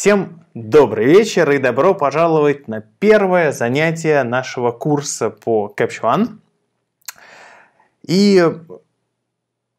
Всем добрый вечер и добро пожаловать на первое занятие нашего курса по CaptureOne. И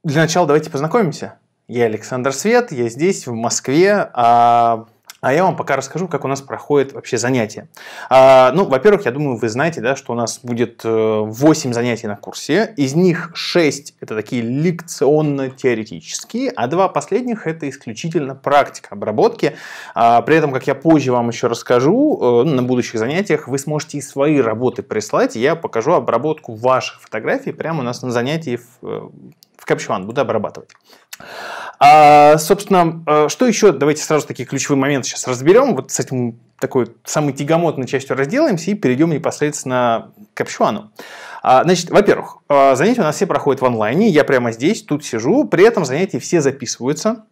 для начала давайте познакомимся. Я Александр Свет, я здесь, в Москве, а а я вам пока расскажу, как у нас проходит вообще занятие. А, ну, во-первых, я думаю, вы знаете, да, что у нас будет 8 э, занятий на курсе. Из них 6 это такие лекционно-теоретические, а два последних это исключительно практика обработки. А, при этом, как я позже вам еще расскажу, э, ну, на будущих занятиях вы сможете и свои работы прислать, и я покажу обработку ваших фотографий прямо у нас на занятии в, э, в Капчуан. Буду обрабатывать. А, собственно, а, что еще? Давайте сразу такие ключевые моменты сейчас разберем. Вот с этим такой самой тягомотной частью разделаемся и перейдем непосредственно к Капчуану. А, значит, во-первых, а, занятия у нас все проходят в онлайне. Я прямо здесь, тут сижу. При этом занятия все записываются.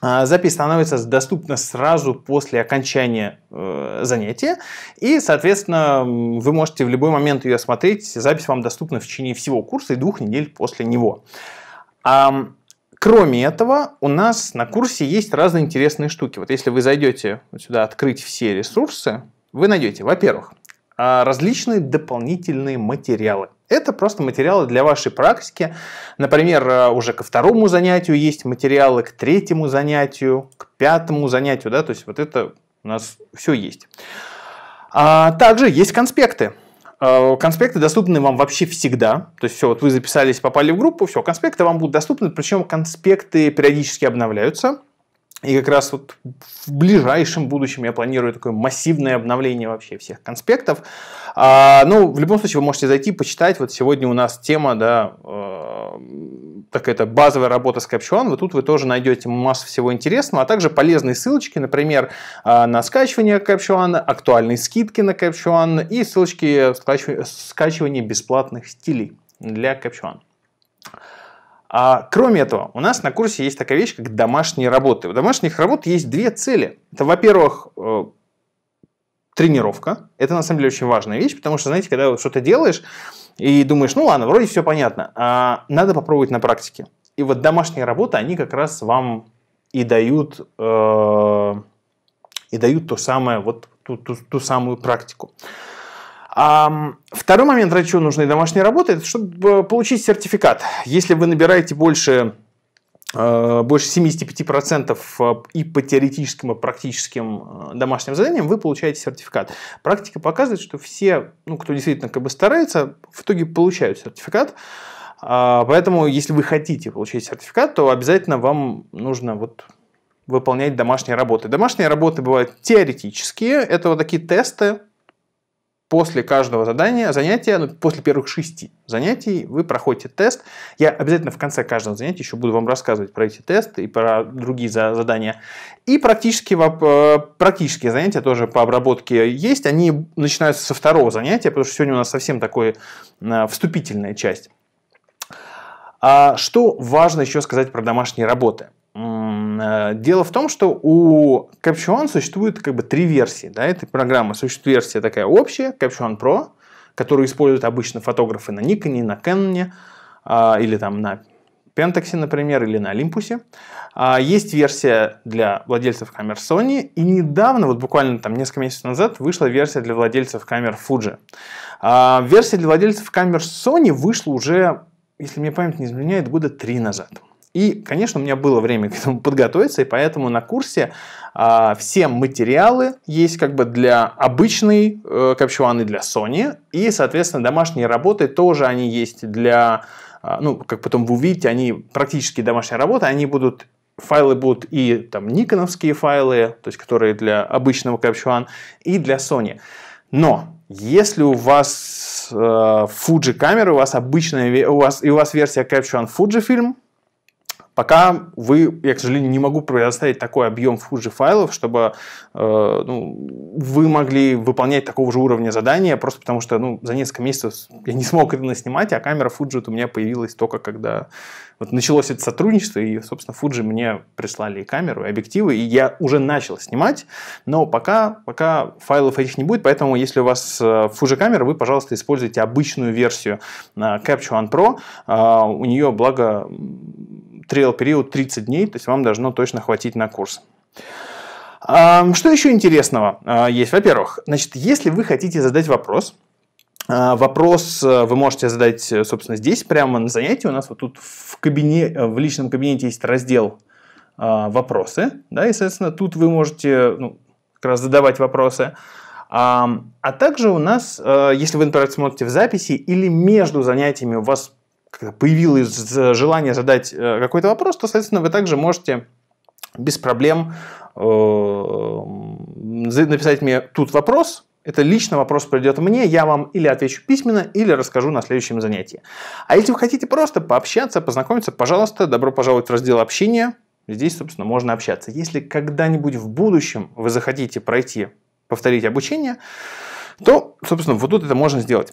Запись становится доступна сразу после окончания э, занятия, и, соответственно, вы можете в любой момент ее смотреть. Запись вам доступна в течение всего курса и двух недель после него. А, Кроме этого, у нас на курсе есть разные интересные штуки. Вот если вы зайдете вот сюда открыть все ресурсы, вы найдете, во-первых, а, различные дополнительные материалы. Это просто материалы для вашей практики. Например, а, уже ко второму занятию есть материалы, к третьему занятию, к пятому занятию, да, то есть вот это у нас все есть. А также есть конспекты. А, конспекты доступны вам вообще всегда. То есть все, вот вы записались, попали в группу, все, конспекты вам будут доступны, причем конспекты периодически обновляются. И как раз вот в ближайшем будущем я планирую такое массивное обновление вообще всех конспектов. А, ну, в любом случае, вы можете зайти, почитать. Вот сегодня у нас тема, да, э, такая-то базовая работа с Caption, вы тут вы тоже найдете массу всего интересного, а также полезные ссылочки, например, а, на скачивание Caption, актуальные скидки на Caption и ссылочки скачивания бесплатных стилей для Caption. А, кроме этого, у нас на курсе есть такая вещь, как домашние работы. У домашних работ есть две цели. Это, во-первых, э, тренировка. Это на самом деле очень важная вещь, потому что, знаете, когда вот что-то делаешь, и думаешь, ну ладно, вроде все понятно, а надо попробовать на практике. И вот домашние работы, они как раз вам и дают, э, и дают то самое, вот ту, ту, ту самую практику. А, второй момент, ради чего нужны домашние работы, это чтобы получить сертификат. Если вы набираете больше Э, больше 75% э, и по теоретическим, и практическим э, домашним заданиям, вы получаете сертификат. Практика показывает, что все, ну, кто действительно как бы старается, в итоге получают сертификат. Поэтому, если вы хотите получить сертификат, то обязательно вам нужно вот выполнять домашние работы. Домашние работы бывают теоретические, это вот такие тесты, после каждого задания, занятия, ну, после первых шести занятий вы проходите тест. Я обязательно в конце каждого занятия еще буду вам рассказывать про эти тесты и про другие задания. И практически э, практические занятия тоже по обработке есть. Они начинаются со второго занятия, потому что сегодня у нас совсем такая э, вступительная часть. А что важно еще сказать про домашние работы? Э, дело в том, что у Capture One существует как бы три версии да, этой программы. Существует версия такая общая, Capture One Pro, которую используют обычно фотографы на Nikon, на Canon а, или там на Pentax, например, или на Olympus. А, есть версия для владельцев камер Sony, и недавно, вот буквально там несколько месяцев назад, вышла версия для владельцев камер Fuji. А, версия для владельцев камер Sony вышла уже, если мне память не изменяет, года три назад. И, конечно, у меня было время к этому подготовиться, и поэтому на курсе а, все материалы есть как бы для обычной э, капчуаны для Sony, и, соответственно, домашние работы тоже они есть для, а, ну, как потом вы увидите, они практически домашние работы, они будут файлы будут и там никоновские файлы, то есть которые для обычного Capture и для Sony. Но если у вас э, Fuji камера, у вас обычная, у вас, и у вас версия Capture One фильм Пока вы, я, к сожалению, не могу предоставить такой объем в файлов, чтобы э, ну, вы могли выполнять такого же уровня задания, просто потому что ну, за несколько месяцев я не смог это наснимать, а камера Fuji у меня появилась только когда вот началось это сотрудничество, и, собственно, Fuji мне прислали и камеру, и объективы, и я уже начал снимать, но пока, пока файлов этих не будет, поэтому если у вас Fuji э, камера, вы, пожалуйста, используйте обычную версию Capture One Pro, а, у нее, благо, трейл период 30 дней, то есть вам должно точно хватить на курс. Что еще интересного а, есть? Во-первых, значит, если вы хотите задать вопрос, а, Вопрос э, вы можете задать, э, собственно, здесь, прямо на занятии. У нас вот тут в, кабине, э, в личном кабинете есть раздел а, «Вопросы». Да, и, соответственно, тут вы можете ну, как раз задавать вопросы. А, а также у нас, если вы, например, смотрите в записи или между занятиями у вас появилось желание задать э, какой-то вопрос, то, соответственно, вы также можете без проблем э, написать мне тут вопрос, это лично вопрос придет мне, я вам или отвечу письменно, или расскажу на следующем занятии. А если вы хотите просто пообщаться, познакомиться, пожалуйста, добро пожаловать в раздел общения. Здесь, собственно, можно общаться. Если когда-нибудь в будущем вы захотите пройти, повторить обучение, то, собственно, вот тут это можно сделать.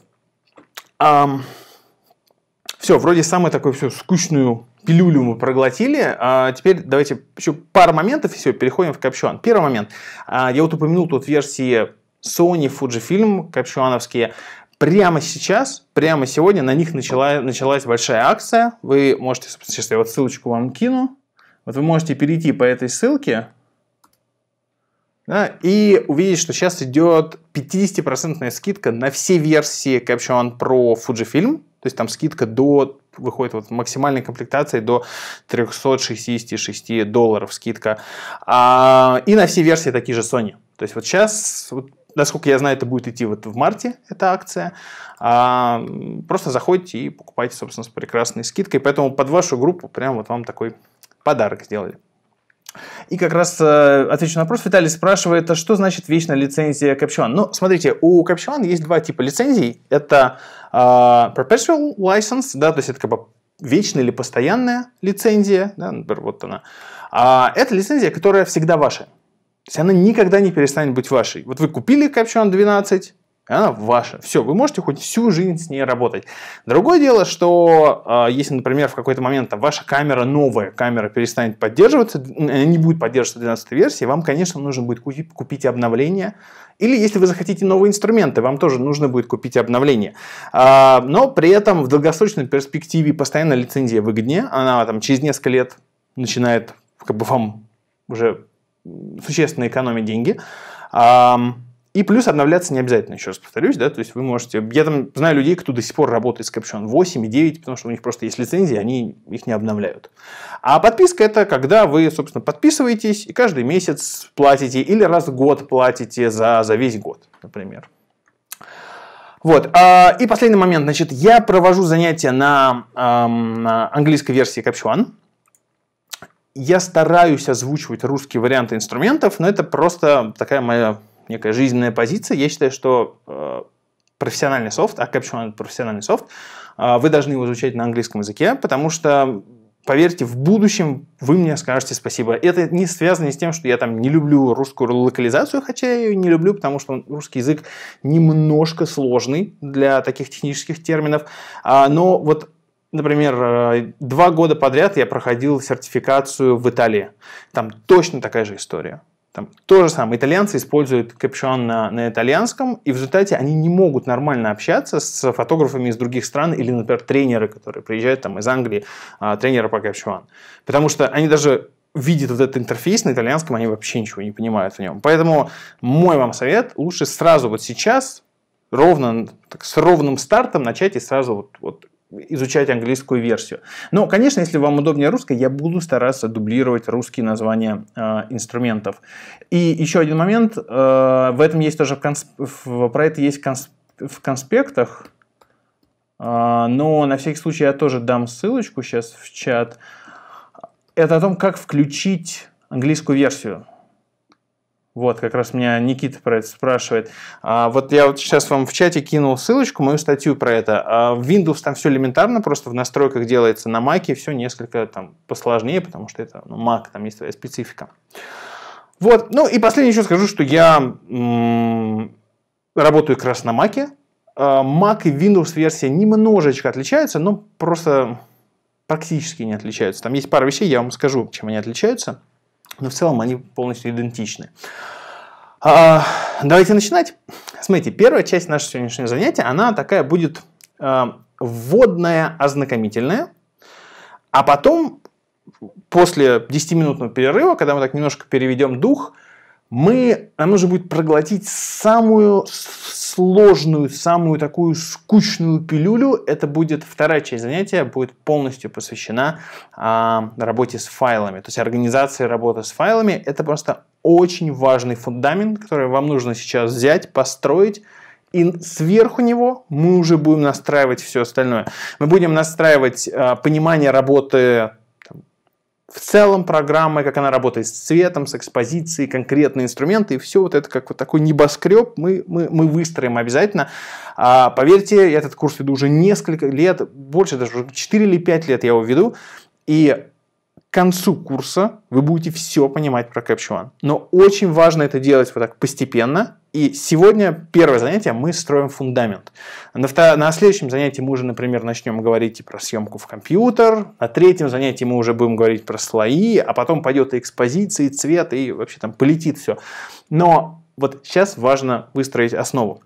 Все, вроде самую такую всю скучную пилюлю мы проглотили. А теперь давайте еще пару моментов, и все, переходим в капчуан. Первый момент. А, я вот упомянул тут версии Sony, Fujifilm, капчуановские. Прямо сейчас, прямо сегодня на них начала, началась большая акция. Вы можете, сейчас я вот ссылочку вам кину. Вот вы можете перейти по этой ссылке, да, и увидеть, что сейчас идет 50% скидка на все версии Caption Pro Fujifilm. То есть там скидка до выходит вот максимальной комплектации до 366 долларов скидка. А, и на все версии такие же Sony. То есть вот сейчас, вот, насколько я знаю, это будет идти вот в марте, эта акция. А, просто заходите и покупайте, собственно, с прекрасной скидкой. Поэтому под вашу группу прям вот вам такой подарок сделали. И как раз э, отвечу на вопрос. Виталий спрашивает, а что значит вечная лицензия Caption? Ну, смотрите, у Caption есть два типа лицензий. Это э, perpetual license, да, то есть это как бы вечная или постоянная лицензия, да, например, вот она. А это лицензия, которая всегда ваша. То есть она никогда не перестанет быть вашей. Вот вы купили Caption 12, она ваша. Все, вы можете хоть всю жизнь с ней работать. Другое дело, что э, если, например, в какой-то момент там, ваша камера новая, камера перестанет поддерживаться, э, не будет поддерживаться 12 версии, вам, конечно, нужно будет купить, купить обновление. Или если вы захотите новые инструменты, вам тоже нужно будет купить обновление. А, но при этом в долгосрочной перспективе постоянно лицензия выгоднее, она там через несколько лет начинает как бы вам уже существенно экономить деньги. А, и плюс обновляться не обязательно, еще раз повторюсь, да, то есть вы можете... Я там знаю людей, кто до сих пор работает с Caption 8 и 9, потому что у них просто есть лицензии, они их не обновляют. А подписка это когда вы, собственно, подписываетесь и каждый месяц платите или раз в год платите за, за весь год, например. Вот. А, и последний момент. Значит, я провожу занятия на, на английской версии Caption. Я стараюсь озвучивать русские варианты инструментов, но это просто такая моя некая жизненная позиция. Я считаю, что э, профессиональный софт, а Caption – профессиональный софт, э, вы должны его изучать на английском языке, потому что поверьте, в будущем вы мне скажете спасибо. Это не связано с тем, что я там не люблю русскую локализацию, хотя я ее не люблю, потому что русский язык немножко сложный для таких технических терминов. А, но вот Например, э, два года подряд я проходил сертификацию в Италии. Там точно такая же история. Там, то же самое, итальянцы используют капюшон на, на итальянском, и в результате они не могут нормально общаться с фотографами из других стран или, например, тренеры, которые приезжают там, из Англии, а, тренера по капюшон. Потому что они даже видят вот этот интерфейс на итальянском, они вообще ничего не понимают в нем. Поэтому мой вам совет, лучше сразу вот сейчас, ровно, так, с ровным стартом начать и сразу вот, вот изучать английскую версию. Но, конечно, если вам удобнее русская, я буду стараться дублировать русские названия э, инструментов. И еще один момент, э, в этом есть тоже, консп... про это есть в конспектах, э, но на всякий случай я тоже дам ссылочку сейчас в чат. Это о том, как включить английскую версию. Вот, как раз меня Никита про это спрашивает. А, вот я вот сейчас вам в чате кинул ссылочку, мою статью про это. А в Windows там все элементарно, просто в настройках делается. На Mac все несколько там посложнее, потому что это ну, Mac, там есть своя специфика. Вот, ну и последнее еще скажу, что я работаю как раз на Mac. А, Mac и Windows версия немножечко отличаются, но просто практически не отличаются. Там есть пара вещей, я вам скажу, чем они отличаются. Но в целом они полностью идентичны. А, давайте начинать. Смотрите, первая часть нашего сегодняшнего занятия, она такая будет а, вводная, ознакомительная. А потом, после 10-минутного перерыва, когда мы так немножко переведем дух – мы, нам нужно будет проглотить самую сложную, самую такую скучную пилюлю. Это будет вторая часть занятия, будет полностью посвящена э, работе с файлами, то есть организации работы с файлами. Это просто очень важный фундамент, который вам нужно сейчас взять, построить. И сверху него мы уже будем настраивать все остальное. Мы будем настраивать э, понимание работы в целом программа, как она работает с цветом, с экспозицией, конкретные инструменты, и все вот это как вот такой небоскреб мы, мы, мы выстроим обязательно. А, поверьте, я этот курс веду уже несколько лет, больше даже 4 или 5 лет я его веду, и к концу курса вы будете все понимать про Capture One. Но очень важно это делать вот так постепенно. И сегодня первое занятие мы строим фундамент. На, втор... на следующем занятии мы уже, например, начнем говорить про съемку в компьютер. На третьем занятии мы уже будем говорить про слои, а потом пойдет и экспозиция, и цвет, и вообще там полетит все. Но вот сейчас важно выстроить основу.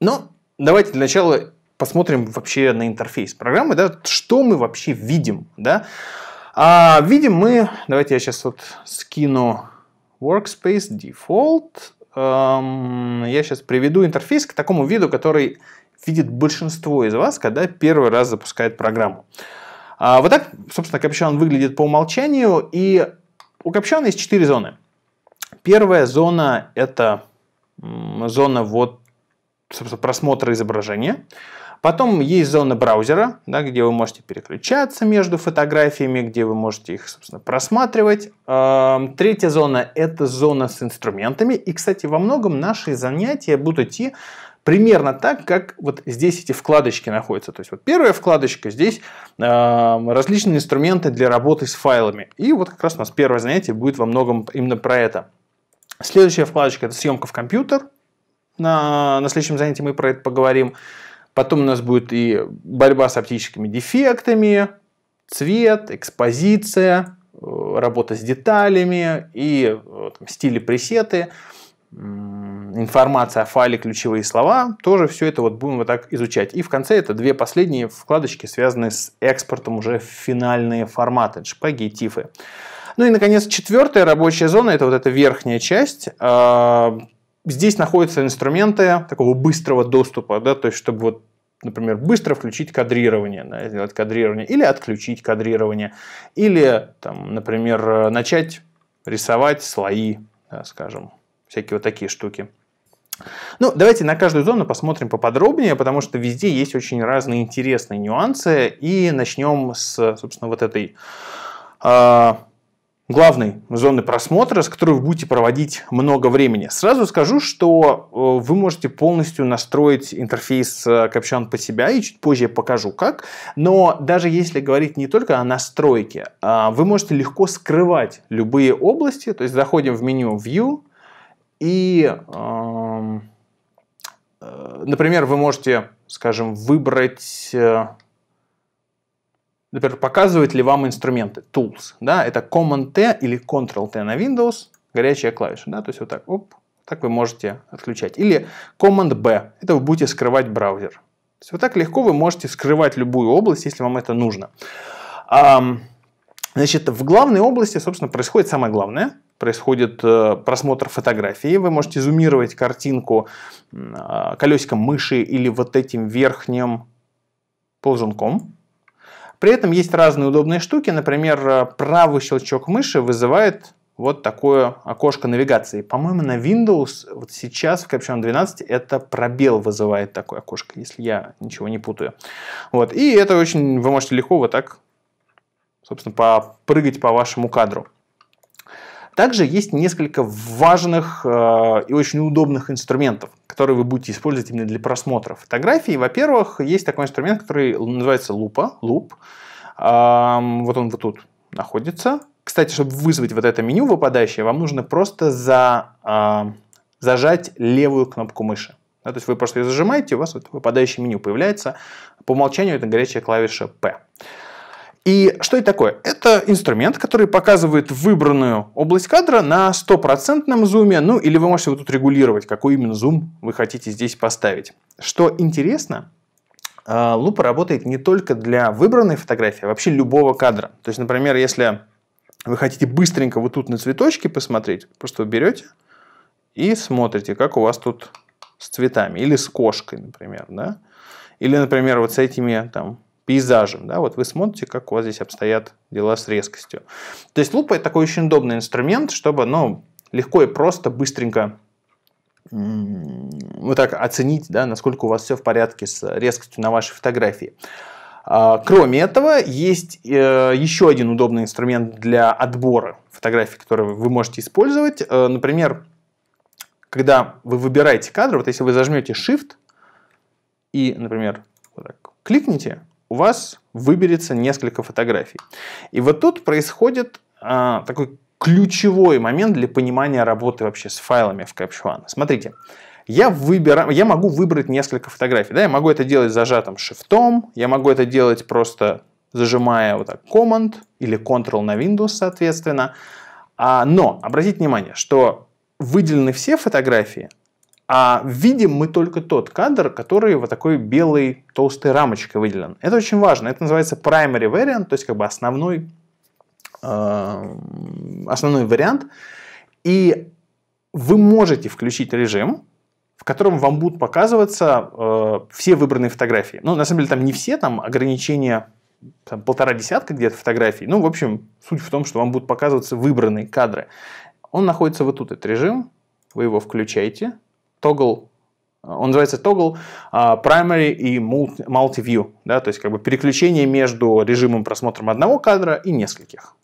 Но давайте для начала посмотрим вообще на интерфейс программы, да, что мы вообще видим, да. А, видим мы, давайте я сейчас вот скину workspace default. Эм, я сейчас приведу интерфейс к такому виду, который видит большинство из вас, когда первый раз запускает программу. А, вот так, собственно, капчан выглядит по умолчанию. И у капчана есть четыре зоны. Первая зона – это зона вот, собственно, просмотра изображения. Потом есть зона браузера, да, где вы можете переключаться между фотографиями, где вы можете их, собственно, просматривать. Эм, третья зона – это зона с инструментами. И, кстати, во многом наши занятия будут идти примерно так, как вот здесь эти вкладочки находятся. То есть вот первая вкладочка здесь эм, различные инструменты для работы с файлами. И вот как раз у нас первое занятие будет во многом именно про это. Следующая вкладочка это съемка в компьютер. На, на следующем занятии мы про это поговорим. Потом у нас будет и борьба с оптическими дефектами, цвет, экспозиция, э, работа с деталями и э, там, стили пресеты, информация о файле, ключевые слова. Тоже все это вот будем вот так изучать. И в конце это две последние вкладочки, связанные с экспортом уже в финальные форматы, JPEG и TIFF. Ну и, наконец, четвертая рабочая зона – это вот эта верхняя часть а, – Здесь находятся инструменты такого быстрого доступа, да, то есть чтобы вот например, быстро включить кадрирование, да, сделать кадрирование, или отключить кадрирование, или, там, например, начать рисовать слои, да, скажем, всякие вот такие штуки. Ну, давайте на каждую зону посмотрим поподробнее, потому что везде есть очень разные интересные нюансы. И начнем с, собственно, вот этой э, главной зоны просмотра, с которой вы будете проводить много времени. Сразу скажу, что э, вы можете полностью настроить интерфейс Caption э, по себя, и чуть позже я покажу как. Но даже если говорить не только о настройке, а вы можете легко скрывать любые области, то есть заходим в меню View, и, эм, э, например, вы можете, скажем, выбрать Например, показывает ли вам инструменты, tools, да, это Command-T или Control t на Windows, горячая клавиша, да, то есть вот так, оп, так вы можете отключать. Или Command-B, это вы будете скрывать браузер. То есть вот так легко вы можете скрывать любую область, если вам это нужно. Значит, в главной области, собственно, происходит самое главное. Происходит э, просмотр фотографии. Вы можете зумировать картинку э, колесиком мыши или вот этим верхним ползунком. При этом есть разные удобные штуки. Например, э, правый щелчок мыши вызывает вот такое окошко навигации. По-моему, на Windows вот сейчас в Caption 12 это пробел вызывает такое окошко, если я ничего не путаю. Вот. И это очень, вы можете легко вот так, собственно, попрыгать по вашему кадру. Также есть несколько важных э, и очень удобных инструментов, которые вы будете использовать именно для просмотра фотографий. Во-первых, есть такой инструмент, который называется лупа, луп. вот он вот тут находится. Кстати, чтобы вызвать вот это меню выпадающее, вам нужно просто за, э, зажать левую кнопку мыши. Да, то есть вы просто ее зажимаете, у вас вот выпадающее меню появляется. По умолчанию это горячая клавиша P. И что это такое? Это инструмент, который показывает выбранную область кадра на стопроцентном зуме, ну или вы можете вот тут регулировать, какой именно зум вы хотите здесь поставить. Что интересно, э, лупа работает не только для выбранной фотографии, а вообще любого кадра. То есть, например, если вы хотите быстренько вот тут на цветочки посмотреть, просто берете и смотрите, как у вас тут с цветами, или с кошкой, например, да? Или, например, вот с этими там пейзажем. Да? Вот вы смотрите, как у вас здесь обстоят дела с резкостью. То есть лупа – это такой очень удобный инструмент, чтобы ну, легко и просто, быстренько вот так оценить, да, насколько у вас все в порядке с резкостью на вашей фотографии. А, кроме этого, есть э, еще один удобный инструмент для отбора фотографий, которые вы можете использовать. Э, например, когда вы выбираете кадр, вот если вы зажмете Shift и, например, вот так кликните, у вас выберется несколько фотографий. И вот тут происходит а, такой ключевой момент для понимания работы вообще с файлами в Capture One. Смотрите, я, выбира... я могу выбрать несколько фотографий. Да? Я могу это делать зажатым шифтом, я могу это делать просто зажимая вот так Command или Ctrl на Windows, соответственно. А, но обратите внимание, что выделены все фотографии, а видим мы только тот кадр, который вот такой белой толстой рамочкой выделен. Это очень важно. Это называется primary variant, то есть как бы основной, э, основной вариант. И вы можете включить режим, в котором вам будут показываться э, все выбранные фотографии. Ну, на самом деле, там не все, там ограничения там, полтора десятка где-то фотографий. Ну, в общем, суть в том, что вам будут показываться выбранные кадры. Он находится вот тут, этот режим. Вы его включаете toggle, э, он называется toggle а, primary и multi-view, да, то есть как бы переключение между режимом просмотра одного кадра и нескольких.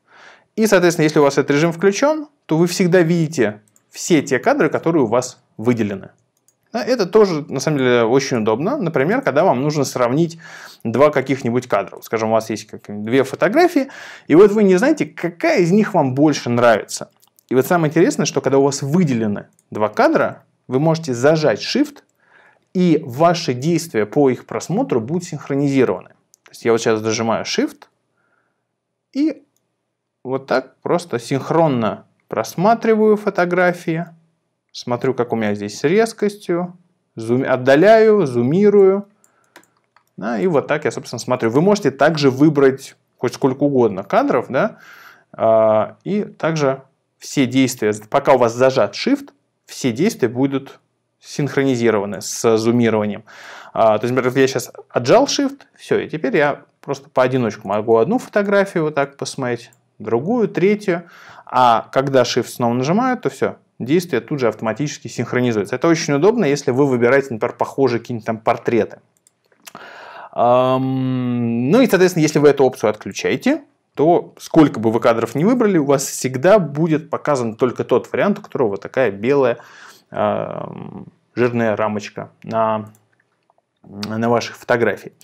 И, соответственно, если у вас этот режим включен, то вы всегда видите все те кадры, которые у вас выделены. Это тоже, на самом деле, очень удобно. Например, когда вам нужно сравнить два каких-нибудь кадра. Скажем, у вас есть две фотографии, и вот вы не знаете, какая из них вам больше нравится. И вот самое интересное, что когда у вас выделены два кадра, вы можете зажать Shift, и ваши действия по их просмотру будут синхронизированы. То есть я вот сейчас дожимаю Shift, и вот так просто синхронно просматриваю фотографии, смотрю, как у меня здесь с резкостью, зум, отдаляю, зумирую, да, и вот так я, собственно, смотрю. Вы можете также выбрать хоть сколько угодно кадров, да, а, и также все действия, пока у вас зажат Shift, все действия будут синхронизированы с зумированием. А, то есть, например, я сейчас отжал Shift, все, и теперь я просто поодиночку могу одну фотографию вот так посмотреть, другую, третью. А когда Shift снова нажимаю, то все, действия тут же автоматически синхронизуется. Это очень удобно, если вы выбираете, например, похожие какие-нибудь там портреты. Ну и, соответственно, если вы эту опцию отключаете, то сколько бы вы кадров не выбрали, у вас всегда будет показан только тот вариант, у которого такая белая э, жирная рамочка на, на ваших фотографии.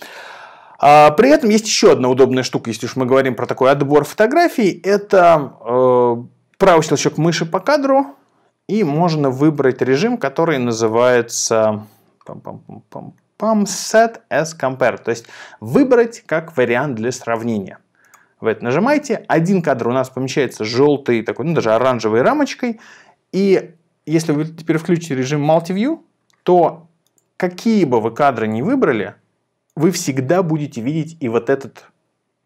А, при этом есть еще одна удобная штука, если уж мы говорим про такой отбор фотографий, это э, правый щелчок мыши по кадру, и можно выбрать режим, который называется пам -пам -пам -пам, Set as Compare, то есть выбрать как вариант для сравнения. Вы это нажимаете, один кадр у нас помещается желтый, такой, ну даже оранжевой рамочкой, и если вы теперь включите режим Multiview, то какие бы вы кадры ни выбрали, вы всегда будете видеть и вот этот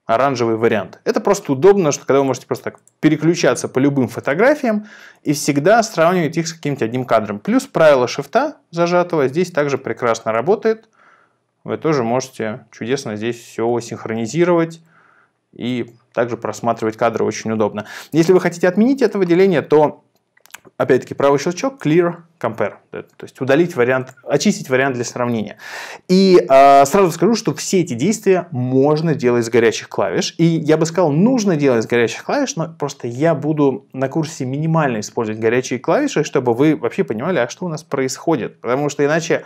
оранжевый вариант. Это просто удобно, что когда вы можете просто так переключаться по любым фотографиям и всегда сравнивать их с каким-то одним кадром. Плюс правило шифта зажатого здесь также прекрасно работает. Вы тоже можете чудесно здесь все синхронизировать, и также просматривать кадры очень удобно. Если вы хотите отменить это выделение, то опять-таки правый щелчок clear compare, то есть удалить вариант, очистить вариант для сравнения. И э, сразу скажу, что все эти действия можно делать с горячих клавиш, и я бы сказал, нужно делать с горячих клавиш, но просто я буду на курсе минимально использовать горячие клавиши, чтобы вы вообще понимали, а что у нас происходит, потому что иначе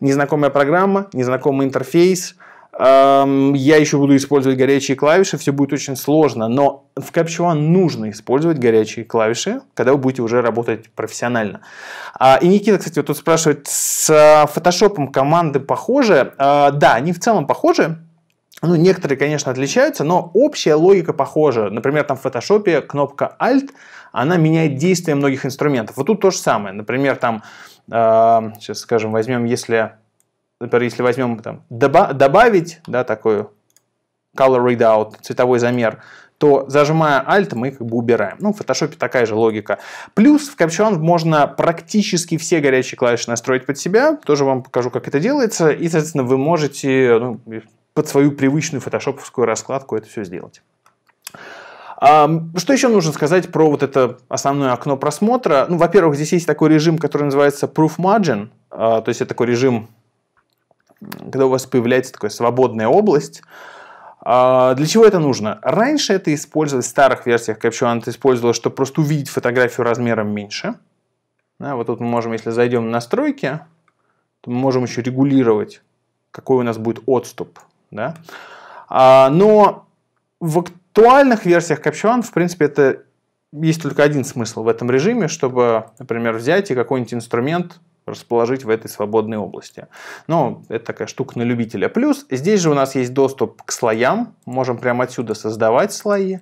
незнакомая программа, незнакомый интерфейс – Эм, я еще буду использовать горячие клавиши, все будет очень сложно, но в Capture One нужно использовать горячие клавиши, когда вы будете уже работать профессионально. А, и Никита, кстати, вот тут спрашивает, с Photoshop э, команды похожи? Э, да, они в целом похожи, ну, некоторые, конечно, отличаются, но общая логика похожа. Например, там в Photoshop кнопка Alt, она меняет действие многих инструментов. Вот тут то же самое. Например, там, э, сейчас скажем, возьмем, если например, если возьмем там, доба добавить, да, такой color readout, цветовой замер, то зажимая Alt мы их как бы убираем. Ну, в Photoshop такая же логика. Плюс в Caption можно практически все горячие клавиши настроить под себя. Тоже вам покажу, как это делается. И, соответственно, вы можете ну, под свою привычную фотошоповскую раскладку это все сделать. Что еще нужно сказать про вот это основное окно просмотра? Ну, во-первых, здесь есть такой режим, который называется Proof Margin. А, то есть это такой режим когда у вас появляется такая свободная область, а, для чего это нужно? Раньше это использовалось, в старых версиях CaptionAnt это использовалось, чтобы просто увидеть фотографию размером меньше. Да, вот тут мы можем, если зайдем в настройки, то мы можем еще регулировать, какой у нас будет отступ. Да? А, но в актуальных версиях CaptionAnt, в принципе, это есть только один смысл в этом режиме, чтобы, например, взять и какой-нибудь инструмент расположить в этой свободной области. Но это такая штука на любителя. Плюс здесь же у нас есть доступ к слоям. Можем прямо отсюда создавать слои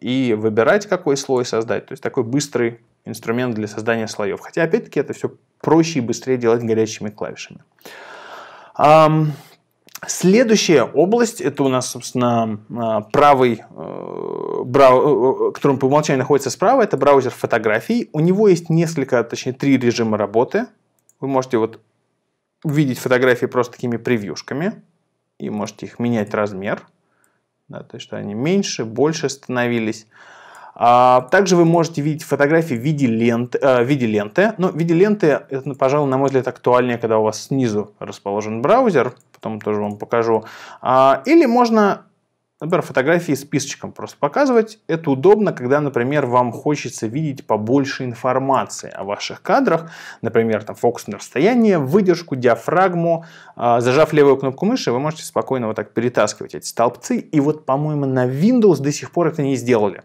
и выбирать, какой слой создать. То есть такой быстрый инструмент для создания слоев. Хотя, опять-таки, это все проще и быстрее делать горячими клавишами. Следующая область, это у нас, собственно, а, правый, э, брау... Э, э, которым по умолчанию находится справа, это браузер фотографий. У него есть несколько, точнее, три режима работы – вы можете вот видеть фотографии просто такими превьюшками и можете их менять размер, да, то есть что они меньше, больше становились. А, также вы можете видеть фотографии в виде, лент, э, в виде ленты. Но ну, в виде ленты, это, пожалуй, на мой взгляд, актуальнее, когда у вас снизу расположен браузер. Потом тоже вам покажу. А, или можно например, фотографии списочком просто показывать. Это удобно, когда, например, вам хочется видеть побольше информации о ваших кадрах, например, там, фокус на расстояние, выдержку, диафрагму. А, зажав левую кнопку мыши, вы можете спокойно вот так перетаскивать эти столбцы. И вот, по-моему, на Windows до сих пор это не сделали.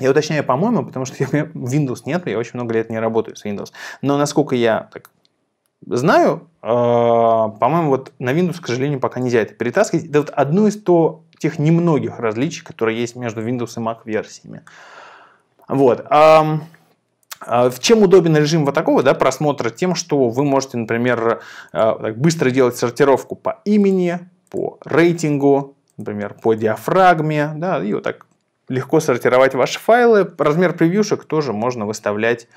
Я уточняю, по-моему, потому что Windows нет, я очень много лет не работаю с Windows. Но насколько я так знаю, э, по-моему, вот на Windows, к сожалению, пока нельзя это перетаскивать. Это вот одно из то тех немногих различий, которые есть между Windows и Mac версиями. Вот. А, в чем удобен режим вот такого да, просмотра? Тем, что вы можете, например, а, быстро делать сортировку по имени, по рейтингу, например, по диафрагме, да, и вот так легко сортировать ваши файлы. Размер превьюшек тоже можно выставлять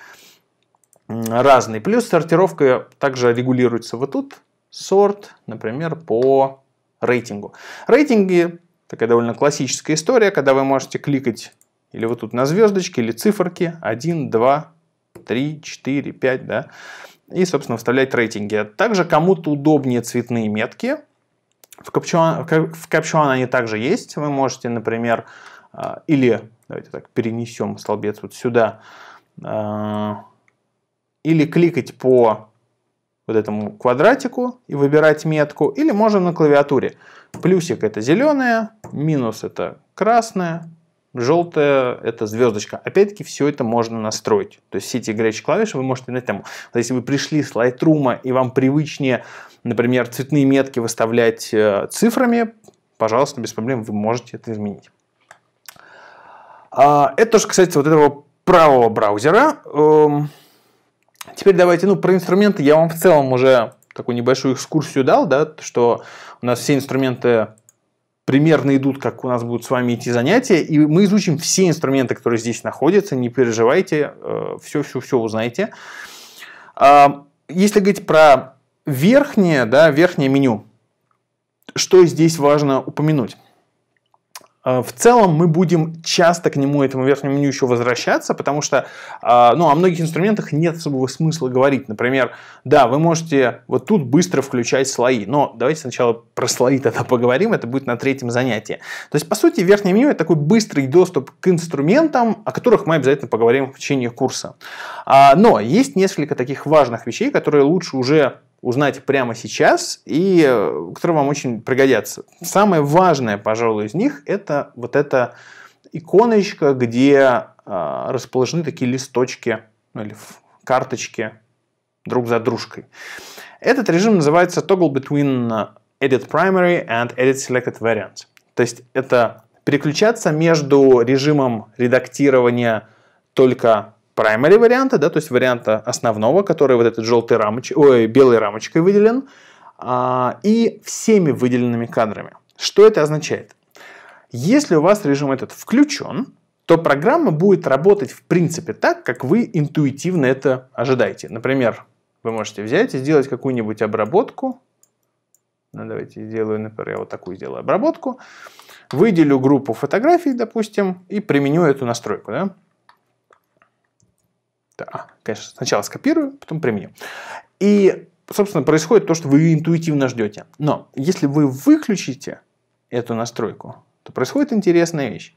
разный. Плюс сортировка также регулируется вот тут. Сорт, например, по рейтингу. Рейтинги такая довольно классическая история, когда вы можете кликать или вот тут на звездочки, или циферки 1, 2, 3, 4, 5, да, и, собственно, вставлять рейтинги. Также кому-то удобнее цветные метки. В Caption, они также есть. Вы можете, например, а, или, давайте так, перенесем столбец вот сюда, а, или кликать по вот этому квадратику и выбирать метку, или можно на клавиатуре. Плюсик это зеленое, минус это красное, желтая это звездочка. Опять-таки все это можно настроить. То есть все эти горячие клавиши вы можете на этом. Если вы пришли с Lightroom и вам привычнее, например, цветные метки выставлять э, цифрами, пожалуйста, без проблем вы можете это изменить. А, это тоже, кстати, вот этого правого браузера. Эм, теперь давайте, ну, про инструменты я вам в целом уже такую небольшую экскурсию дал, да, что у нас все инструменты примерно идут, как у нас будут с вами идти занятия, и мы изучим все инструменты, которые здесь находятся, не переживайте, э, все-все-все узнаете. А, если говорить про верхнее, да, верхнее меню, что здесь важно упомянуть? А, в целом мы будем часто к нему, этому верхнему меню, еще возвращаться, потому что а, ну, о многих инструментах нет особого смысла говорить. Например, да, вы можете вот тут быстро включать слои, но давайте сначала про слои тогда поговорим, это будет на третьем занятии. То есть, по сути, верхнее меню – это такой быстрый доступ к инструментам, о которых мы обязательно поговорим в течение курса. А, но есть несколько таких важных вещей, которые лучше уже узнать прямо сейчас и э, которые вам очень пригодятся. Самое важное, пожалуй, из них это вот эта иконочка, где э, расположены такие листочки ну, или карточки друг за дружкой. Этот режим называется Toggle Between э, Edit Primary and Edit Selected Variant. То есть это переключаться между режимом редактирования только primary варианта, да, то есть варианта основного, который вот этот желтой рамочкой, ой, белой рамочкой выделен, а, и всеми выделенными кадрами. Что это означает? Если у вас режим этот включен, то программа будет работать в принципе так, как вы интуитивно это ожидаете. Например, вы можете взять и сделать какую-нибудь обработку. Ну, давайте сделаю, например, я вот такую сделаю обработку. Выделю группу фотографий, допустим, и применю эту настройку. Да? Да, конечно, сначала скопирую, потом применю. И, собственно, происходит то, что вы интуитивно ждете. Но если вы выключите эту настройку, то происходит интересная вещь.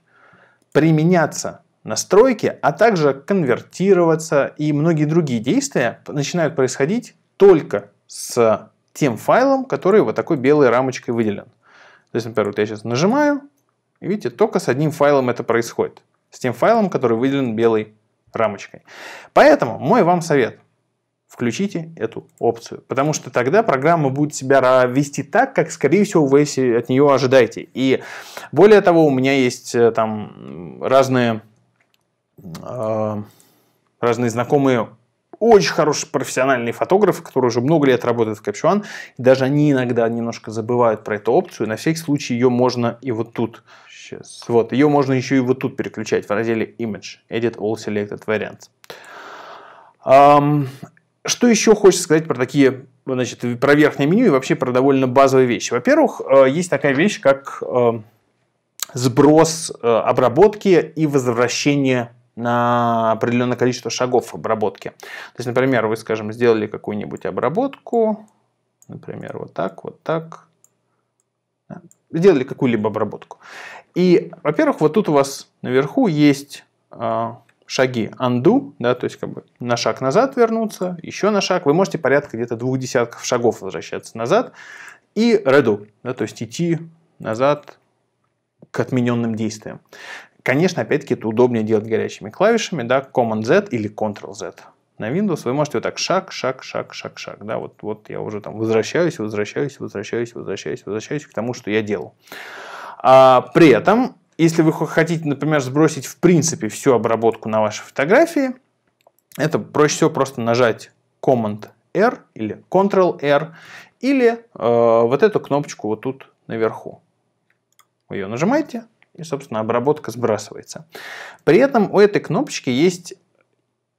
Применяться настройки, а также конвертироваться и многие другие действия начинают происходить только с тем файлом, который вот такой белой рамочкой выделен. То есть, например, вот я сейчас нажимаю, и видите, только с одним файлом это происходит. С тем файлом, который выделен белой рамочкой. Поэтому мой вам совет. Включите эту опцию, потому что тогда программа будет себя вести так, как, скорее всего, вы от нее ожидаете. И более того, у меня есть э, там разные, э, разные знакомые очень хорошие профессиональные фотографы, которые уже много лет работают в Caption, даже они иногда немножко забывают про эту опцию, на всякий случай ее можно и вот тут Сейчас. Вот, ее можно еще и вот тут переключать в разделе Image, Edit All Selected Variants. Um, что еще хочется сказать про такие, значит, про верхнее меню и вообще про довольно базовые вещи. Во-первых, э, есть такая вещь, как эм, сброс э, обработки и возвращение на определенное количество шагов обработки. То есть, например, вы, скажем, сделали какую-нибудь обработку, например, вот так, вот так, сделали какую-либо обработку. И, во-первых, вот тут у вас наверху есть а, шаги undo, да, то есть как бы на шаг назад вернуться, еще на шаг. Вы можете порядка где-то двух десятков шагов возвращаться назад. И redo, да, то есть идти назад к отмененным действиям. Конечно, опять-таки, это удобнее делать горячими клавишами, да, Command-Z или Ctrl-Z. На Windows вы можете вот так шаг, шаг, шаг, шаг, шаг, да, вот, вот я уже там возвращаюсь, возвращаюсь, возвращаюсь, возвращаюсь, возвращаюсь к тому, что я делал. А, при этом, если вы хотите, например, сбросить в принципе всю обработку на вашей фотографии, это проще всего просто нажать Command-R или Ctrl-R или э, вот эту кнопочку вот тут наверху. Вы ее нажимаете, и, собственно, обработка сбрасывается. При этом у этой кнопочки есть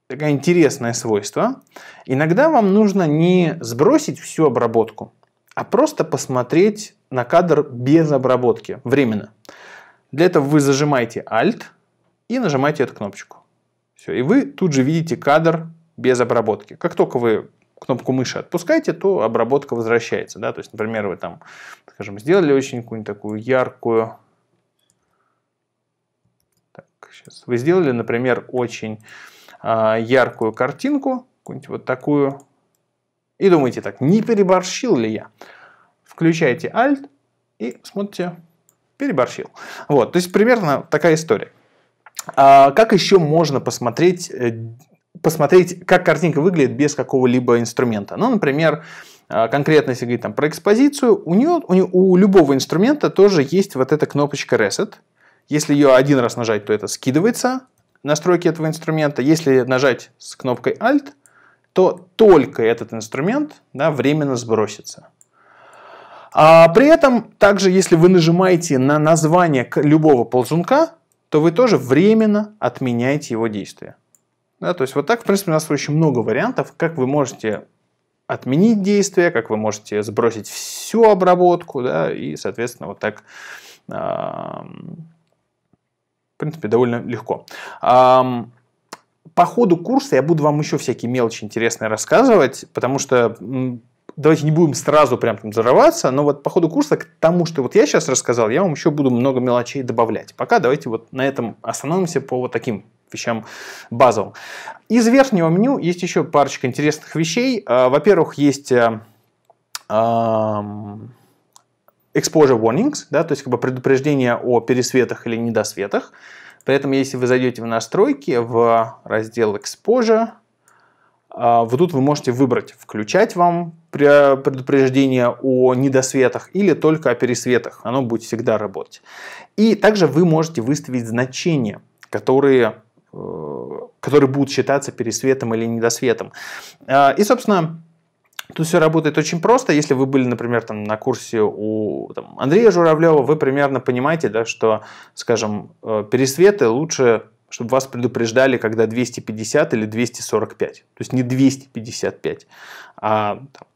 такое интересное свойство. Иногда вам нужно не сбросить всю обработку, а просто посмотреть на кадр без обработки, временно. Для этого вы зажимаете Alt и нажимаете эту кнопочку. Все, и вы тут же видите кадр без обработки. Как только вы кнопку мыши отпускаете, то обработка возвращается. Да? То есть, например, вы там, скажем, сделали очень какую-нибудь такую яркую... Так, сейчас. Вы сделали, например, очень э, яркую картинку, какую-нибудь вот такую, и думаете так, не переборщил ли я? включаете Alt и смотрите, переборщил. Вот, то есть примерно такая история. А как еще можно посмотреть, э, посмотреть, как картинка выглядит без какого-либо инструмента? Ну, например, а, конкретно если говорить там про экспозицию, у, нее, у, нее, у любого инструмента тоже есть вот эта кнопочка Reset. Если ее один раз нажать, то это скидывается, настройки этого инструмента. Если нажать с кнопкой Alt, то только этот инструмент да, временно сбросится. А при этом, также, если вы нажимаете на название любого ползунка, то вы тоже временно отменяете его действие. Да, то есть вот так, в принципе, у нас очень много вариантов, как вы можете отменить действие, как вы можете сбросить всю обработку, да, и, соответственно, вот так, в принципе, довольно легко. по ходу курса я буду вам еще всякие мелочи интересные рассказывать, потому что давайте не будем сразу прям там зарываться, но вот по ходу курса к тому, что вот я сейчас рассказал, я вам еще буду много мелочей добавлять. Пока давайте вот на этом остановимся по вот таким вещам базовым. Из верхнего меню есть еще парочка интересных вещей. А, во-первых, есть э, exposure warnings, да, то есть как бы предупреждение о пересветах или недосветах. При этом, если вы зайдете в настройки, в раздел exposure, а, вот тут вы можете выбрать, включать вам предупреждение о недосветах или только о пересветах. Оно будет всегда работать. И также вы можете выставить значения, которые э, которые будут считаться пересветом или недосветом. А, и, собственно, Тут все работает очень просто. Если вы были, например, там, на курсе у там, Андрея Журавлева, вы примерно понимаете, да, что, скажем, э, пересветы лучше чтобы вас предупреждали, когда 250 или 245. То есть не 255, а там,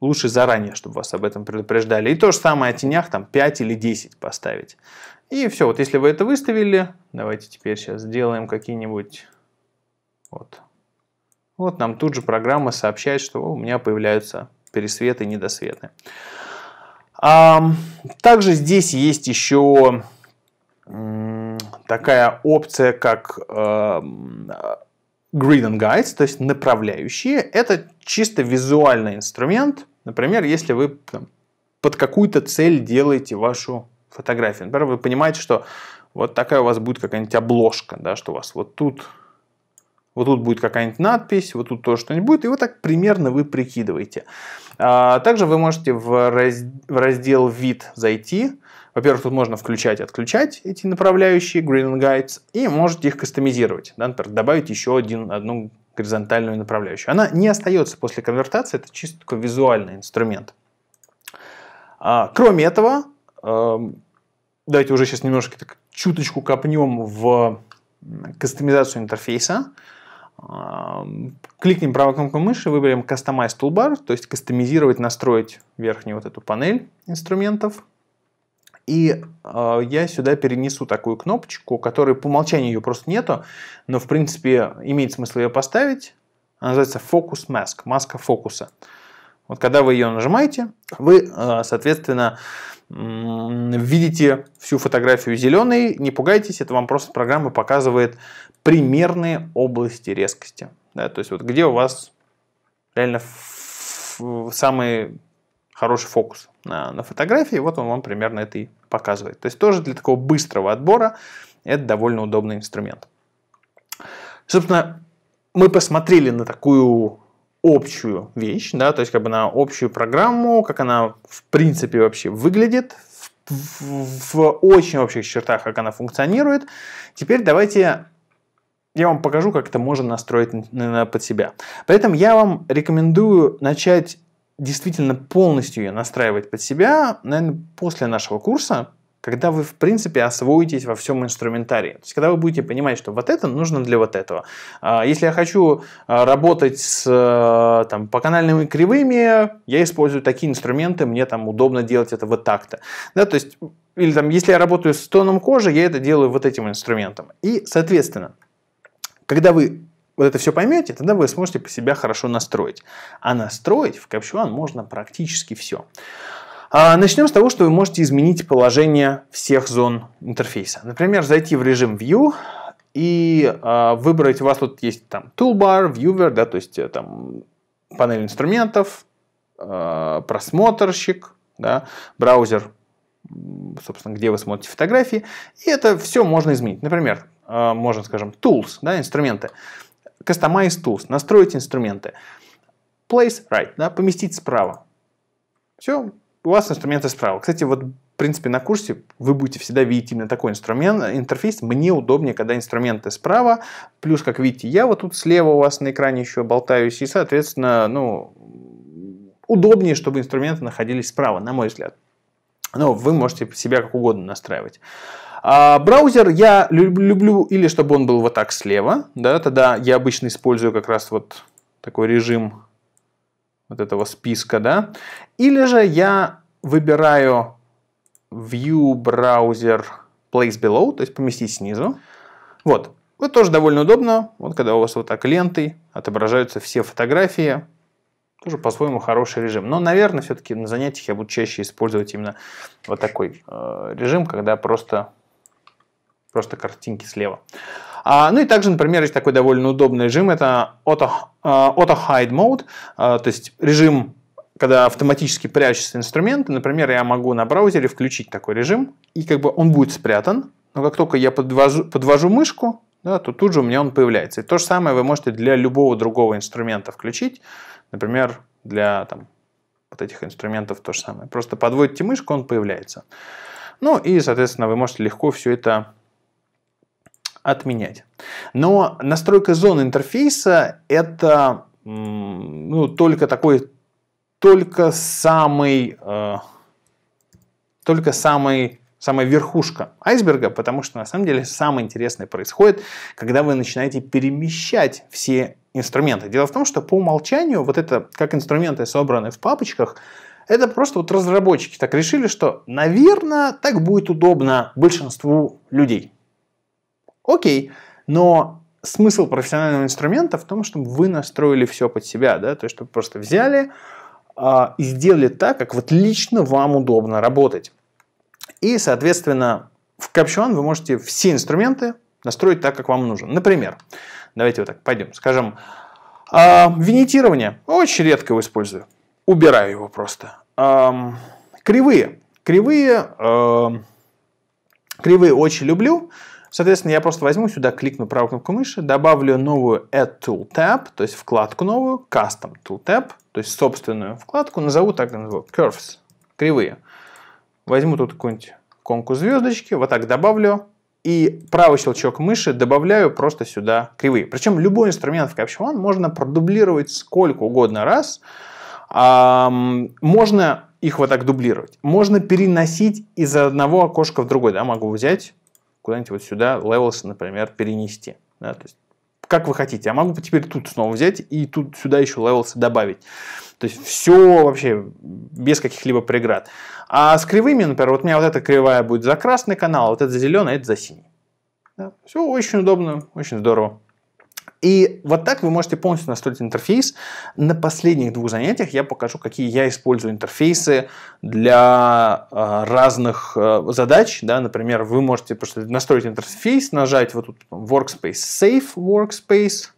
лучше заранее, чтобы вас об этом предупреждали. И то же самое о тенях, там 5 или 10 поставить. И все, вот если вы это выставили, давайте теперь сейчас сделаем какие-нибудь... Вот. Вот нам тут же программа сообщает, что у меня появляются пересветы и недосветы. А, также здесь есть еще такая опция, как э, Green and Guides, то есть направляющие. Это чисто визуальный инструмент. Например, если вы там, под какую-то цель делаете вашу фотографию. Например, вы понимаете, что вот такая у вас будет какая-нибудь обложка, да, что у вас вот тут вот тут будет какая-нибудь надпись, вот тут тоже что-нибудь будет, и вот так примерно вы прикидываете. А также вы можете в, раз... в раздел «Вид» зайти, во-первых, тут можно включать и отключать эти направляющие, Green Guides, и можете их кастомизировать. Да, например, добавить еще один, одну горизонтальную направляющую. Она не остается после конвертации, это чисто такой визуальный инструмент. А, кроме этого, э, давайте уже сейчас немножко так, чуточку копнем в кастомизацию интерфейса. Эм, кликнем правой кнопкой мыши, выберем Customize Toolbar, то есть кастомизировать, настроить верхнюю вот эту панель инструментов. И э, я сюда перенесу такую кнопочку, которой по умолчанию ее просто нету, но в принципе имеет смысл ее поставить. Она называется Focus Mask, маска фокуса. Вот когда вы ее нажимаете, вы, э, соответственно, видите всю фотографию зеленой, не пугайтесь, это вам просто программа показывает примерные области резкости. Да, то есть вот где у вас реально самый хороший фокус на, на фотографии, вот он вам примерно это и показывает. То есть тоже для такого быстрого отбора это довольно удобный инструмент. Собственно, мы посмотрели на такую общую вещь, да, то есть как бы на общую программу, как она в принципе вообще выглядит, в, в очень общих чертах, как она функционирует. Теперь давайте я вам покажу, как это можно настроить под себя. При этом я вам рекомендую начать действительно полностью ее настраивать под себя, наверное, после нашего курса, когда вы, в принципе, освоитесь во всем инструментарии. То есть, когда вы будете понимать, что вот это нужно для вот этого. А, если я хочу а, работать с, э, там, по канальными кривыми, я использую такие инструменты, мне там удобно делать это вот так-то. Да, то есть, или там, если я работаю с тоном кожи, я это делаю вот этим инструментом. И, соответственно, когда вы вот это все поймете, тогда вы сможете по себя хорошо настроить. А настроить в капчуан можно практически все. А, Начнем с того, что вы можете изменить положение всех зон интерфейса. Например, зайти в режим View и а, выбрать, у вас тут есть там Toolbar, Viewer, да, то есть э, там панель инструментов, а, просмотрщик, да, браузер, собственно, где вы смотрите фотографии. И это все можно изменить. Например, можно, скажем, tools, да, инструменты. Customize Tools, настроить инструменты. Place Right, да, поместить справа. Все, у вас инструменты справа. Кстати, вот в принципе, на курсе вы будете всегда видеть именно такой инструмент, интерфейс. Мне удобнее, когда инструменты справа. Плюс, как видите, я вот тут слева у вас на экране еще болтаюсь. И, соответственно, ну, удобнее, чтобы инструменты находились справа, на мой взгляд. Но ну, вы можете себя как угодно настраивать. А браузер я люблю или чтобы он был вот так слева, да, тогда я обычно использую как раз вот такой режим вот этого списка, да, или же я выбираю View Browser Place Below, то есть поместить снизу. Вот, это тоже довольно удобно, вот когда у вас вот так лентой отображаются все фотографии, тоже по-своему хороший режим. Но, наверное, все-таки на занятиях я буду чаще использовать именно вот такой э, режим, когда просто просто картинки слева. А, ну и также, например, есть такой довольно удобный режим, это Auto, а, auto Hide Mode, а, то есть режим когда автоматически прячутся инструменты, например, я могу на браузере включить такой режим, и как бы он будет спрятан, но как только я подвожу, подвожу мышку, да, то тут же у меня он появляется. И то же самое вы можете для любого другого инструмента включить, например, для там, вот этих инструментов то же самое. Просто подводите мышку, он появляется. Ну и, соответственно, вы можете легко все это отменять. Но настройка зоны интерфейса – это ну, только такой, только самый, э, только самый самая верхушка айсберга, потому что на самом деле самое интересное происходит, когда вы начинаете перемещать все инструменты. Дело в том, что по умолчанию вот это, как инструменты собраны в папочках, это просто вот разработчики так решили, что, наверное, так будет удобно большинству людей. Окей, но смысл профессионального инструмента в том, чтобы вы настроили все под себя, да, то есть чтобы просто взяли э, и сделали так, как вот лично вам удобно работать. И, соответственно, в Caption вы можете все инструменты настроить так, как вам нужно. Например, давайте вот так пойдем, скажем, э, винитирование очень редко его использую, убираю его просто. Э, кривые, кривые, э, кривые очень люблю. Соответственно, я просто возьму сюда, кликну правую кнопку мыши, добавлю новую Add Tool Tab, то есть вкладку новую, Custom Tool Tab, то есть собственную вкладку, назову так, назову Curves, кривые. Возьму тут какую-нибудь конку звездочки, вот так добавлю, и правый щелчок мыши добавляю просто сюда кривые. Причем любой инструмент в Capture One можно продублировать сколько угодно раз. Можно их вот так дублировать. Можно переносить из одного окошка в другой, Да, могу взять куда-нибудь вот сюда levels, например, перенести. Да, то есть как вы хотите. Я могу теперь тут снова взять и тут сюда еще levels добавить. То есть все вообще без каких-либо преград. А с кривыми, например, вот у меня вот эта кривая будет за красный канал, а вот это за зеленый, а это за синий. Да? Все очень удобно, очень здорово. И вот так вы можете полностью настроить интерфейс. На последних двух занятиях я покажу, какие я использую интерфейсы для э, разных э, задач. Да? Например, вы можете просто настроить интерфейс, нажать вот тут Workspace Safe Workspace,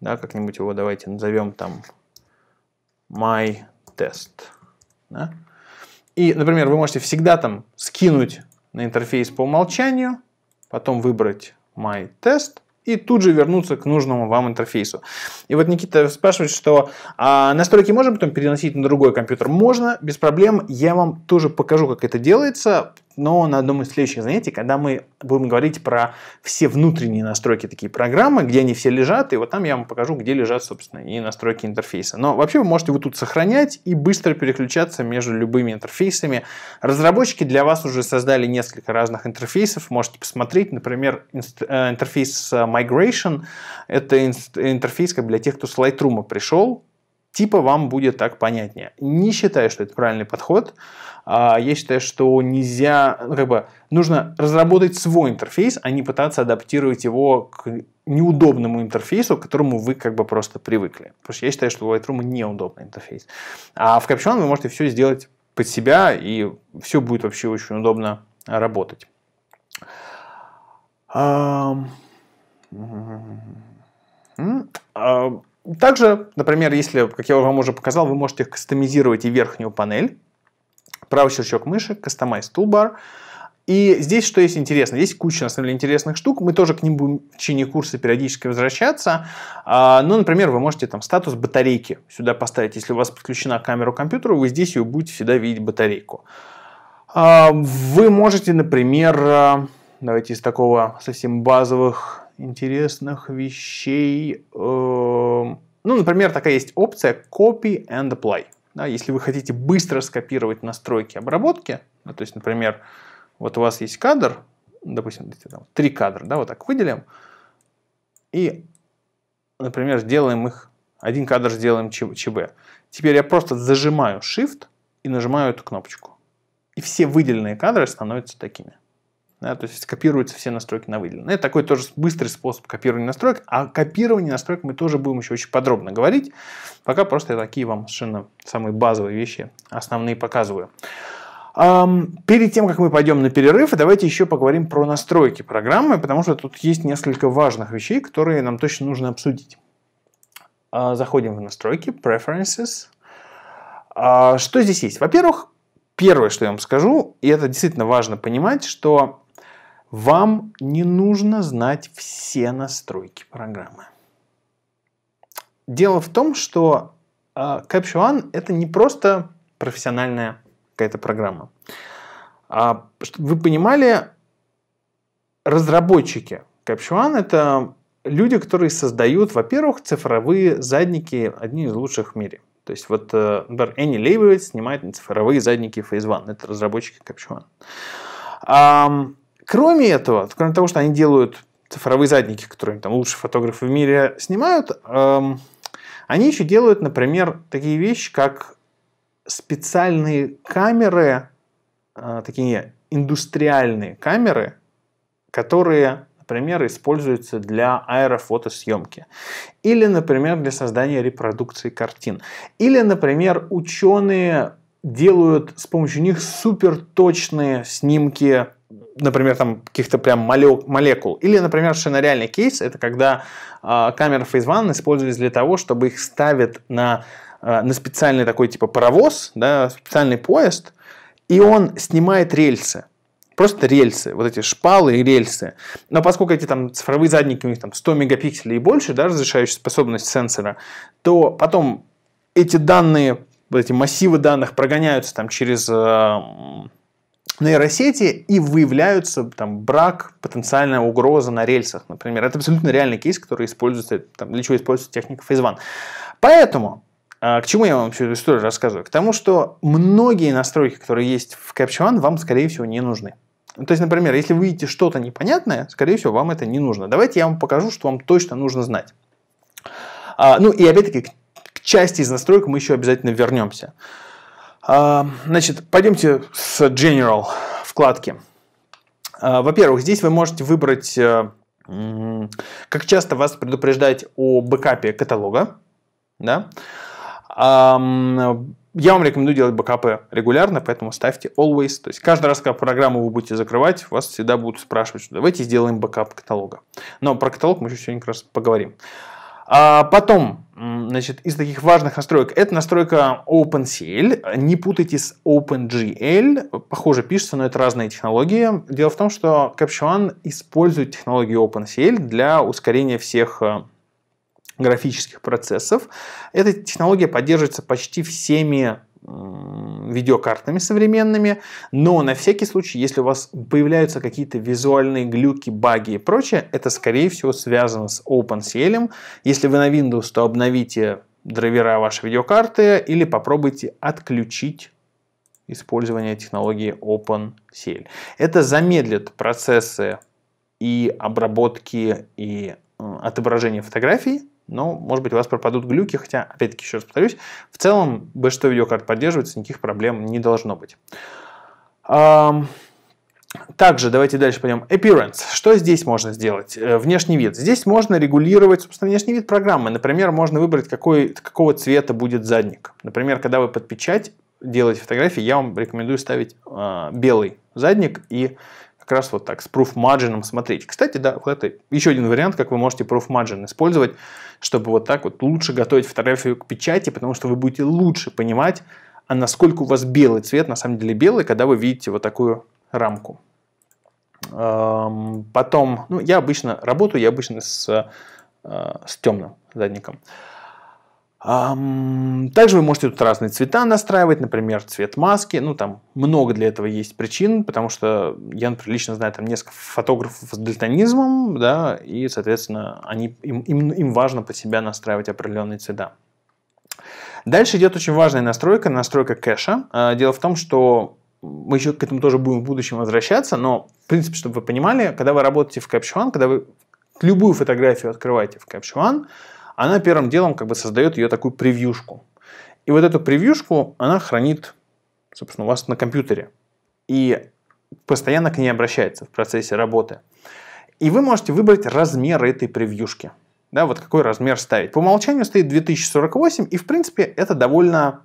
да, как-нибудь его давайте назовем там My Test. Да? И, например, вы можете всегда там скинуть на интерфейс по умолчанию, потом выбрать My Test, и тут же вернуться к нужному вам интерфейсу. И вот Никита спрашивает, что а настройки можно потом переносить на другой компьютер? Можно, без проблем. Я вам тоже покажу, как это делается но на одном из следующих занятий, когда мы будем говорить про все внутренние настройки такие программы, где они все лежат, и вот там я вам покажу, где лежат, собственно, и настройки интерфейса. Но вообще вы можете вот тут сохранять и быстро переключаться между любыми интерфейсами. Разработчики для вас уже создали несколько разных интерфейсов, можете посмотреть, например, э, интерфейс э, Migration, это интерфейс как для тех, кто с Lightroom пришел, типа вам будет так понятнее. Не считаю, что это правильный подход. А, я считаю, что нельзя, ну, как бы, нужно разработать свой интерфейс, а не пытаться адаптировать его к неудобному интерфейсу, к которому вы как бы просто привыкли. Потому что я считаю, что у Lightroom неудобный интерфейс. А в Caption вы можете все сделать под себя, и все будет вообще очень удобно работать. Также, например, если, как я вам уже показал, вы можете кастомизировать и верхнюю панель правый щелчок мыши, Customize Toolbar. И здесь что есть интересно? здесь куча, на самом деле, интересных штук. Мы тоже к ним будем в течение курса периодически возвращаться. А, ну, например, вы можете там статус батарейки сюда поставить. Если у вас подключена камера к компьютеру, вы здесь ее будете всегда видеть батарейку. А, вы можете, например, а, давайте из такого совсем базовых интересных вещей. Э, ну, например, такая есть опция Copy and Apply. Да, если вы хотите быстро скопировать настройки обработки, да, то есть, например, вот у вас есть кадр, допустим, три кадра, да, вот так выделим, и, например, сделаем их, один кадр сделаем ЧБ. Теперь я просто зажимаю Shift и нажимаю эту кнопочку. И все выделенные кадры становятся такими. Да, то есть копируются все настройки на выделенные. Это такой тоже быстрый способ копирования настроек. а копирование настроек мы тоже будем еще очень подробно говорить. Пока просто я такие вам совершенно самые базовые вещи, основные показываю. Перед тем, как мы пойдем на перерыв, давайте еще поговорим про настройки программы, потому что тут есть несколько важных вещей, которые нам точно нужно обсудить. А, заходим в настройки, preferences. А, что здесь есть? Во-первых, первое, что я вам скажу, и это действительно важно понимать, что вам не нужно знать все настройки программы. Дело в том, что э, Capture One это не просто профессиональная какая-то программа. А, чтобы вы понимали, разработчики Capture One это люди, которые создают, во-первых, цифровые задники, одни из лучших в мире. То есть вот, э, например, Энни Лейвовец снимает цифровые задники Phase One. Это разработчики Capture One. Кроме этого, кроме того, что они делают цифровые задники, которые там лучшие фотографы в мире снимают, эм, они еще делают, например, такие вещи, как специальные камеры, э, такие индустриальные камеры, которые, например, используются для аэрофотосъемки. Или, например, для создания репродукции картин. Или, например, ученые делают с помощью них суперточные снимки например, там каких-то прям молекул. Или, например, совершенно реальный кейс, это когда э, а, камеры фейзван использовались для того, чтобы их ставят на, э, на специальный такой типа паровоз, да, специальный поезд, и он снимает рельсы. Просто рельсы, вот эти шпалы и рельсы. Но поскольку эти там цифровые задники, у них там 100 мегапикселей и больше, да, разрешающая способность сенсора, то потом эти данные, эти массивы данных прогоняются там через э, нейросети и выявляются там брак, потенциальная угроза на рельсах, например. Это абсолютно реальный кейс, который используется, там, для чего используется техника FaceOne. Поэтому а, к чему я вам всю эту историю рассказываю? К тому, что многие настройки, которые есть в Capture One, вам, скорее всего, не нужны. То есть, например, если вы видите что-то непонятное, скорее всего, вам это не нужно. Давайте я вам покажу, что вам точно нужно знать. А, ну и опять-таки, к части из настроек мы еще обязательно вернемся. А, значит, пойдемте с General вкладки. А, во-первых, здесь вы можете выбрать, э, как часто вас предупреждать о бэкапе каталога. Да? А, я вам рекомендую делать бэкапы регулярно, поэтому ставьте always. То есть каждый раз, когда программу вы будете закрывать, вас всегда будут спрашивать, что давайте сделаем бэкап каталога. Но про каталог мы еще сегодня как раз поговорим. А потом, значит, из таких важных настроек, это настройка OpenCL, не путайте с OpenGL, похоже пишется, но это разные технологии. Дело в том, что CaptureOne использует технологию OpenCL для ускорения всех э, графических процессов. Эта технология поддерживается почти всеми видеокартами современными, но на всякий случай, если у вас появляются какие-то визуальные глюки, баги и прочее, это скорее всего связано с OpenCL. Если вы на Windows, то обновите драйвера вашей видеокарты или попробуйте отключить использование технологии OpenCL. Это замедлит процессы и обработки, и э, отображения фотографий, но, может быть, у вас пропадут глюки, хотя, опять-таки, еще раз повторюсь, в целом большинство видеокарт поддерживается, никаких проблем не должно быть. Также давайте дальше пойдем. Appearance. Что здесь можно сделать? Э, внешний вид. Здесь можно регулировать, собственно, внешний вид программы. Например, можно выбрать, какой, какого цвета будет задник. Например, когда вы под печать делаете фотографии, я вам рекомендую ставить э, белый задник и как раз вот так, с proof margin смотреть. Кстати, да, вот это еще один вариант, как вы можете proof margin использовать, чтобы вот так вот лучше готовить фотографию к печати, потому что вы будете лучше понимать, а насколько у вас белый цвет, на самом деле белый, когда вы видите вот такую рамку. Эм, потом, ну, я обычно работаю, я обычно с, э, с темным задником. Также вы можете тут разные цвета настраивать, например, цвет маски. Ну, там много для этого есть причин, потому что я, например, лично знаю там несколько фотографов с дальтонизмом, да, и, соответственно, они, им, им, им важно под себя настраивать определенные цвета. Дальше идет очень важная настройка, настройка кэша. А, дело в том, что мы еще к этому тоже будем в будущем возвращаться, но, в принципе, чтобы вы понимали, когда вы работаете в Capture One, когда вы любую фотографию открываете в Capture One, она первым делом как бы создает ее такую превьюшку. И вот эту превьюшку она хранит, собственно, у вас на компьютере. И постоянно к ней обращается в процессе работы. И вы можете выбрать размер этой превьюшки. Да, вот какой размер ставить. По умолчанию стоит 2048, и в принципе это довольно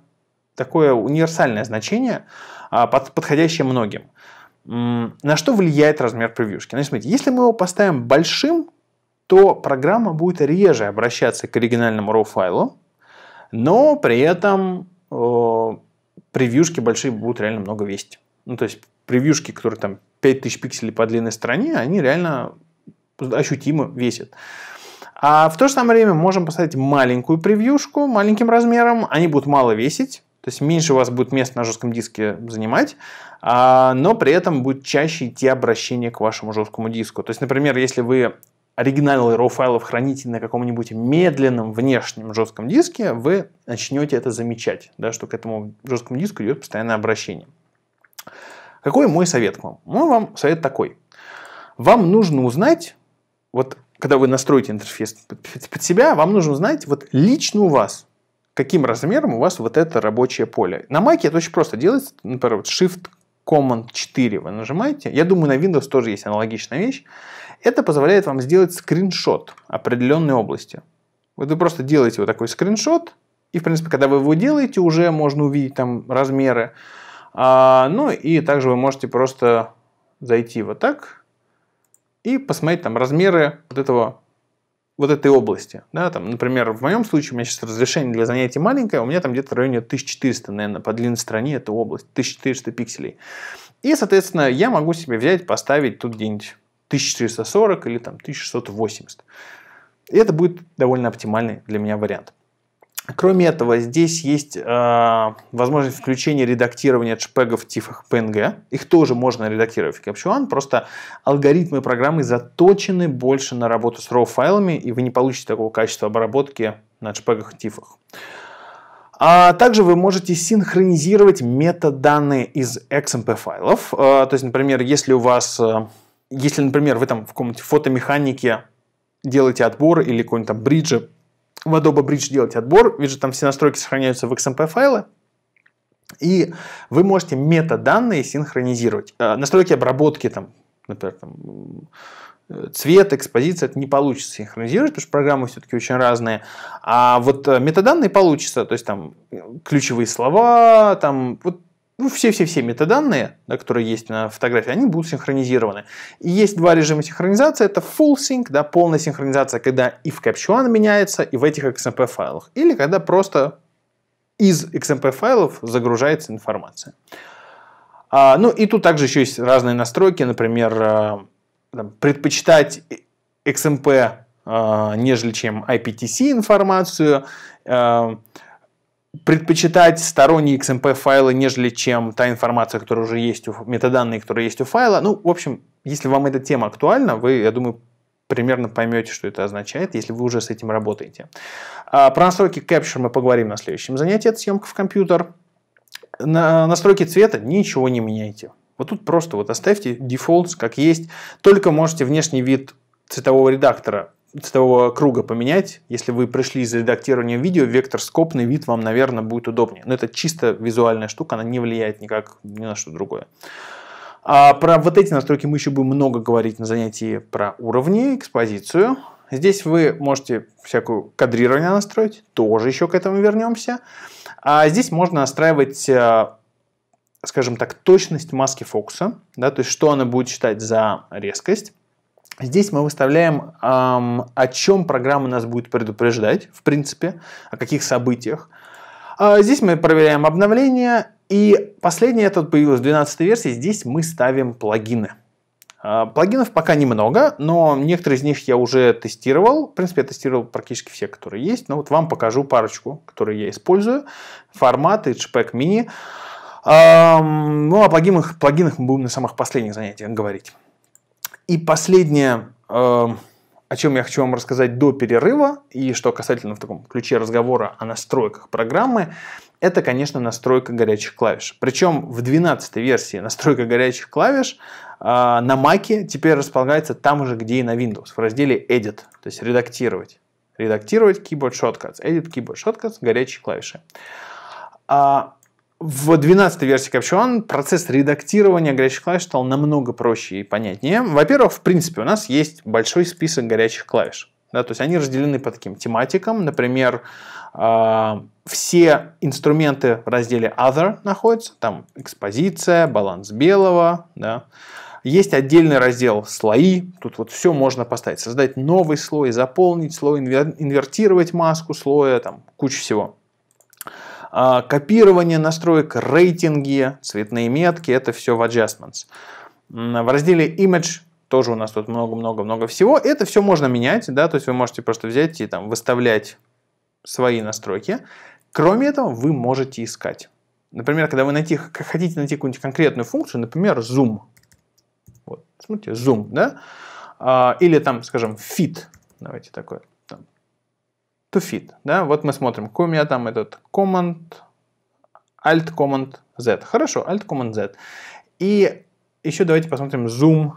такое универсальное значение, а, подходящее многим. На что влияет размер превьюшки? Значит, смотрите, если мы его поставим большим, то программа будет реже обращаться к оригинальному RAW файлу, но при этом э, превьюшки большие будут реально много весить. Ну, то есть превьюшки, которые там 5000 пикселей по длинной стороне, они реально ощутимо весят. А в то же самое время можем поставить маленькую превьюшку, маленьким размером, они будут мало весить, то есть меньше у вас будет места на жестком диске занимать, а, но при этом будет чаще идти обращение к вашему жесткому диску. То есть, например, если вы оригиналы RAW файлов храните на каком-нибудь медленном внешнем жестком диске, вы начнете это замечать, да, что к этому жесткому диску идет постоянное обращение. Какой мой совет к вам? Мой вам совет такой. Вам нужно узнать, вот когда вы настроите интерфейс под себя, вам нужно узнать вот лично у вас, каким размером у вас вот это рабочее поле. На маке это очень просто делается, например, вот Shift Command 4 вы нажимаете, я думаю, на Windows тоже есть аналогичная вещь, это позволяет вам сделать скриншот определенной области. Вот вы просто делаете вот такой скриншот, и, в принципе, когда вы его делаете, уже можно увидеть там размеры. А, ну и также вы можете просто зайти вот так и посмотреть там размеры вот этого вот этой области. Да, там, например, в моем случае у меня сейчас разрешение для занятий маленькое, у меня там где-то в районе 1400, наверное, по длинной стороне эта область, 1400 пикселей. И, соответственно, я могу себе взять, поставить тут где-нибудь 1440 или там 1680. И это будет довольно оптимальный для меня вариант. Кроме этого, здесь есть э, возможность включения редактирования JPEG в тифах PNG. Их тоже можно редактировать в Capture просто алгоритмы программы заточены больше на работу с RAW файлами, и вы не получите такого качества обработки на JPEG и тифах. А также вы можете синхронизировать метаданные из XMP файлов. Э, то есть, например, если у вас, э, если, например, вы там в каком-нибудь фотомеханике делаете отбор или какой-нибудь там бриджи в Adobe Bridge делать отбор, ведь же там все настройки сохраняются в XMP файлы, и вы можете метаданные синхронизировать. А, настройки обработки, там, например, там, цвет, экспозиция, это не получится синхронизировать, потому что программы все-таки очень разные. А вот э, метаданные получится, то есть там ключевые слова, там вот ну, все-все-все метаданные, да, которые есть на фотографии, они будут синхронизированы. И есть два режима синхронизации. Это full sync, да, полная синхронизация, когда и в CaptureOne меняется, и в этих XMP файлах. Или когда просто из XMP файлов загружается информация. А, ну и тут также еще есть разные настройки, например, а, там, предпочитать XMP, а, нежели чем IPTC информацию, а, предпочитать сторонние XMP файлы, нежели чем та информация, которая уже есть, у, метаданные, которые есть у файла. Ну, в общем, если вам эта тема актуальна, вы, я думаю, примерно поймете, что это означает, если вы уже с этим работаете. А, про настройки Capture мы поговорим на следующем занятии, это съемка в компьютер. На настройки цвета ничего не меняйте. Вот тут просто вот оставьте дефолт как есть, только можете внешний вид цветового редактора цветового круга поменять. Если вы пришли из редактирования видео, вектор скопный вид вам, наверное, будет удобнее. Но это чисто визуальная штука, она не влияет никак ни на что другое. А про вот эти настройки мы еще будем много говорить на занятии про уровни, экспозицию. Здесь вы можете всякую кадрирование настроить, тоже еще к этому вернемся. А здесь можно настраивать, э, скажем так, точность маски фокуса, да, то есть что она будет считать за резкость. Здесь мы выставляем, о чем программа нас будет предупреждать, в принципе, о каких событиях. А, здесь мы проверяем обновления. И последняя тут появилась в 12 версии. Здесь мы ставим плагины. А, плагинов пока немного, но некоторые из них я уже тестировал. В принципе, я тестировал практически все, которые есть. Но вот вам покажу парочку, которые я использую. Формат и JPEG Mini. Ну, о плагинах, плагинах мы будем на самых последних занятиях говорить. И последнее, эм, о чем я хочу вам рассказать до перерыва, и что касательно в таком ключе разговора о настройках программы, это, конечно, настройка горячих клавиш. Причем в 12 версии настройка горячих клавиш а, на Mac теперь располагается там же, где и на Windows, в разделе Edit, то есть редактировать. Редактировать Keyboard Shortcuts, Edit Keyboard Shortcuts, горячие клавиши. А в 12-й версии Caption процесс редактирования горячих клавиш стал намного проще и понятнее. Во-первых, в принципе, у нас есть большой список горячих клавиш. Да, то есть они разделены по таким тематикам. Например, э, все инструменты в разделе Other находятся. Там экспозиция, баланс белого. Да. Есть отдельный раздел слои. Тут вот все можно поставить. Создать новый слой, заполнить слой, инвер инвертировать маску слоя, там куча всего. А копирование настроек, рейтинги, цветные метки, это все в Adjustments. В разделе Image тоже у нас тут много-много-много всего. Это все можно менять, да, то есть вы можете просто взять и там выставлять свои настройки. Кроме этого, вы можете искать. Например, когда вы найти, хотите найти какую-нибудь конкретную функцию, например, zoom. Вот, смотрите, zoom, да? А, или там, скажем, fit. Давайте такое to fit. Да? Вот мы смотрим, какой у меня там этот command, alt command z. Хорошо, alt command z. И еще давайте посмотрим zoom.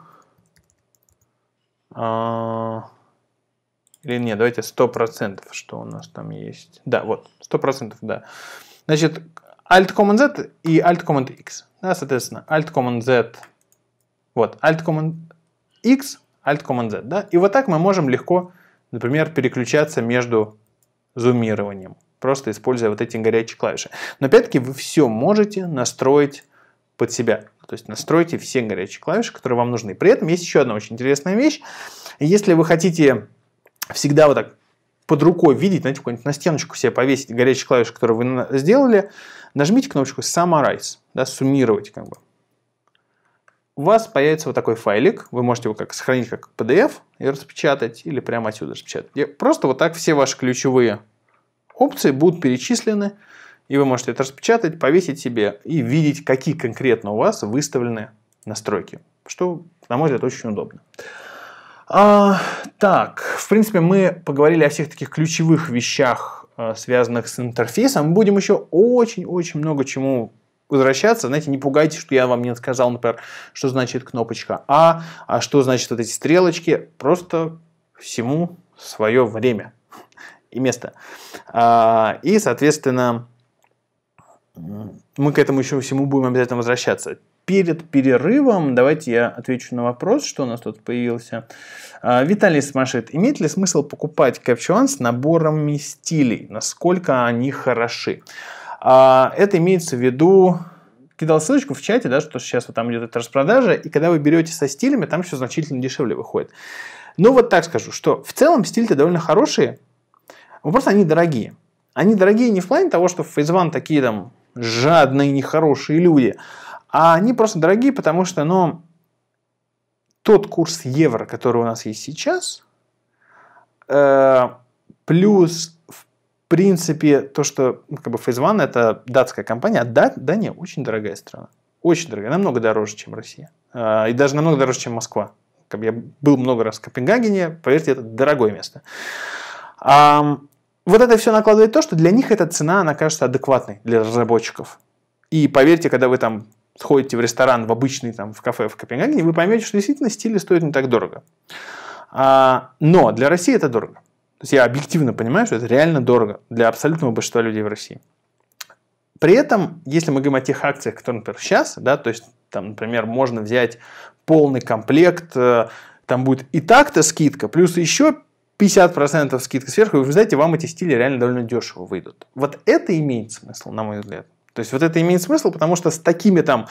А, или нет, давайте 100%, что у нас там есть. Да, вот, 100%, да. Значит, alt command z и alt command x. Да, соответственно, alt command z, вот, alt command x, alt command z, да. И вот так мы можем легко, например, переключаться между зумированием, просто используя вот эти горячие клавиши. Но опять-таки вы все можете настроить под себя. То есть настройте все горячие клавиши, которые вам нужны. При этом есть еще одна очень интересная вещь. Если вы хотите всегда вот так под рукой видеть, знаете, какую-нибудь на стеночку себе повесить горячие клавиши, которые вы сделали, нажмите кнопочку «Summarize», да, «Суммировать», как бы у вас появится вот такой файлик, вы можете его как сохранить как PDF и распечатать, или прямо отсюда распечатать. И просто вот так все ваши ключевые опции будут перечислены, и вы можете это распечатать, повесить себе и видеть, какие конкретно у вас выставлены настройки, что, на мой взгляд, очень удобно. А, так, в принципе, мы поговорили о всех таких ключевых вещах, э, связанных с интерфейсом. будем еще очень-очень много чему возвращаться, знаете, не пугайтесь, что я вам не сказал, например, что значит кнопочка А, а что значит вот эти стрелочки, просто всему свое время и место. А, и, соответственно, мы к этому еще всему будем обязательно возвращаться. Перед перерывом давайте я отвечу на вопрос, что у нас тут появился. А, Виталий спрашивает, имеет ли смысл покупать капчуан с наборами стилей? Насколько они хороши? А Это имеется в виду кидал ссылочку в чате, да, что сейчас вот там идет эта распродажа, и когда вы берете со стилями, там все значительно дешевле выходит. Ну вот так скажу, что в целом стили-то довольно хорошие, но просто они дорогие. Они дорогие не в плане того, что Фейзван такие там жадные, нехорошие люди, а они просто дорогие, потому что, ну, тот курс евро, который у нас есть сейчас, э, плюс в принципе, то, что ну, как бы FaZe это датская компания, а да, Дания очень дорогая страна. Очень дорогая, намного дороже, чем Россия. А, и даже намного дороже, чем Москва. Как бы я был много раз в Копенгагене, поверьте, это дорогое место. вот это все накладывает то, что для них эта цена, она кажется адекватной для разработчиков. И поверьте, когда вы там сходите в ресторан, в обычный там, в кафе в Копенгагене, вы поймете, что действительно стили стоят не так дорого. А, но для России это дорого. То есть я объективно понимаю, что это реально дорого для абсолютного большинства людей в России. При этом, если мы говорим о тех акциях, которые, например, сейчас, да, то есть, там, например, можно взять полный комплект, э, там будет и так-то скидка, плюс еще 50% скидка сверху, и вы знаете, вам эти стили реально довольно дешево выйдут. Вот это имеет смысл, на мой взгляд. То есть вот это имеет смысл, потому что с такими там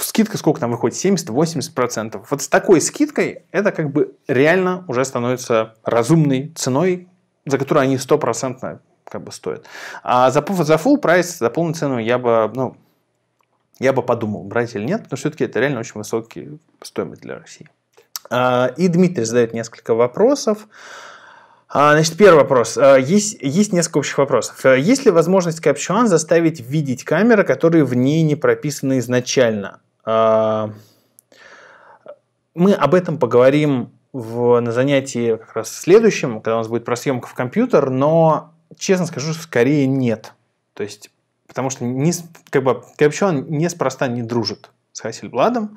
скидка сколько там выходит, 70-80%. Вот с такой скидкой это как бы реально уже становится разумной ценой, за которую они стопроцентно как бы стоят. А за, за full прайс, за полную цену я бы, ну, я бы подумал, брать или нет, но все-таки это реально очень высокие стоимость для России. А, и Дмитрий задает несколько вопросов. А, значит, первый вопрос. Э, есть, есть несколько общих вопросов. Э, есть ли возможность Caption заставить видеть камеры, которые в ней не прописаны изначально? А, мы об этом поговорим в, на занятии как раз следующем, когда у нас будет про съемку в компьютер, но, честно скажу, скорее нет. То есть, потому что не, как бы, Caption неспроста не дружит с Hasselblad,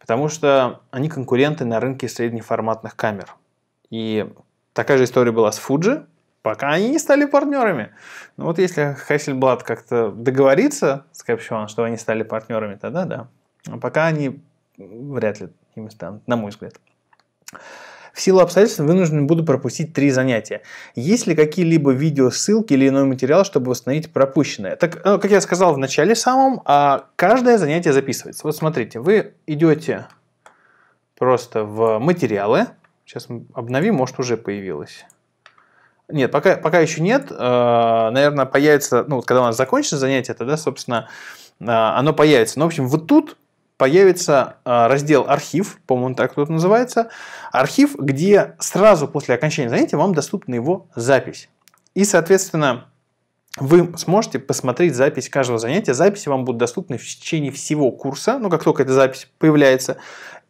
потому что они конкуренты на рынке среднеформатных камер. И Такая же история была с Fuji, пока они не стали партнерами. Ну вот если Hasselblad как-то договорится с Caption, что они стали партнерами, тогда да. А пока они вряд ли ими станут, на мой взгляд. В силу обстоятельств вынужден буду пропустить три занятия. Есть ли какие-либо видео, ссылки или иной материал, чтобы восстановить пропущенное? Так, ну, как я сказал в начале самом, а каждое занятие записывается. Вот смотрите, вы идете просто в материалы, Сейчас мы обновим, может, уже появилось. Нет, пока, пока еще нет. Э, наверное, появится, ну, вот когда у нас закончится занятие, тогда, собственно, э, оно появится. Но, ну, в общем, вот тут появится э, раздел «Архив», по-моему, так тут называется. Архив, где сразу после окончания занятия вам доступна его запись. И, соответственно, вы сможете посмотреть запись каждого занятия. Записи вам будут доступны в течение всего курса, ну, как только эта запись появляется.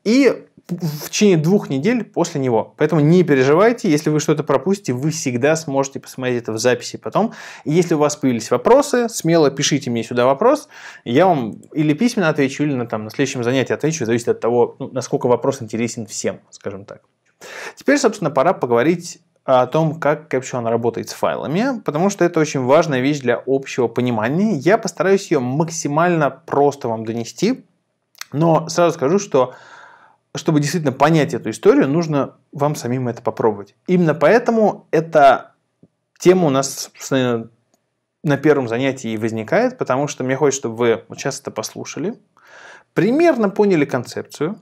И в течение двух недель после него. Поэтому не переживайте, если вы что-то пропустите, вы всегда сможете посмотреть это в записи потом. И если у вас появились вопросы, смело пишите мне сюда вопрос, я вам или письменно отвечу, или на, там, на следующем занятии отвечу, зависит от того, ну, насколько вопрос интересен всем, скажем так. Теперь, собственно, пора поговорить о том, как CaptionOn работает с файлами, потому что это очень важная вещь для общего понимания. Я постараюсь ее максимально просто вам донести, но сразу скажу, что чтобы действительно понять эту историю, нужно вам самим это попробовать. Именно поэтому эта тема у нас, на первом занятии и возникает, потому что мне хочется, чтобы вы вот сейчас это послушали, примерно поняли концепцию,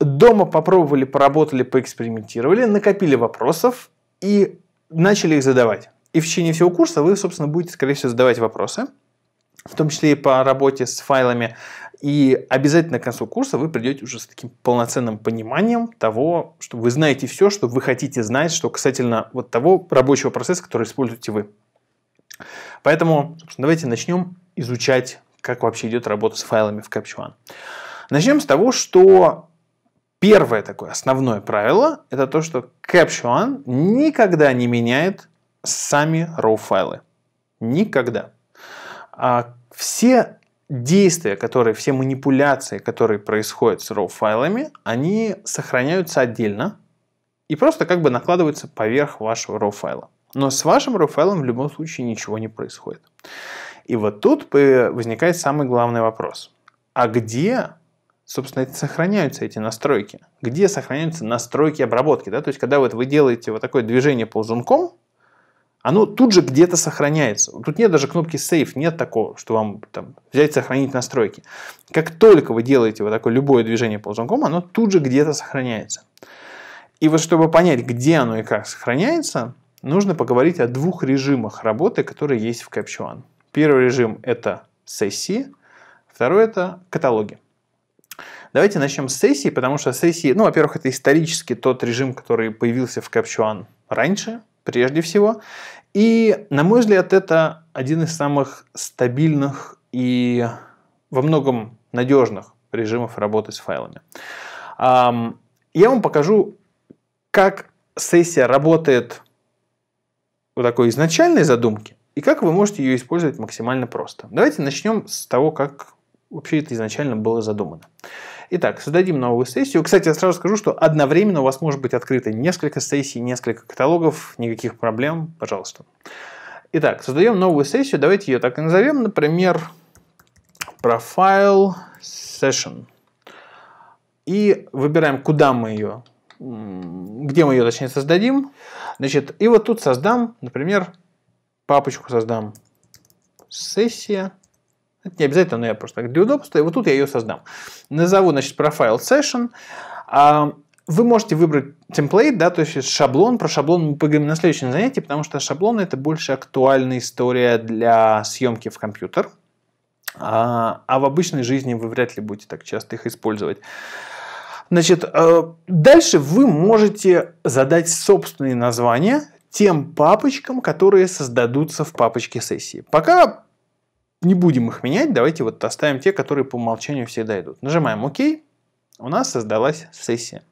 дома попробовали, поработали, поэкспериментировали, накопили вопросов и начали их задавать. И в течение всего курса вы, собственно, будете, скорее всего, задавать вопросы, в том числе и по работе с файлами и обязательно к концу курса вы придете уже с таким полноценным пониманием того, что вы знаете все, что вы хотите знать, что касательно вот того рабочего процесса, который используете вы. Поэтому давайте начнем изучать, как вообще идет работа с файлами в CaptureOne. Начнем с того, что первое такое основное правило – это то, что CaptureOne никогда не меняет сами RAW-файлы. Никогда. А все действия, которые, все манипуляции, которые происходят с RAW-файлами, они сохраняются отдельно и просто как бы накладываются поверх вашего RAW-файла. Но с вашим RAW-файлом в любом случае ничего не происходит. И вот тут возникает самый главный вопрос. А где, собственно, сохраняются эти настройки? Где сохраняются настройки обработки? Да? То есть, когда вот вы делаете вот такое движение ползунком, оно тут же где-то сохраняется. Тут нет даже кнопки Save, нет такого, что вам там, взять сохранить настройки. Как только вы делаете вот такое любое движение ползунком, оно тут же где-то сохраняется. И вот чтобы понять, где оно и как сохраняется, нужно поговорить о двух режимах работы, которые есть в Capture Первый режим – это сессии, второй – это каталоги. Давайте начнем с сессии, потому что сессии, ну, во-первых, это исторически тот режим, который появился в Capture раньше – прежде всего. И, на мой взгляд, это один из самых стабильных и во многом надежных режимов работы с файлами. Я вам покажу, как сессия работает у такой изначальной задумки и как вы можете ее использовать максимально просто. Давайте начнем с того, как вообще это изначально было задумано. Итак, создадим новую сессию. Кстати, я сразу скажу, что одновременно у вас может быть открыто несколько сессий, несколько каталогов, никаких проблем, пожалуйста. Итак, создаем новую сессию, давайте ее так и назовем, например, Profile Session. И выбираем, куда мы ее, где мы ее, точнее, создадим. Значит, и вот тут создам, например, папочку создам сессия. Это не обязательно, но я просто так для удобства. И вот тут я ее создам. Назову, значит, профайл session. А, вы можете выбрать темплейт, да, то есть шаблон. Про шаблон мы поговорим на следующем занятии, потому что шаблон это больше актуальная история для съемки в компьютер. А, а в обычной жизни вы вряд ли будете так часто их использовать. Значит, э, дальше вы можете задать собственные названия тем папочкам, которые создадутся в папочке сессии. Пока не будем их менять, давайте вот оставим те, которые по умолчанию всегда идут. Нажимаем ОК, у нас создалась сессия.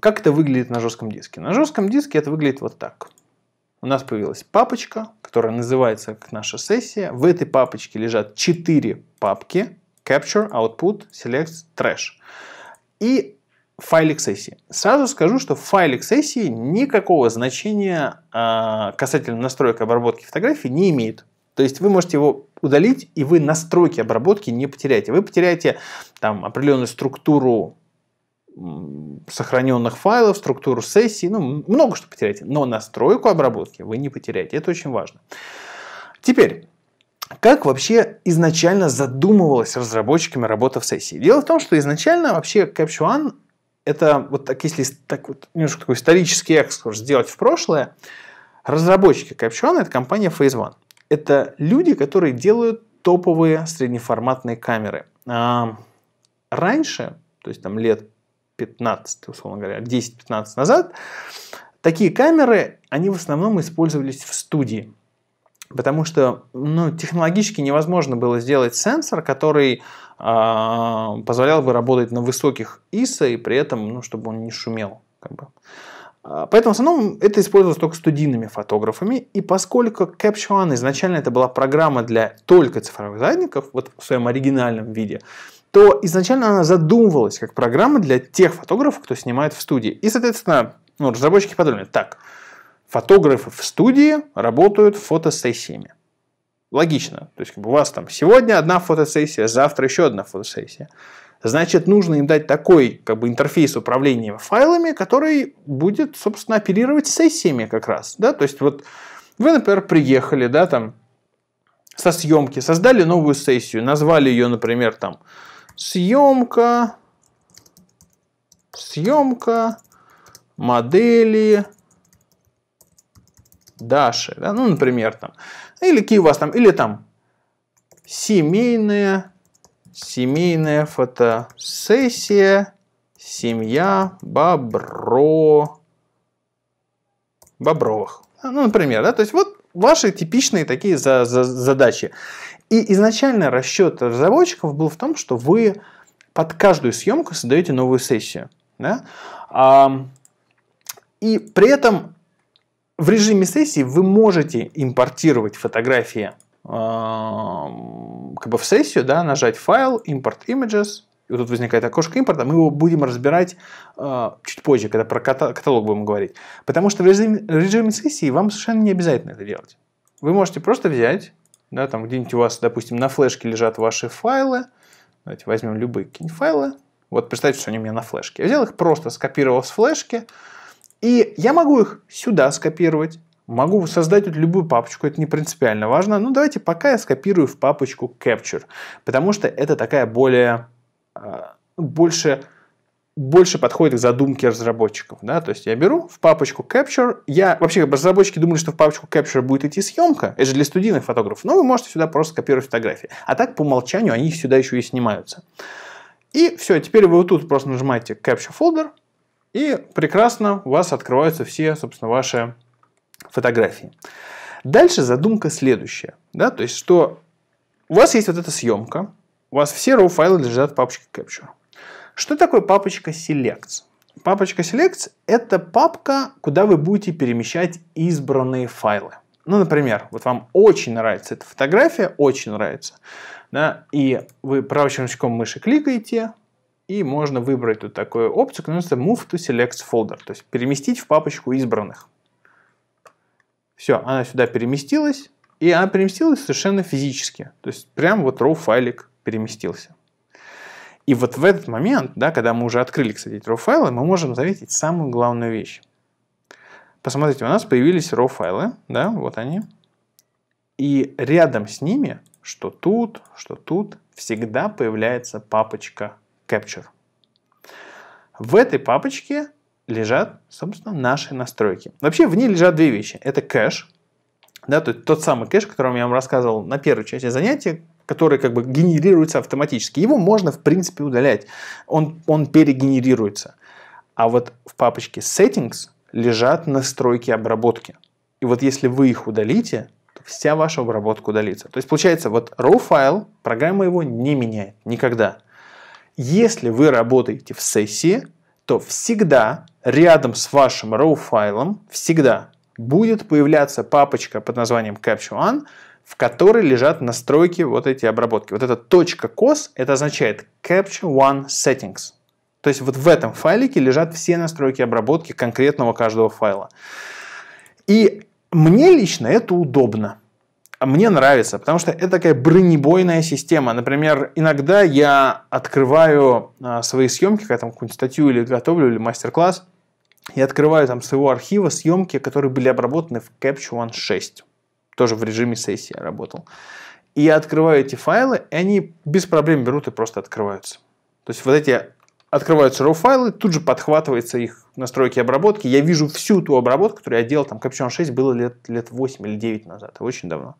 Как это выглядит на жестком диске? На жестком диске это выглядит вот так. У нас появилась папочка, которая называется как наша сессия. В этой папочке лежат 4 папки. Capture, Output, Select, Trash. И файлик сессии. Сразу скажу, что файлик сессии никакого значения э, касательно настроек обработки фотографий не имеет. То есть вы можете его удалить, и вы настройки обработки не потеряете. Вы потеряете там определенную структуру сохраненных файлов, структуру сессии, ну, много что потеряете, но настройку обработки вы не потеряете, это очень важно. Теперь, как вообще изначально задумывалась разработчиками работа в сессии? Дело в том, что изначально вообще Capture One это вот так, если так вот немножко такой исторический экскурс сделать в прошлое, разработчики Capture One это компания Phase One это люди, которые делают топовые среднеформатные камеры. А раньше, то есть там лет 15, условно говоря, 10-15 назад, такие камеры, они в основном использовались в студии. Потому что ну, технологически невозможно было сделать сенсор, который э, позволял бы работать на высоких ISO и при этом, ну, чтобы он не шумел. Как бы. А, поэтому в основном это использовалось только студийными фотографами, и поскольку Capture One изначально это была программа для только цифровых задников, вот в своем оригинальном виде, то изначально она задумывалась как программа для тех фотографов, кто снимает в студии. И, соответственно, ну, разработчики подумали, так, фотографы в студии работают фотосессиями. Логично. То есть как бы у вас там сегодня одна фотосессия, завтра еще одна фотосессия значит нужно им дать такой как бы, интерфейс управления файлами, который будет, собственно, оперировать сессиями как раз. Да? То есть вот вы, например, приехали да, там, со съемки, создали новую сессию, назвали ее, например, там, съемка, съемка, модели, Даши, да? ну, например, там, или какие у вас там, или там семейная. Семейная фотосессия. Семья Бобро... Бобровых. А, ну, например, да, то есть вот ваши типичные такие за, за, задачи. И изначально расчет разработчиков был в том, что вы под каждую съемку создаете новую сессию. Да? А, и при этом в режиме сессии вы можете импортировать фотографии а, как бы в сессию, да, нажать файл, import images, и вот тут возникает окошко импорта, мы его будем разбирать э, чуть позже, когда про каталог будем говорить. Потому что в режиме, в режиме сессии вам совершенно не обязательно это делать. Вы можете просто взять, да, там где-нибудь у вас, допустим, на флешке лежат ваши файлы, давайте возьмем любые какие-нибудь файлы, вот представьте, что они у меня на флешке. Я взял их просто, скопировал с флешки, и я могу их сюда скопировать, Могу создать вот любую папочку, это не принципиально важно. Ну, давайте пока я скопирую в папочку Capture, потому что это такая более, а, больше, больше подходит к задумке разработчиков. Да? То есть я беру в папочку Capture, я вообще как бы разработчики думали, что в папочку Capture будет идти съемка, это же для студийных фотографов, но вы можете сюда просто скопировать фотографии. А так по умолчанию они сюда еще и снимаются. И все, теперь вы вот тут просто нажимаете Capture Folder, и прекрасно у вас открываются все, собственно, ваши фотографии. Дальше задумка следующая. Да, то есть, что у вас есть вот эта съемка, у вас все RAW файлы лежат в папочке Capture. Что такое папочка Selects? Папочка Selects – это папка, куда вы будете перемещать избранные файлы. Ну, например, вот вам очень нравится эта фотография, очень нравится, да, и вы правым щелчком мыши кликаете, и можно выбрать вот такую опцию, которая называется Move to Select Folder, то есть переместить в папочку избранных. Все, она сюда переместилась, и она переместилась совершенно физически. То есть прям вот raw файлик переместился. И вот в этот момент, да, когда мы уже открыли, кстати, эти raw файлы, мы можем заметить самую главную вещь. Посмотрите, у нас появились raw файлы, да, вот они. И рядом с ними, что тут, что тут, всегда появляется папочка Capture. В этой папочке лежат, собственно, наши настройки. Вообще в ней лежат две вещи. Это кэш, да, то есть тот самый кэш, о котором я вам рассказывал на первой части занятия, который как бы генерируется автоматически. Его можно, в принципе, удалять. Он, он перегенерируется. А вот в папочке Settings лежат настройки обработки. И вот если вы их удалите, то вся ваша обработка удалится. То есть получается, вот RAW файл, программа его не меняет никогда. Если вы работаете в сессии, то всегда рядом с вашим RAW файлом всегда будет появляться папочка под названием Capture One, в которой лежат настройки вот эти обработки. Вот эта точка .cos это означает Capture One Settings. То есть вот в этом файлике лежат все настройки обработки конкретного каждого файла. И мне лично это удобно. Мне нравится, потому что это такая бронебойная система. Например, иногда я открываю а, свои съемки, когда там какую-нибудь статью или готовлю, или мастер-класс, я открываю там своего архива съемки, которые были обработаны в Capture One 6. Тоже в режиме сессии я работал. И я открываю эти файлы, и они без проблем берут и просто открываются. То есть вот эти открываются RAW файлы, тут же подхватывается их настройки обработки. Я вижу всю ту обработку, которую я делал, там Caption 6 было лет, лет 8 или 9 назад, очень давно.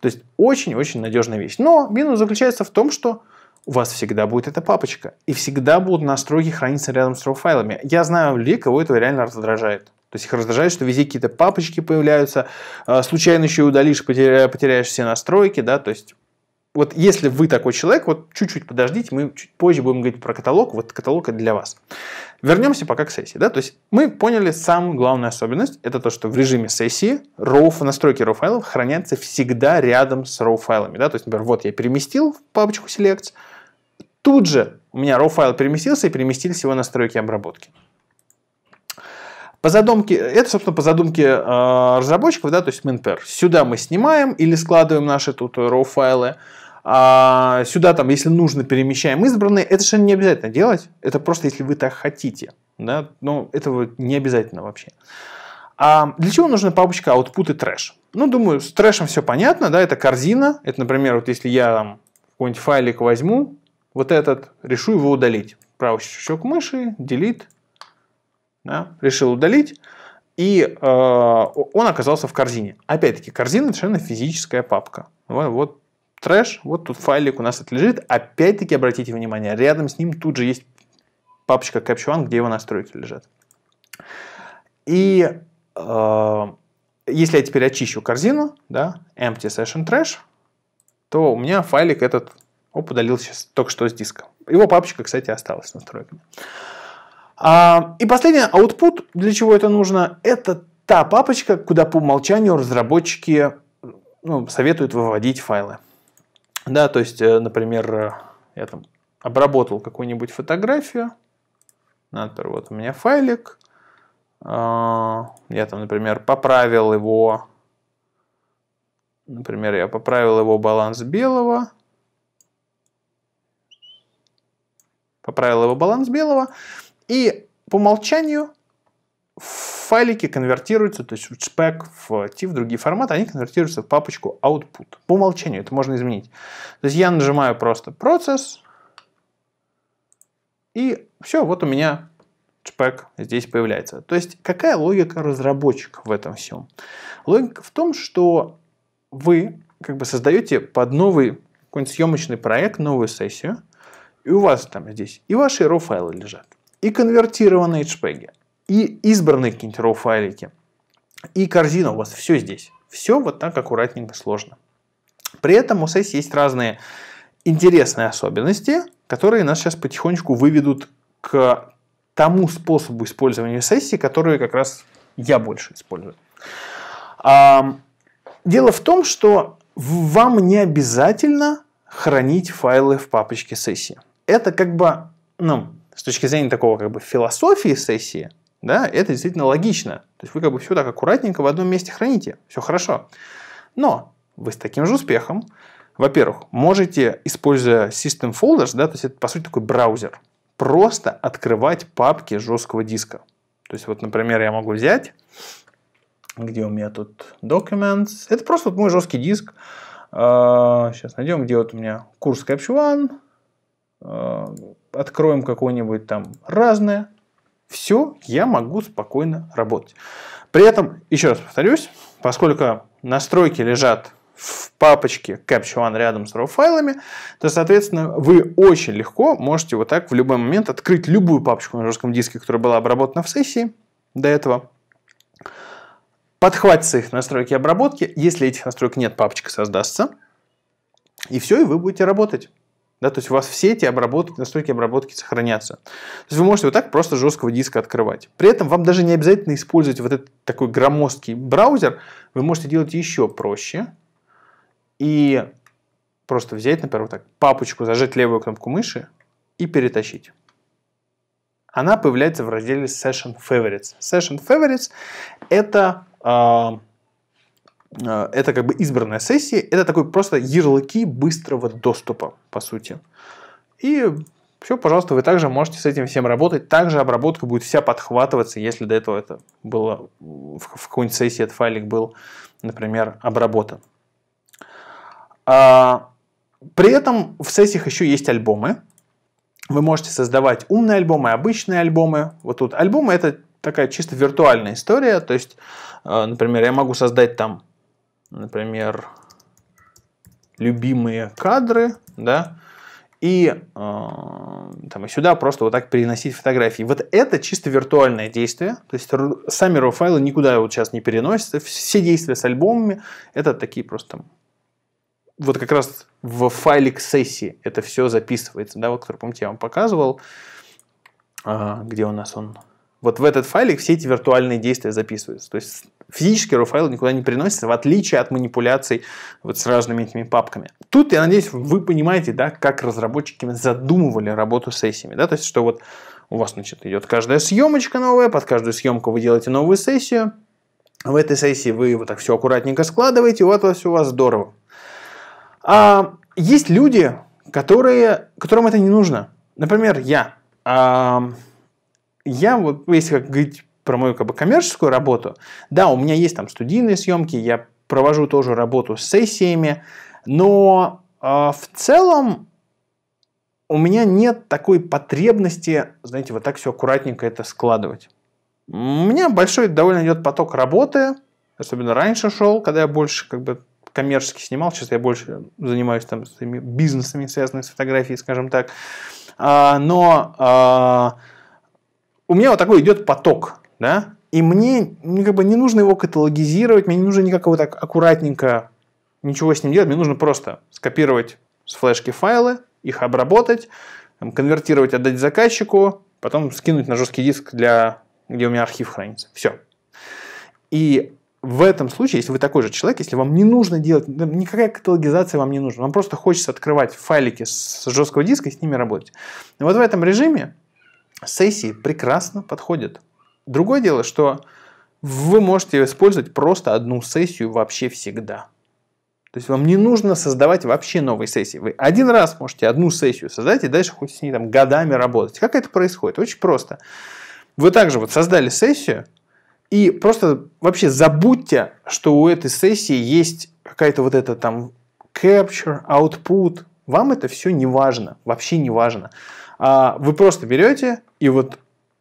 То есть очень-очень надежная вещь. Но минус заключается в том, что у вас всегда будет эта папочка. И всегда будут настройки храниться рядом с RAW файлами. Я знаю людей, кого это реально раздражает. То есть их раздражает, что везде какие-то папочки появляются, а, случайно еще и удалишь, потеряешь все настройки, да, то есть вот если вы такой человек, вот чуть-чуть подождите, мы чуть позже будем говорить про каталог, вот каталог это для вас. Вернемся пока к сессии, да, то есть мы поняли самую главную особенность, это то, что в режиме сессии RAW, настройки RAW файлов хранятся всегда рядом с RAW файлами, да, то есть, например, вот я переместил в папочку Selects, Тут же у меня RAW файл переместился и переместились его настройки обработки. По задумке, это, собственно, по задумке э, разработчиков, да, то есть MinPair. Сюда мы снимаем или складываем наши тут RAW файлы. А сюда там, если нужно, перемещаем избранные. Это же не обязательно делать. Это просто, если вы так хотите. Да? Но ну, этого не обязательно вообще. А для чего нужна папочка output и трэш? Ну, думаю, с трэшем все понятно, да, это корзина. Это, например, вот если я там какой-нибудь файлик возьму, вот этот, решу его удалить. Правый щелчок мыши, delete, да, решил удалить. И э, он оказался в корзине. Опять-таки, корзина совершенно физическая папка. Вот, вот трэш, вот тут файлик у нас отлежит. Опять-таки, обратите внимание, рядом с ним тут же есть папочка CaptureOne, где его настройки лежат. И э, если я теперь очищу корзину, да, empty session trash, то у меня файлик этот Оп, удалил сейчас только что с диска. Его папочка, кстати, осталась с настройками. А, и последний output, для чего это нужно, это та папочка, куда по умолчанию разработчики ну, советуют выводить файлы. Да, то есть, э, например, э, я там обработал какую-нибудь фотографию. Например, вот у меня файлик. А, я там, например, поправил его. Например, я поправил его баланс белого. поправил его баланс белого, и по умолчанию файлики конвертируются, то есть в JPEG, в TIFF, в другие форматы, они конвертируются в папочку output. По умолчанию это можно изменить. То есть я нажимаю просто процесс, и все, вот у меня JPEG здесь появляется. То есть какая логика разработчик в этом всем? Логика в том, что вы как бы создаете под новый какой-нибудь съемочный проект, новую сессию, и у вас там здесь и ваши RAW файлы лежат, и конвертированные JPEG, и избранные какие-нибудь RAW файлики, и корзина у вас, все здесь. Все вот так аккуратненько сложно. При этом у SES есть разные интересные особенности, которые нас сейчас потихонечку выведут к тому способу использования сессии, который как раз я больше использую. А, дело в том, что вам не обязательно хранить файлы в папочке сессии это как бы, ну, с точки зрения такого как бы философии сессии, да, это действительно логично. То есть вы как бы все так аккуратненько в одном месте храните, все хорошо. Но вы с таким же успехом, во-первых, можете, используя System Folders, да, то есть это по сути такой браузер, просто открывать папки жесткого диска. То есть вот, например, я могу взять, где у меня тут Documents, это просто вот мой жесткий диск, Сейчас а, найдем, где вот у меня курс Capture One. Э, откроем какое-нибудь там разное. Все, я могу спокойно работать. При этом, еще раз повторюсь, поскольку настройки лежат в папочке Capture One рядом с RAW файлами, то, соответственно, вы очень легко можете вот так в любой момент открыть любую папочку на жестком диске, которая была обработана в сессии до этого, подхватится их настройки обработки, если этих настроек нет, папочка создастся, и все, и вы будете работать. Да, то есть у вас все эти обработки, настройки обработки сохранятся. То есть вы можете вот так просто жесткого диска открывать. При этом вам даже не обязательно использовать вот этот такой громоздкий браузер. Вы можете делать еще проще. И просто взять, например, вот так папочку, зажать левую кнопку мыши и перетащить. Она появляется в разделе Session Favorites. Session Favorites – это э, а, это как бы избранная сессия, это такой просто ярлыки быстрого доступа, по сути. И все, пожалуйста, вы также можете с этим всем работать. Также обработка будет вся подхватываться, если до этого это было в, в какой-нибудь сессии этот файлик был, например, обработан. А, при этом в сессиях еще есть альбомы. Вы можете создавать умные альбомы, обычные альбомы. Вот тут альбомы это такая чисто виртуальная история. То есть, а, например, я могу создать там например, любимые кадры, да, и э, там, и сюда просто вот так переносить фотографии. Вот это чисто виртуальное действие, то есть сами RAW файлы никуда вот сейчас не переносятся, все действия с альбомами, это такие просто вот как раз в файлик сессии это все записывается, да, вот, который, помните, я вам показывал, а, где у нас он вот в этот файлик все эти виртуальные действия записываются. То есть физически raw файл никуда не приносится, в отличие от манипуляций вот с разными этими папками. Тут, я надеюсь, вы понимаете, да, как разработчики задумывали работу с сессиями. Да? То есть, что вот у вас значит, идет каждая съемочка новая, под каждую съемку вы делаете новую сессию, в этой сессии вы вот так все аккуратненько складываете, вот у вас у вас здорово. А есть люди, которые, которым это не нужно. Например, я. А, я вот, ну, если как говорить про мою как бы коммерческую работу, да, у меня есть там студийные съемки, я провожу тоже работу с сессиями, но э, в целом у меня нет такой потребности, знаете, вот так все аккуратненько это складывать. У меня большой довольно идет поток работы, особенно раньше шел, когда я больше как бы коммерчески снимал, сейчас я больше занимаюсь там своими бизнесами, связанными с фотографией, скажем так. А, но а, у меня вот такой идет поток, да, и мне как бы не нужно его каталогизировать, мне не нужно никакого так аккуратненько ничего с ним делать, мне нужно просто скопировать с флешки файлы, их обработать, конвертировать, отдать заказчику, потом скинуть на жесткий диск, для, где у меня архив хранится. Все. И в этом случае, если вы такой же человек, если вам не нужно делать, никакая каталогизация вам не нужна, вам просто хочется открывать файлики с жесткого диска и с ними работать. И вот в этом режиме сессии прекрасно подходит. Другое дело, что вы можете использовать просто одну сессию вообще всегда. То есть вам не нужно создавать вообще новые сессии. Вы один раз можете одну сессию создать и дальше хоть с ней там годами работать. Как это происходит? Очень просто. Вы также вот создали сессию и просто вообще забудьте, что у этой сессии есть какая-то вот эта там capture, output. Вам это все не важно, вообще не важно. А вы просто берете и вот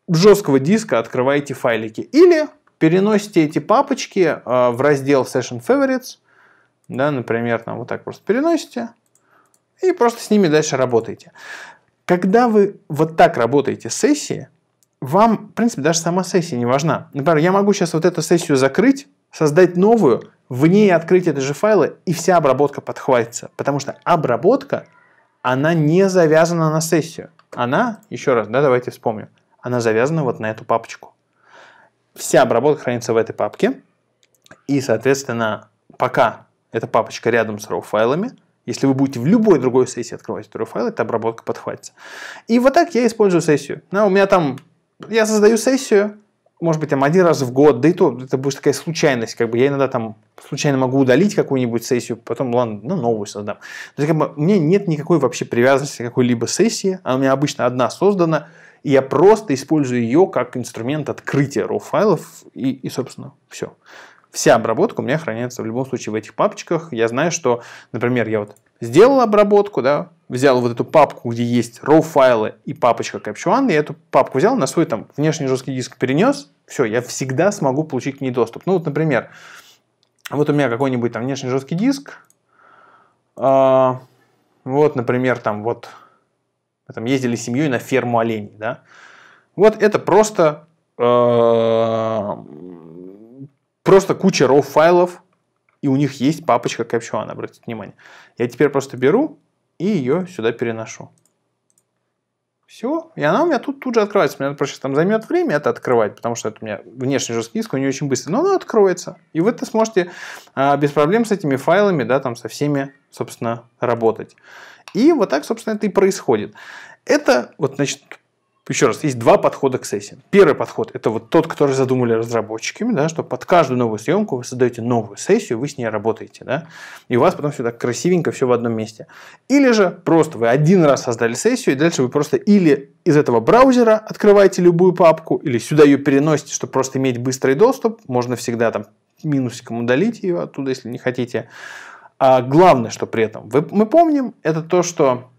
жесткого диска открываете файлики. Или переносите эти папочки а, в раздел Session Favorites, да, например, там вот так просто переносите, и просто с ними дальше работаете. Когда вы вот так работаете с сессией, вам, в принципе, даже сама сессия не важна. Например, я могу сейчас вот эту сессию закрыть, создать новую, в ней открыть эти же файлы, и вся обработка подхватится. Потому что обработка, она не завязана на сессию она, еще раз, да, давайте вспомню она завязана вот на эту папочку. Вся обработка хранится в этой папке, и, соответственно, пока эта папочка рядом с RAW-файлами, если вы будете в любой другой сессии открывать RAW-файл, эта обработка подхватится. И вот так я использую сессию. Ну, у меня там, я создаю сессию, может быть, там один раз в год, да и то это будет такая случайность, как бы я иногда там случайно могу удалить какую-нибудь сессию, потом, ладно, ну, новую создам. То есть, как бы, у меня нет никакой вообще привязанности к какой-либо сессии, она у меня обычно одна создана, и я просто использую ее как инструмент открытия RAW файлов, и, и собственно, все. Вся обработка у меня хранится в любом случае в этих папочках. Я знаю, что, например, я вот сделал обработку, да, взял вот эту папку, где есть RAW файлы и папочка Capture я эту папку взял, на свой там внешний жесткий диск перенес, все, я всегда смогу получить к ней доступ. Ну вот, например, вот у меня какой-нибудь там внешний жесткий диск, а, вот, например, там вот, там ездили с семьей на ферму оленей, да, вот это просто, э, просто куча RAW файлов, и у них есть папочка Capture One, обратите внимание. Я теперь просто беру, и ее сюда переношу. Все. И она у меня тут, тут же открывается. Мне, например, там займет время это открывать, потому что это у меня внешний жесткий диск, он не очень быстрый, Но она откроется. И вы это сможете а, без проблем с этими файлами, да, там со всеми, собственно, работать. И вот так, собственно, это и происходит. Это, вот, значит, еще раз, есть два подхода к сессиям. Первый подход – это вот тот, который задумали разработчиками, да, что под каждую новую съемку вы создаете новую сессию, вы с ней работаете. Да, и у вас потом все так красивенько, все в одном месте. Или же просто вы один раз создали сессию, и дальше вы просто или из этого браузера открываете любую папку, или сюда ее переносите, чтобы просто иметь быстрый доступ. Можно всегда там минусиком удалить ее оттуда, если не хотите. А главное, что при этом вы, мы помним, это то, что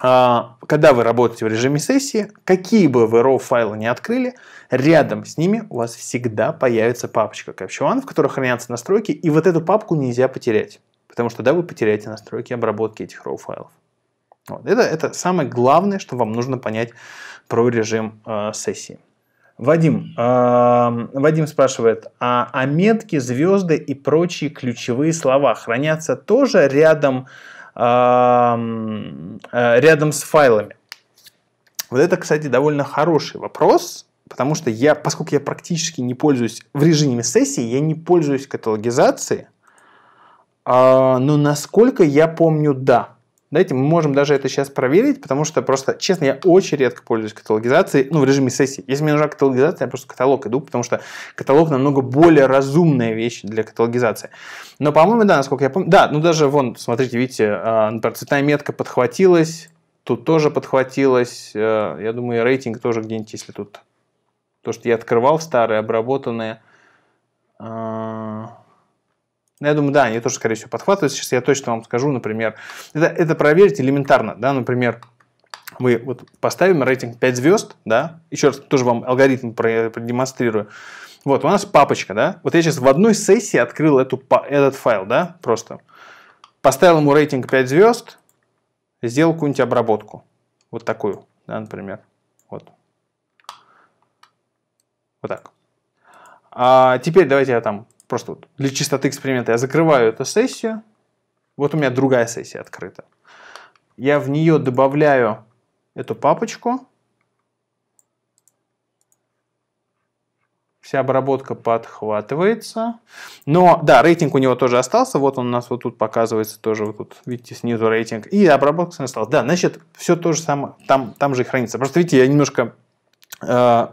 а, когда вы работаете в режиме сессии, какие бы вы RAW файлы не открыли, рядом с ними у вас всегда появится папочка Capture в которой хранятся настройки, и вот эту папку нельзя потерять, потому что тогда вы потеряете настройки обработки этих RAW файлов. Вот. Это, это самое главное, что вам нужно понять про режим э, сессии. Вадим, э, Вадим спрашивает, а, а метки, звезды и прочие ключевые слова хранятся тоже рядом с Э, рядом с файлами? Вот это, кстати, довольно хороший вопрос, потому что я, поскольку я практически не пользуюсь в режиме сессии, я не пользуюсь каталогизацией, а, но насколько я помню, да. Давайте мы можем даже это сейчас проверить, потому что просто, честно, я очень редко пользуюсь каталогизацией, ну, в режиме сессии. Если мне нужна каталогизация, я просто каталог иду, потому что каталог намного более разумная вещь для каталогизации. Но, по-моему, да, насколько я помню, да, ну, даже вон, смотрите, видите, а, например, цветная метка подхватилась, тут тоже подхватилась, э, я думаю, рейтинг тоже где-нибудь, если тут то, что я открывал старые, обработанные. А, ну, я думаю, да, они тоже, скорее всего, подхватывают. Сейчас я точно вам скажу, например, это, это проверить элементарно, да, например, мы вот поставим рейтинг 5 звезд, да, еще раз тоже вам алгоритм продемонстрирую. Вот, у нас папочка, да, вот я сейчас в одной сессии открыл эту, этот файл, да, просто. Поставил ему рейтинг 5 звезд, сделал какую-нибудь обработку, вот такую, да, например, вот. Вот так. А теперь давайте я там просто вот для чистоты эксперимента я закрываю эту сессию. Вот у меня другая сессия открыта. Я в нее добавляю эту папочку. Вся обработка подхватывается. Но, да, рейтинг у него тоже остался. Вот он у нас вот тут показывается тоже. Вот тут, видите, снизу рейтинг. И обработка осталась. Да, значит, все то же самое. Там, там же и хранится. Просто, видите, я немножко э,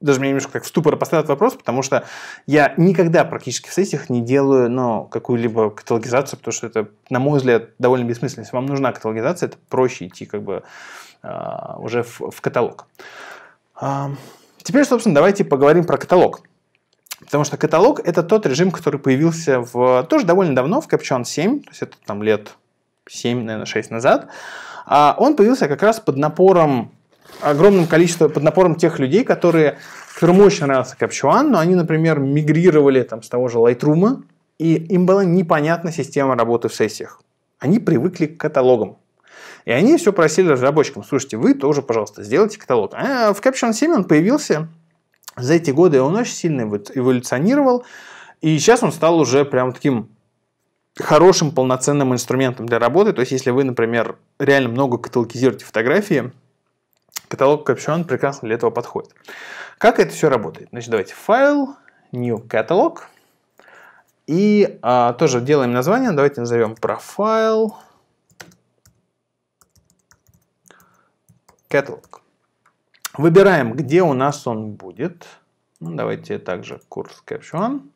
даже меня немножко как в ступор поставил этот вопрос, потому что я никогда практически в сессиях не делаю но ну, какую-либо каталогизацию, потому что это, на мой взгляд, довольно бессмысленно. Если вам нужна каталогизация, это проще идти как бы а, уже в, в каталог. А, теперь, собственно, давайте поговорим про каталог. Потому что каталог – это тот режим, который появился в, тоже довольно давно, в Caption 7, то есть это там лет 7, наверное, 6 назад. А он появился как раз под напором огромным количеством, под напором тех людей, которые, которым очень нравился Капчуан, но они, например, мигрировали там, с того же Lightroom, и им была непонятна система работы в сессиях. Они привыкли к каталогам. И они все просили разработчикам, слушайте, вы тоже, пожалуйста, сделайте каталог. А в Caption 7 он появился за эти годы, он очень сильно эволюционировал, и сейчас он стал уже прям таким хорошим полноценным инструментом для работы. То есть, если вы, например, реально много каталогизируете фотографии, Каталог Caption прекрасно для этого подходит. Как это все работает? Значит, давайте файл, new catalog. И а, тоже делаем название. Давайте назовем профайл catalog. Выбираем, где у нас он будет. Ну, давайте также курс Caption.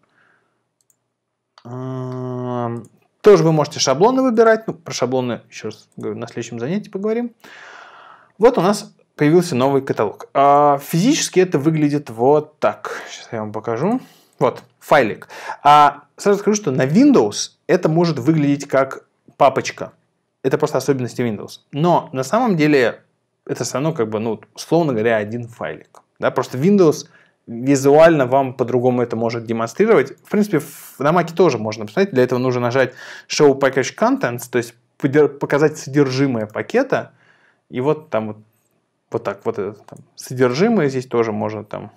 Тоже вы можете шаблоны выбирать. Ну, про шаблоны еще раз говорю, на следующем занятии поговорим. Вот у нас появился новый каталог. А физически это выглядит вот так. Сейчас я вам покажу. Вот, файлик. А сразу скажу, что на Windows это может выглядеть как папочка. Это просто особенности Windows. Но на самом деле это все равно как бы, ну, условно говоря, один файлик. Да, просто Windows визуально вам по-другому это может демонстрировать. В принципе, на Mac тоже можно посмотреть. Для этого нужно нажать Show Package Contents, то есть показать содержимое пакета. И вот там вот вот так, вот это там, содержимое здесь тоже можно там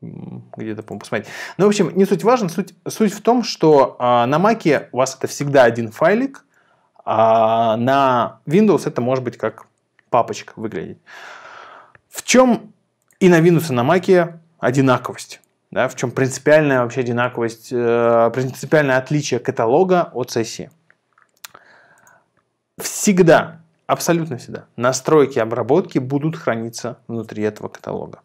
где-то, посмотреть. Ну, в общем, не суть важна, суть, суть в том, что э, на Mac у вас это всегда один файлик, а на Windows это может быть как папочка выглядеть. В чем и на Windows, и на Mac одинаковость? Да, в чем принципиальная вообще одинаковость, э, принципиальное отличие каталога от сессии? Всегда Абсолютно всегда. Настройки обработки будут храниться внутри этого каталога.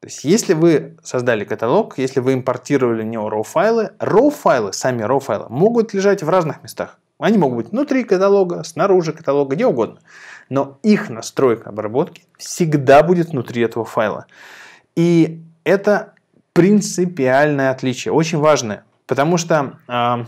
То есть, если вы создали каталог, если вы импортировали в него RAW-файлы, RAW-файлы, сами RAW-файлы, могут лежать в разных местах. Они могут быть внутри каталога, снаружи каталога, где угодно. Но их настройка обработки всегда будет внутри этого файла. И это принципиальное отличие, очень важное. Потому что э,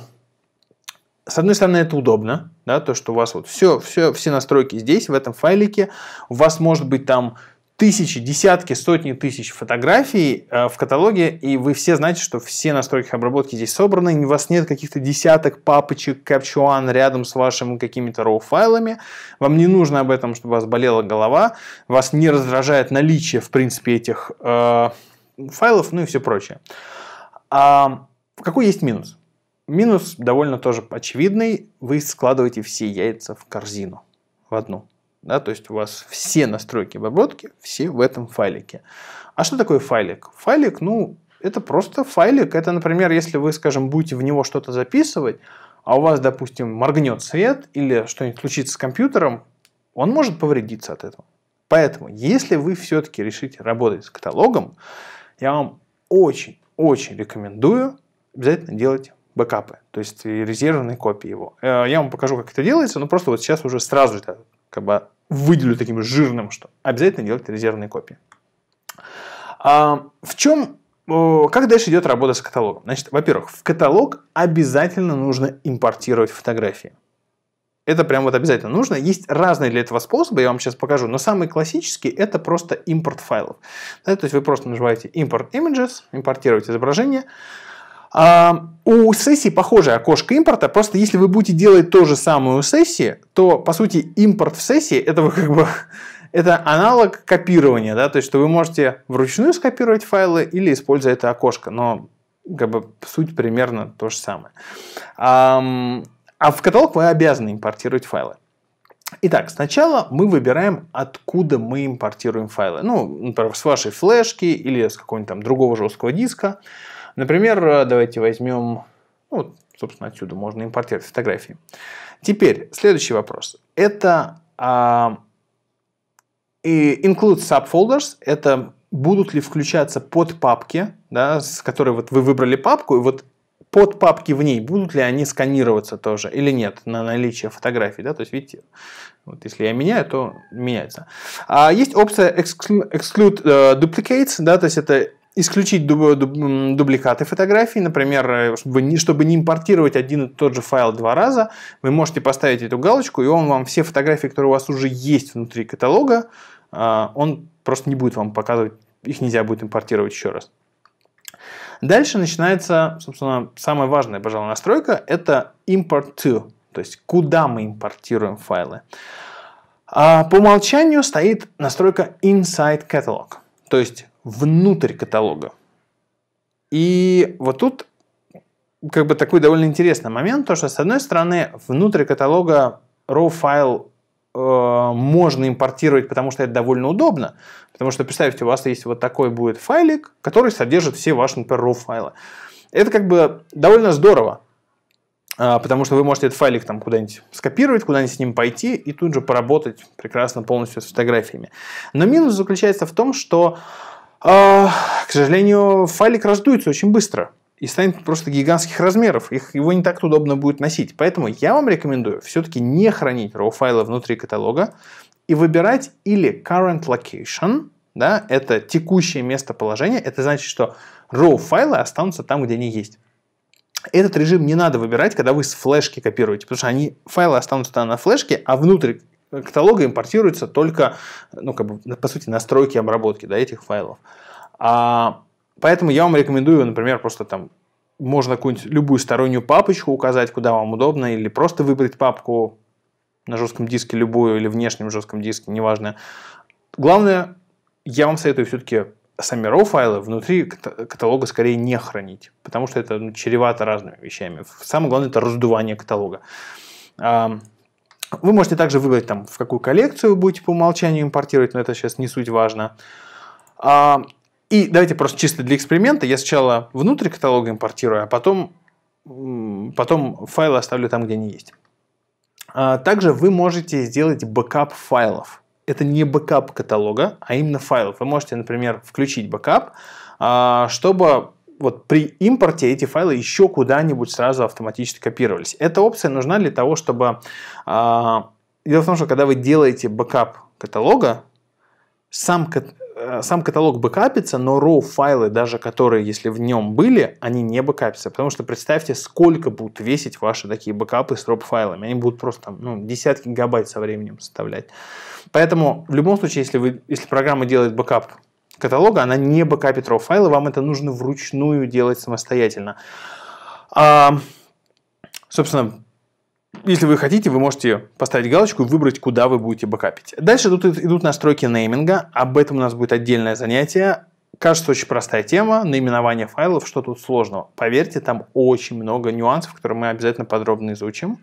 с одной стороны, это удобно, да, то, что у вас вот все, все, все настройки здесь, в этом файлике. У вас может быть там тысячи, десятки, сотни тысяч фотографий э, в каталоге, и вы все знаете, что все настройки обработки здесь собраны, у вас нет каких-то десяток папочек Capture One рядом с вашими какими-то RAW файлами, вам не нужно об этом, чтобы у вас болела голова, вас не раздражает наличие, в принципе, этих э, файлов, ну и все прочее. А какой есть минус? Минус довольно тоже очевидный. Вы складываете все яйца в корзину, в одну. Да, то есть у вас все настройки обработки, все в этом файлике. А что такое файлик? Файлик, ну, это просто файлик. Это, например, если вы, скажем, будете в него что-то записывать, а у вас, допустим, моргнет свет или что-нибудь случится с компьютером, он может повредиться от этого. Поэтому, если вы все-таки решите работать с каталогом, я вам очень-очень рекомендую обязательно делать бэкапы, то есть резервные копии его. Э, я вам покажу, как это делается, но просто вот сейчас уже сразу это как бы выделю таким жирным, что обязательно делать резервные копии. А, в чем, э, как дальше идет работа с каталогом? Значит, во-первых, в каталог обязательно нужно импортировать фотографии. Это прям вот обязательно нужно. Есть разные для этого способы, я вам сейчас покажу, но самый классический это просто импорт файлов. Да, то есть вы просто нажимаете import images, импортировать изображение, а, у сессии похожее окошко импорта, просто если вы будете делать то же самое у сессии, то, по сути, импорт в сессии, это вы как бы это аналог копирования, да, то есть что вы можете вручную скопировать файлы или используя это окошко, но как бы суть примерно то же самое. А, а в каталог вы обязаны импортировать файлы. Итак, сначала мы выбираем, откуда мы импортируем файлы. Ну, например, с вашей флешки или с какого-нибудь там другого жесткого диска. Например, э, давайте возьмем, ну, собственно, отсюда можно импортировать фотографии. Теперь, следующий вопрос. Это а, и include subfolders, это будут ли включаться под папки, да, с которой вот вы выбрали папку, и вот под папки в ней, будут ли они сканироваться тоже или нет на наличие фотографий, да, то есть видите, вот если я меняю, то меняется. А есть опция exclude э, duplicates, да, то есть это исключить дуб, дуб, дубликаты фотографий, например, э, чтобы не, чтобы не импортировать один и тот же файл два раза, вы можете поставить эту галочку, и он вам все фотографии, которые у вас уже есть внутри каталога, э, он просто не будет вам показывать, их нельзя будет импортировать еще раз. Дальше начинается, собственно, самая важная, пожалуй, настройка, это import to, то есть куда мы импортируем файлы. А по умолчанию стоит настройка inside catalog, то есть внутрь каталога. И вот тут как бы такой довольно интересный момент, то что с одной стороны внутрь каталога RAW файл э, можно импортировать, потому что это довольно удобно, потому что представьте, у вас есть вот такой будет файлик, который содержит все ваши, например, RAW файлы. Это как бы довольно здорово, э, потому что вы можете этот файлик там куда-нибудь скопировать, куда-нибудь с ним пойти и тут же поработать прекрасно полностью с фотографиями. Но минус заключается в том, что э, а, к сожалению, файлик раздуется очень быстро и станет просто гигантских размеров. Их, его не так удобно будет носить. Поэтому я вам рекомендую все-таки не хранить RAW файлы внутри каталога и выбирать или current location, да, это текущее местоположение, это значит, что RAW файлы останутся там, где они есть. Этот режим не надо выбирать, когда вы с флешки копируете, потому что они, файлы останутся там на флешке, а внутрь каталога импортируются только, ну, как бы, по сути, настройки обработки да, этих файлов. А, поэтому я вам рекомендую, например, просто там можно какую-нибудь любую стороннюю папочку указать, куда вам удобно, или просто выбрать папку на жестком диске любую или внешнем жестком диске, неважно. Главное, я вам советую все-таки сами RAW файлы внутри каталога скорее не хранить, потому что это ну, чревато разными вещами. Самое главное это раздувание каталога. Вы можете также выбрать, там, в какую коллекцию вы будете по умолчанию импортировать, но это сейчас не суть важно. А, и давайте просто чисто для эксперимента я сначала внутрь каталога импортирую, а потом, потом файлы оставлю там, где они есть. А, также вы можете сделать бэкап файлов. Это не бэкап каталога, а именно файлов. Вы можете, например, включить бэкап, а, чтобы вот при импорте эти файлы еще куда-нибудь сразу автоматически копировались. Эта опция нужна для того, чтобы... Э, дело в том, что когда вы делаете бэкап каталога, сам, э, сам каталог бэкапится, но RAW файлы, даже которые, если в нем были, они не бэкапятся. Потому что представьте, сколько будут весить ваши такие бэкапы с RAW файлами. Они будут просто ну, десятки гигабайт со временем составлять. Поэтому в любом случае, если, вы, если программа делает бэкап каталога, она не бэкапит raw файла, вам это нужно вручную делать самостоятельно. А, собственно, если вы хотите, вы можете поставить галочку и выбрать, куда вы будете бэкапить. Дальше тут идут настройки нейминга, об этом у нас будет отдельное занятие. Кажется, очень простая тема, наименование файлов, что тут сложного. Поверьте, там очень много нюансов, которые мы обязательно подробно изучим.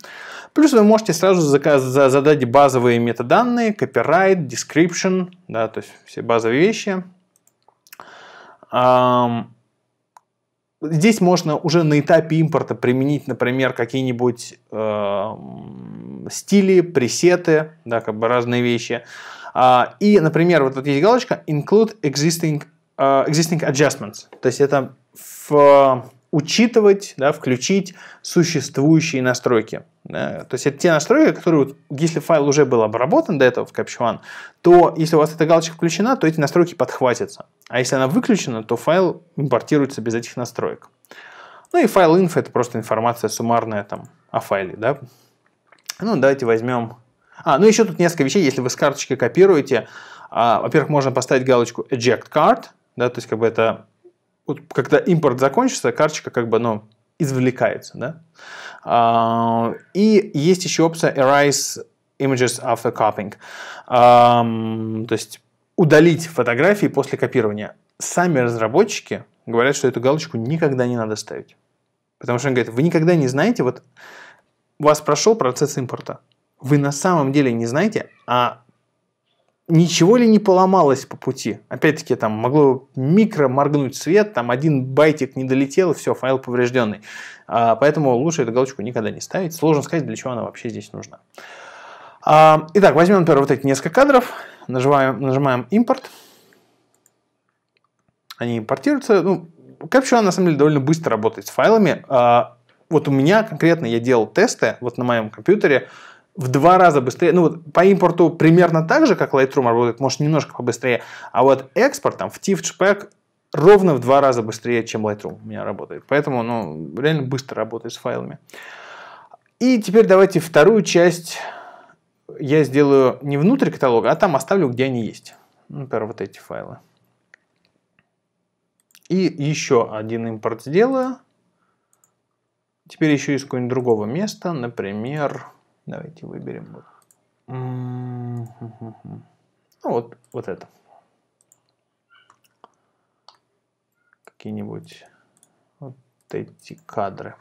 Плюс вы можете сразу задать базовые метаданные, копирайт, description, да, то есть все базовые вещи, Здесь можно уже на этапе импорта применить, например, какие-нибудь э, стили, пресеты, да, как бы разные вещи. А, и, например, вот тут есть галочка include existing, uh, existing adjustments. То есть это в учитывать, да, включить существующие настройки. Э, то есть это те настройки, которые, если файл уже был обработан до этого в CaptureOne, то если у вас эта галочка включена, то эти настройки подхватятся. А если она выключена, то файл импортируется без этих настроек. Ну и файл info это просто информация суммарная там о файле, да. Ну давайте возьмем... А, ну еще тут несколько вещей, если вы с карточки копируете, а, во-первых, можно поставить галочку eject card, да, то есть как бы это вот когда импорт закончится, карточка как бы, ну, извлекается, да. А, и есть еще опция Erase Images After Copying, а, то есть удалить фотографии после копирования. Сами разработчики говорят, что эту галочку никогда не надо ставить. Потому что он говорит, вы никогда не знаете, вот у вас прошел процесс импорта. Вы на самом деле не знаете, а ничего ли не поломалось по пути? Опять-таки, там могло микро моргнуть свет, там один байтик не долетел, все, файл поврежденный. А, поэтому лучше эту галочку никогда не ставить. Сложно сказать, для чего она вообще здесь нужна. А, итак, возьмем, например, вот эти несколько кадров, нажимаем, нажимаем импорт. Они импортируются. Ну, Capture, на самом деле, довольно быстро работает с файлами. А, вот у меня конкретно я делал тесты, вот на моем компьютере, в два раза быстрее. Ну вот по импорту примерно так же, как Lightroom работает, может немножко побыстрее, а вот экспортом в TIFF ровно в два раза быстрее, чем Lightroom у меня работает. Поэтому, ну, реально быстро работает с файлами. И теперь давайте вторую часть я сделаю не внутрь каталога, а там оставлю, где они есть. Например, вот эти файлы. И еще один импорт сделаю. Теперь еще из какого-нибудь другого места, например, Давайте выберем вот. Ну вот, вот это. Какие-нибудь вот эти кадры.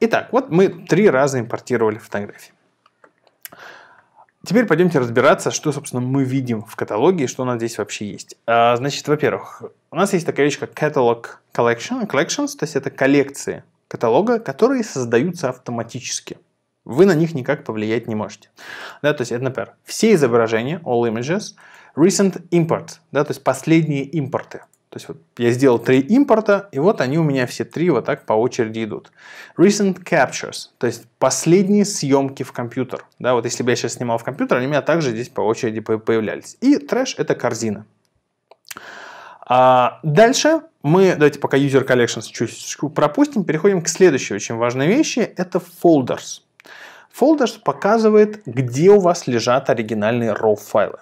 Итак, вот мы три раза импортировали фотографии. Теперь пойдемте разбираться, что, собственно, мы видим в каталоге и что у нас здесь вообще есть. А, значит, во-первых, у нас есть такая вещь, как Catalog Collection, Collections, то есть это коллекции каталога, которые создаются автоматически. Вы на них никак повлиять не можете. Да, то есть это, например, все изображения, all images, recent imports, да, то есть последние импорты. То есть вот я сделал три импорта, и вот они у меня все три вот так по очереди идут. Recent captures, то есть последние съемки в компьютер. Да, вот если бы я сейчас снимал в компьютер, они у меня также здесь по очереди появлялись. И трэш – это корзина. А дальше мы, давайте пока User Collections чуть пропустим, переходим к следующей очень важной вещи, это Folders. Folders показывает, где у вас лежат оригинальные RAW файлы.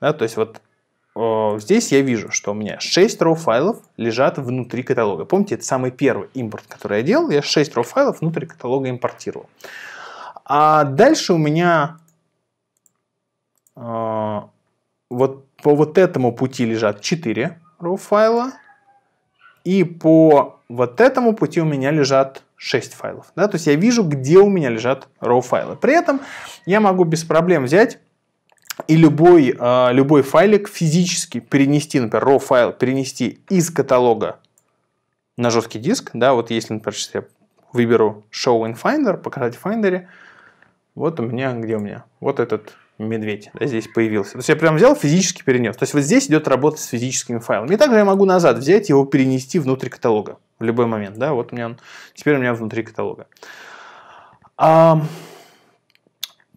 Да, то есть вот э, здесь я вижу, что у меня 6 RAW файлов лежат внутри каталога. Помните, это самый первый импорт, который я делал, я 6 RAW файлов внутри каталога импортировал. А дальше у меня э, вот по вот этому пути лежат 4 row файла. И по вот этому пути у меня лежат 6 файлов. Да? То есть я вижу, где у меня лежат row файлы. При этом я могу без проблем взять и любой, а, любой файлик физически перенести, например, raw файл перенести из каталога на жесткий диск. Да, вот если, например, я выберу show in finder, показать в finder, вот у меня, где у меня? Вот этот медведь да, здесь появился. То есть я прям взял, физически перенес. То есть вот здесь идет работа с физическими файлами. И также я могу назад взять его перенести внутрь каталога в любой момент. Да? Вот у меня он, теперь у меня внутри каталога. А,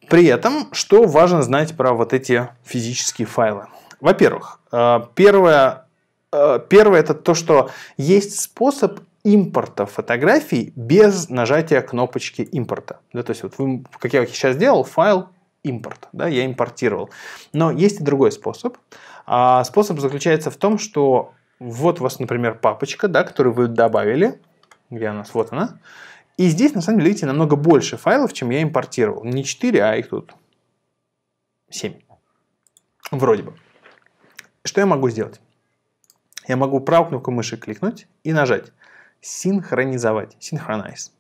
при этом, что важно знать про вот эти физические файлы? Во-первых, э, первое, э, первое это то, что есть способ импорта фотографий без нажатия кнопочки импорта. Да, то есть, вот вы, как я сейчас сделал файл импорт, да, я импортировал. Но есть и другой способ. А способ заключается в том, что вот у вас, например, папочка, да, которую вы добавили, где у нас, вот она, и здесь, на самом деле, видите, намного больше файлов, чем я импортировал. Не 4, а их тут 7. Вроде бы. Что я могу сделать? Я могу правой кнопкой мыши кликнуть и нажать «Синхронизовать», «Синхрониз».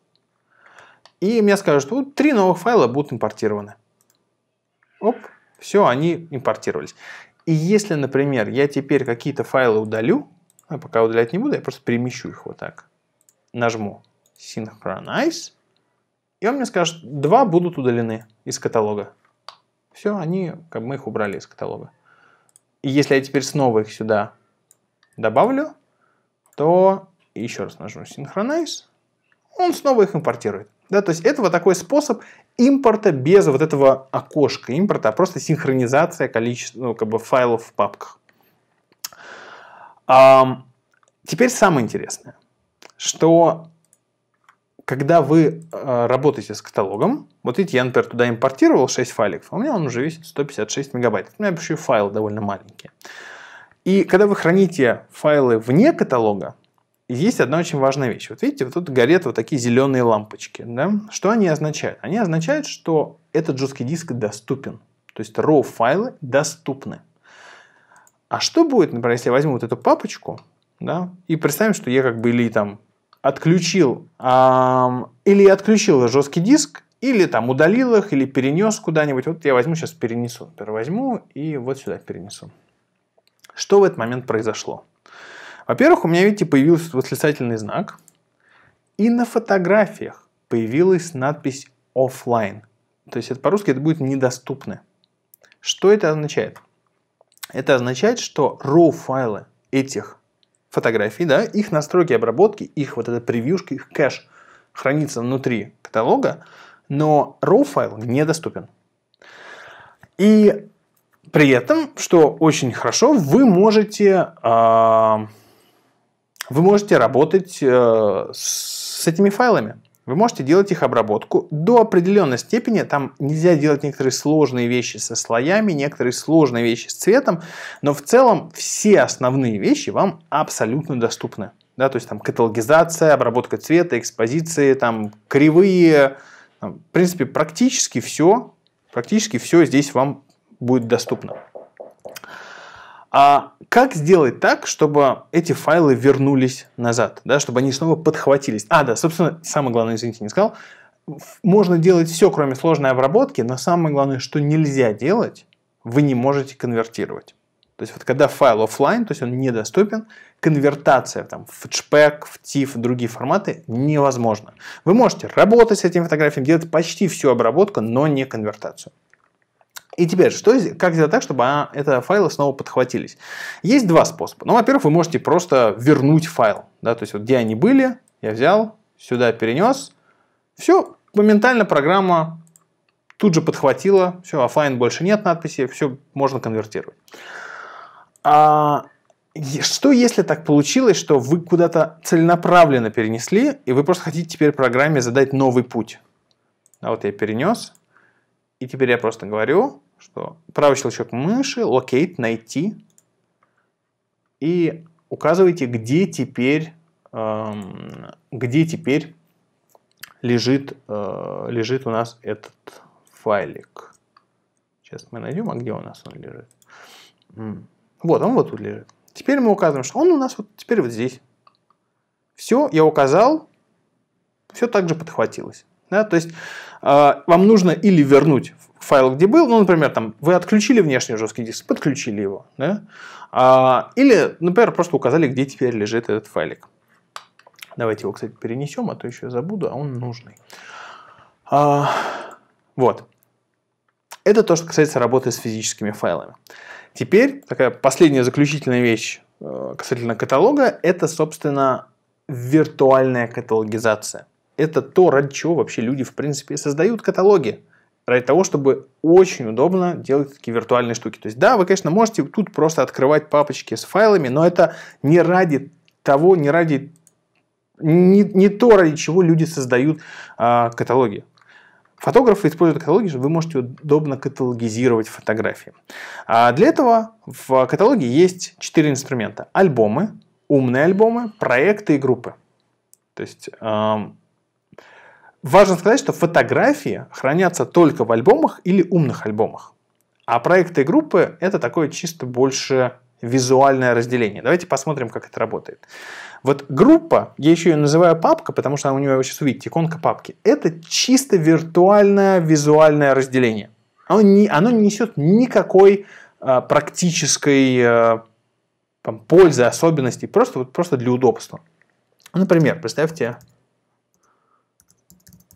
И мне скажут, что вот три новых файла будут импортированы оп, все, они импортировались. И если, например, я теперь какие-то файлы удалю, а пока удалять не буду, я просто перемещу их вот так. Нажму Synchronize, и он мне скажет, два будут удалены из каталога. Все, они, как мы их убрали из каталога. И если я теперь снова их сюда добавлю, то еще раз нажму Synchronize, он снова их импортирует. Да, то есть это вот такой способ импорта без вот этого окошка импорта, а просто синхронизация количества ну, как бы файлов в папках. А, теперь самое интересное, что когда вы э, работаете с каталогом, вот видите, я, например, туда импортировал 6 файликов, а у меня он уже весит 156 мегабайт. У ну, меня вообще файлы довольно маленькие. И когда вы храните файлы вне каталога, есть одна очень важная вещь. Вот видите, вот тут горят вот такие зеленые лампочки. Да? Что они означают? Они означают, что этот жесткий диск доступен. То есть RAW файлы доступны. А что будет, например, если я возьму вот эту папочку, да, и представим, что я как бы или там отключил, эм, или отключил жесткий диск, или там удалил их, или перенес куда-нибудь. Вот я возьму сейчас перенесу, например, возьму и вот сюда перенесу. Что в этот момент произошло? Во-первых, у меня, видите, появился восклицательный знак. И на фотографиях появилась надпись офлайн. То есть это по-русски это будет недоступно. Что это означает? Это означает, что RAW файлы этих фотографий, да, их настройки обработки, их вот эта превьюшка, их кэш хранится внутри каталога, но RAW файл недоступен. И при этом, что очень хорошо, вы можете э, вы можете работать э, с этими файлами. Вы можете делать их обработку до определенной степени. Там нельзя делать некоторые сложные вещи со слоями, некоторые сложные вещи с цветом, но в целом все основные вещи вам абсолютно доступны. Да, то есть там каталогизация, обработка цвета, экспозиции, там кривые, в принципе, практически все, практически все здесь вам будет доступно. А как сделать так, чтобы эти файлы вернулись назад, да, чтобы они снова подхватились? А, да, собственно, самое главное, извините, не сказал. Можно делать все, кроме сложной обработки, но самое главное, что нельзя делать, вы не можете конвертировать. То есть вот когда файл офлайн, то есть он недоступен, конвертация там, в JPEG, в TIFF, другие форматы невозможна. Вы можете работать с этим фотографиями, делать почти всю обработку, но не конвертацию. И теперь, что, как сделать так, чтобы а, это файлы снова подхватились? Есть два способа. Ну, во-первых, вы можете просто вернуть файл. Да, то есть, вот где они были, я взял, сюда перенес. Все, моментально программа тут же подхватила. Все, офлайн больше нет надписи, все можно конвертировать. А что если так получилось, что вы куда-то целенаправленно перенесли, и вы просто хотите теперь программе задать новый путь? А вот я перенес, и теперь я просто говорю, что правый щелчок мыши, locate, найти, и указывайте где теперь, эм, где теперь лежит, э, лежит у нас этот файлик. Сейчас мы найдем, а где у нас он лежит. Вот, он вот тут лежит. Теперь мы указываем, что он у нас вот теперь вот здесь. Все, я указал, все также подхватилось. Да, то есть а, вам нужно или вернуть файл, где был, ну, например, там, вы отключили внешний жесткий диск, подключили его, да? А, или, например, просто указали, где теперь лежит этот файлик. Давайте его, кстати, перенесем, а то еще забуду, а он нужный. А, вот. Это то, что касается работы с физическими файлами. Теперь такая последняя заключительная вещь э, касательно каталога – это, собственно, виртуальная каталогизация это то, ради чего вообще люди, в принципе, создают каталоги. Ради того, чтобы очень удобно делать такие виртуальные штуки. То есть, да, вы, конечно, можете тут просто открывать папочки с файлами, но это не ради того, не ради не, не то, ради чего люди создают а, каталоги. Фотографы используют каталоги, чтобы вы можете удобно каталогизировать фотографии. А для этого в каталоге есть четыре инструмента. Альбомы, умные альбомы, проекты и группы. То есть эм, Важно сказать, что фотографии хранятся только в альбомах или умных альбомах. А проекты и группы – это такое чисто больше визуальное разделение. Давайте посмотрим, как это работает. Вот группа, я еще ее называю папка, потому что у него вы сейчас увидите, иконка папки, это чисто виртуальное визуальное разделение. Оно не, оно не несет никакой э, практической э, там, пользы, особенностей, просто, вот, просто для удобства. Например, представьте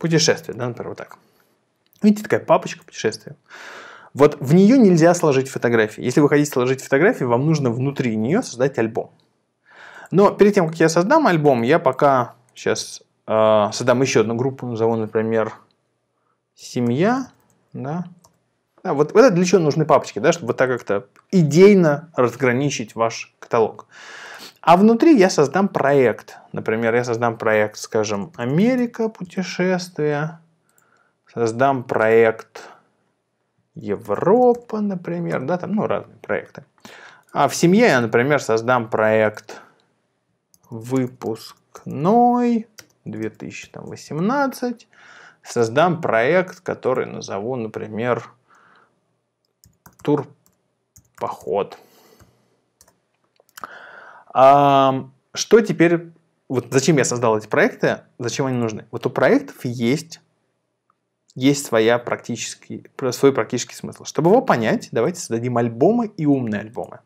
путешествие, да, например, вот так. Видите, такая папочка путешествия. Вот в нее нельзя сложить фотографии. Если вы хотите сложить фотографии, вам нужно внутри нее создать альбом. Но перед тем, как я создам альбом, я пока сейчас э, создам еще одну группу, назову, например, «Семья». Да? Да, вот, вот это для чего нужны папочки, да, чтобы вот так как-то идейно разграничить ваш каталог. А внутри я создам проект. Например, я создам проект, скажем, Америка, путешествия. Создам проект Европа, например, да, там, ну, разные проекты. А в семье я, например, создам проект выпускной 2018. Создам проект, который назову, например, тур поход. А, что теперь, вот зачем я создал эти проекты, зачем они нужны? Вот у проектов есть есть своя практический, свой практический смысл. Чтобы его понять, давайте создадим альбомы и умные альбомы.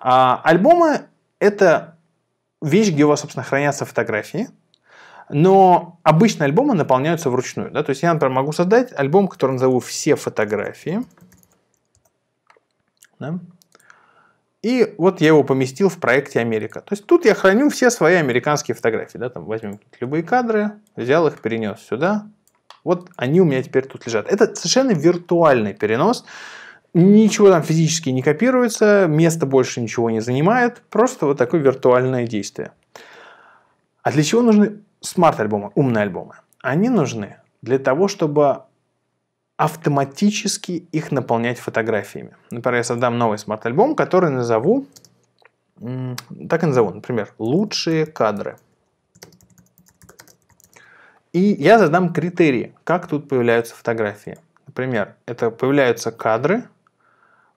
А, альбомы – это вещь, где у вас, собственно, хранятся фотографии, но обычно альбомы наполняются вручную. Да? То есть я, например, могу создать альбом, который назову «Все фотографии». Да? И вот я его поместил в проекте Америка. То есть тут я храню все свои американские фотографии. Да, там возьмем любые кадры, взял их, перенес сюда. Вот они у меня теперь тут лежат. Это совершенно виртуальный перенос. Ничего там физически не копируется, место больше ничего не занимает. Просто вот такое виртуальное действие. А для чего нужны смарт-альбомы, умные альбомы? Они нужны для того, чтобы автоматически их наполнять фотографиями. Например, я создам новый смарт-альбом, который назову, так и назову, например, «Лучшие кадры». И я задам критерии, как тут появляются фотографии. Например, это появляются кадры,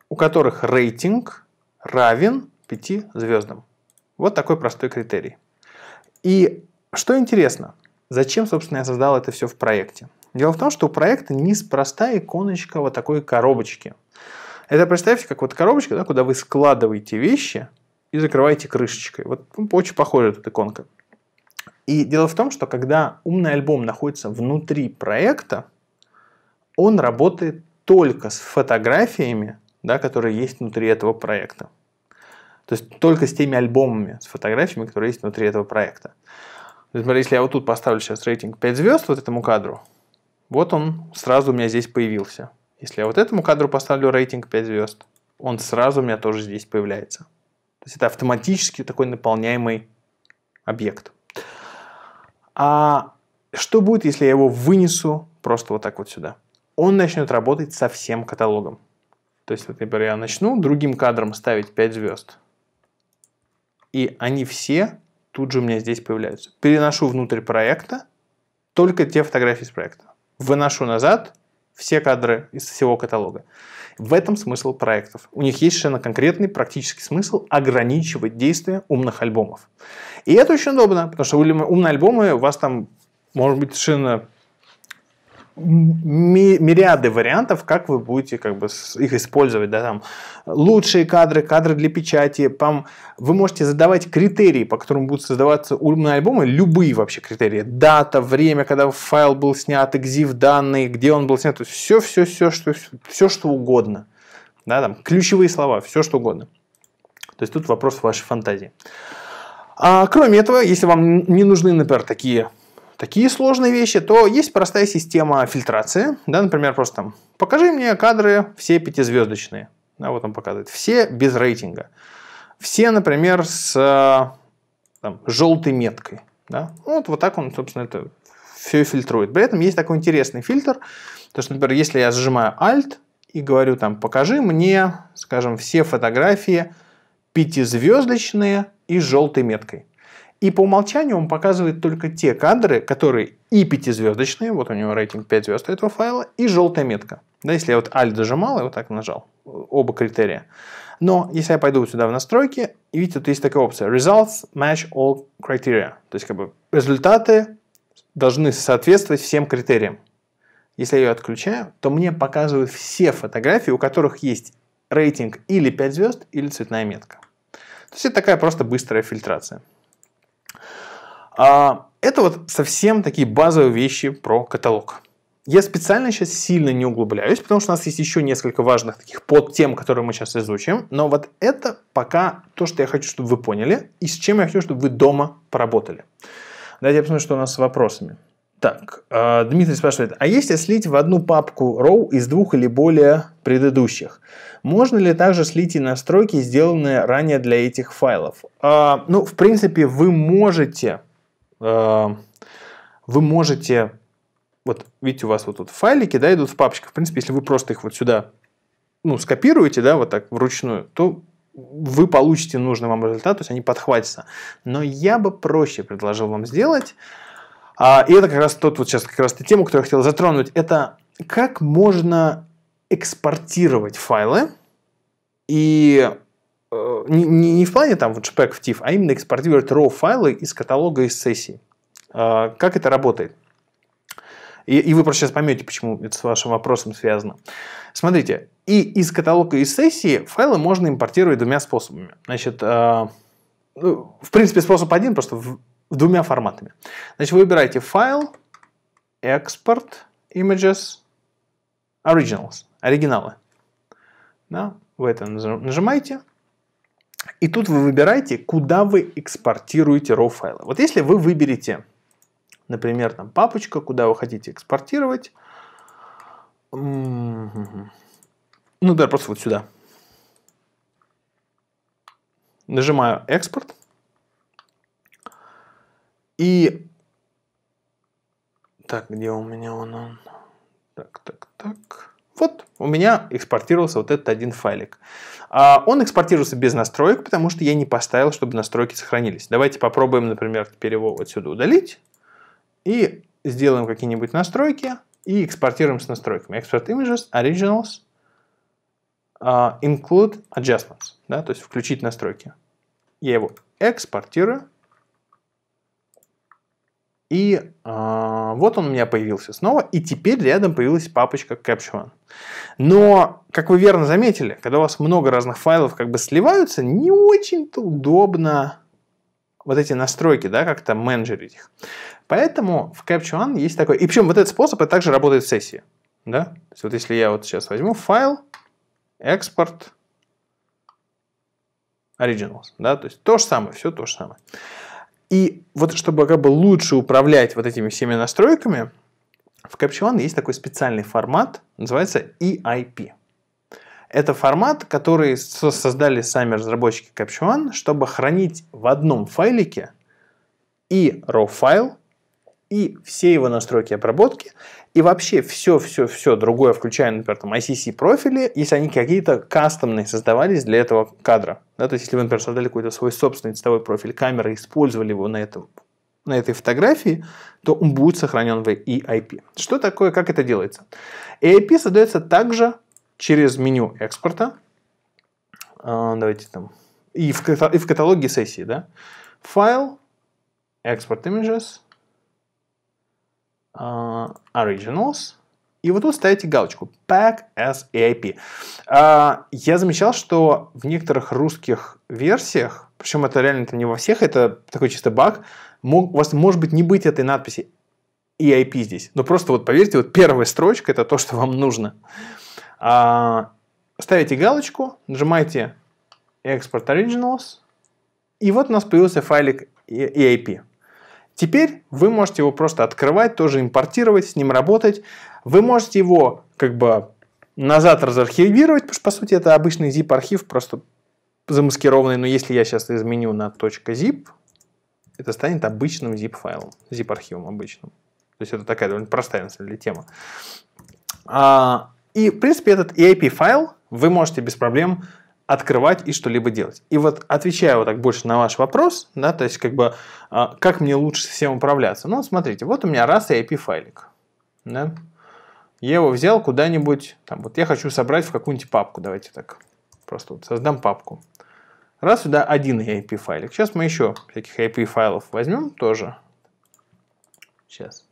у которых рейтинг равен 5 звездам. Вот такой простой критерий. И что интересно, зачем, собственно, я создал это все в проекте? Дело в том, что у проекта неспроста иконочка вот такой коробочки. Это представьте, как вот коробочка, да, куда вы складываете вещи и закрываете крышечкой. Вот ну, очень похожа эта иконка. И дело в том, что когда умный альбом находится внутри проекта, он работает только с фотографиями, да, которые есть внутри этого проекта. То есть только с теми альбомами, с фотографиями, которые есть внутри этого проекта. Например, если я вот тут поставлю сейчас рейтинг 5 звезд вот этому кадру, вот он сразу у меня здесь появился. Если я вот этому кадру поставлю рейтинг 5 звезд, он сразу у меня тоже здесь появляется. То есть это автоматически такой наполняемый объект. А что будет, если я его вынесу просто вот так вот сюда? Он начнет работать со всем каталогом. То есть, например, я начну другим кадром ставить 5 звезд. И они все тут же у меня здесь появляются. Переношу внутрь проекта только те фотографии из проекта выношу назад все кадры из всего каталога. В этом смысл проектов. У них есть совершенно конкретный практический смысл ограничивать действия умных альбомов. И это очень удобно, потому что умные альбомы у вас там может быть совершенно мириады вариантов, как вы будете как бы их использовать, да, там лучшие кадры, кадры для печати, там вы можете задавать критерии, по которым будут создаваться умные альбомы, любые вообще критерии, дата, время, когда файл был снят, экзив данные, где он был снят, то есть все, все, все, что, все, что угодно, да, там ключевые слова, все, что угодно. То есть тут вопрос вашей фантазии. А, кроме этого, если вам не нужны, например, такие такие сложные вещи, то есть простая система фильтрации. Да, например, просто там, покажи мне кадры все пятизвездочные. Да, вот он показывает. Все без рейтинга. Все, например, с там, желтой меткой. Да? Вот, вот так он, собственно, это все фильтрует. При этом есть такой интересный фильтр. То есть например, если я зажимаю Alt и говорю там, покажи мне, скажем, все фотографии пятизвездочные и желтой меткой. И по умолчанию он показывает только те кадры, которые и пятизвездочные, вот у него рейтинг 5 звезд этого файла, и желтая метка. Да, если я вот Alt зажимал и вот так нажал, э, оба критерия. Но если я пойду сюда в настройки, и видите, тут есть такая опция Results match all criteria. То есть как бы результаты должны соответствовать всем критериям. Если я ее отключаю, то мне показывают все фотографии, у которых есть рейтинг или 5 звезд, или цветная метка. То есть это такая просто быстрая фильтрация. А, это вот совсем такие базовые вещи про каталог. Я специально сейчас сильно не углубляюсь, потому что у нас есть еще несколько важных таких подтем, которые мы сейчас изучим. Но вот это пока то, что я хочу, чтобы вы поняли, и с чем я хочу, чтобы вы дома поработали. Давайте я посмотрю, что у нас с вопросами. Так, а, Дмитрий спрашивает, а если слить в одну папку RAW из двух или более предыдущих, можно ли также слить и настройки, сделанные ранее для этих файлов? А, ну, в принципе, вы можете Эм, вы можете, вот видите, у вас вот тут файлики, да, идут в папочках. В принципе, если вы просто их вот сюда, ну, скопируете, да, вот так вручную, то вы получите нужный вам результат, то есть они подхватятся. Но я бы проще предложил вам сделать, а, и это как раз тот вот сейчас как раз та тема, которую я хотел затронуть, это как можно экспортировать файлы и Э, не, не, не в плане там вот JPEG в TIFF, а именно экспортировать RAW файлы из каталога из сессии. А, как это работает? И, и вы просто сейчас поймете, почему это с вашим вопросом связано. Смотрите, и из каталога из сессии файлы можно импортировать двумя способами. Значит, э, ну, в принципе, способ один, просто в, двумя форматами. Значит, вы выбираете файл, экспорт, images, originals, оригиналы. Да, вы это нажимаете. И тут вы выбираете, куда вы экспортируете RAW файлы. Вот если вы выберете, например, там папочка, куда вы хотите экспортировать, м-м-м, ну да, просто вот сюда. Нажимаю экспорт. И так, где у меня он? Так, так, так. Вот у меня экспортировался вот этот один файлик. А он экспортировался без настроек, потому что я не поставил, чтобы настройки сохранились. Давайте попробуем, например, теперь его отсюда удалить. И сделаем какие-нибудь настройки. И экспортируем с настройками. Export images, originals, а, include adjustments. Да, то есть включить настройки. Я его экспортирую. И э, вот он у меня появился снова, и теперь рядом появилась папочка Capture One. Но, как вы верно заметили, когда у вас много разных файлов как бы сливаются, не очень-то удобно вот эти настройки, да, как-то менеджерить их. Поэтому в Capture One есть такой... И причем вот этот способ, это также работает в сессии. Да? То есть вот если я вот сейчас возьму файл, экспорт, originals, да, то есть то же самое, все то же самое. И вот чтобы как бы лучше управлять вот этими всеми настройками, в CaptureOne есть такой специальный формат, называется EIP. Это формат, который создали сами разработчики CaptureOne, чтобы хранить в одном файлике и RAW файл, и все его настройки обработки, и вообще все-все-все другое, включая, например, там ICC профили, если они какие-то кастомные создавались для этого кадра. Да, то есть, если вы, например, создали какой-то свой собственный цветовой профиль камеры, использовали его на этом на этой фотографии, то он будет сохранен в EIP. Что такое, как это делается? EIP создается также через меню экспорта. А, давайте там. И в, и в каталоге сессии, да? Файл, экспорт images, Э, Originals. И вот тут ставите галочку Pack as AIP. А, я замечал, что в некоторых русских версиях, причем это реально это не во всех, это такой чисто баг, у вас может быть не быть этой надписи EIP здесь. Но просто вот поверьте, вот первая строчка это то, что вам нужно. А, ставите галочку, нажимаете Export Originals, и вот у нас появился файлик EIP. Теперь вы можете его просто открывать, тоже импортировать, с ним работать. Вы можете его как бы назад разархивировать, потому что, по сути, это обычный zip-архив, просто замаскированный. Но если я сейчас изменю на .zip, это станет обычным zip-файлом, zip-архивом обычным. То есть это такая довольно простая, на самом деле, тема. А, и, в принципе, этот EIP-файл вы можете без проблем открывать и что-либо делать. И вот отвечая вот так больше на ваш вопрос, да, то есть как бы а, как мне лучше всем управляться. Ну, смотрите, вот у меня раз и IP файлик, да. Я его взял куда-нибудь, там, вот я хочу собрать в какую-нибудь папку, давайте так, просто вот создам папку. Раз сюда один IP файлик. Сейчас мы еще всяких IP файлов возьмем тоже. Сейчас.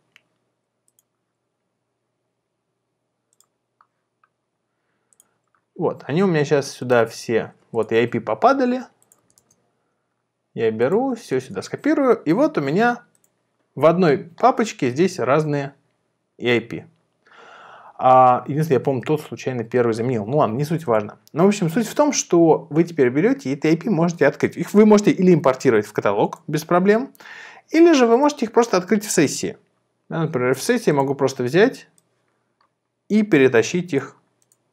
Вот, они у меня сейчас сюда все, вот и IP попадали. Я беру, все сюда скопирую, и вот у меня в одной папочке здесь разные IP. А, единственное, я помню, тот случайно первый заменил. Ну ладно, не суть важно. Но, ну, в общем, суть в том, что вы теперь берете и эти IP можете открыть. Их вы можете или импортировать в каталог без проблем, или же вы можете их просто открыть в сессии. например, в сессии я могу просто взять и перетащить их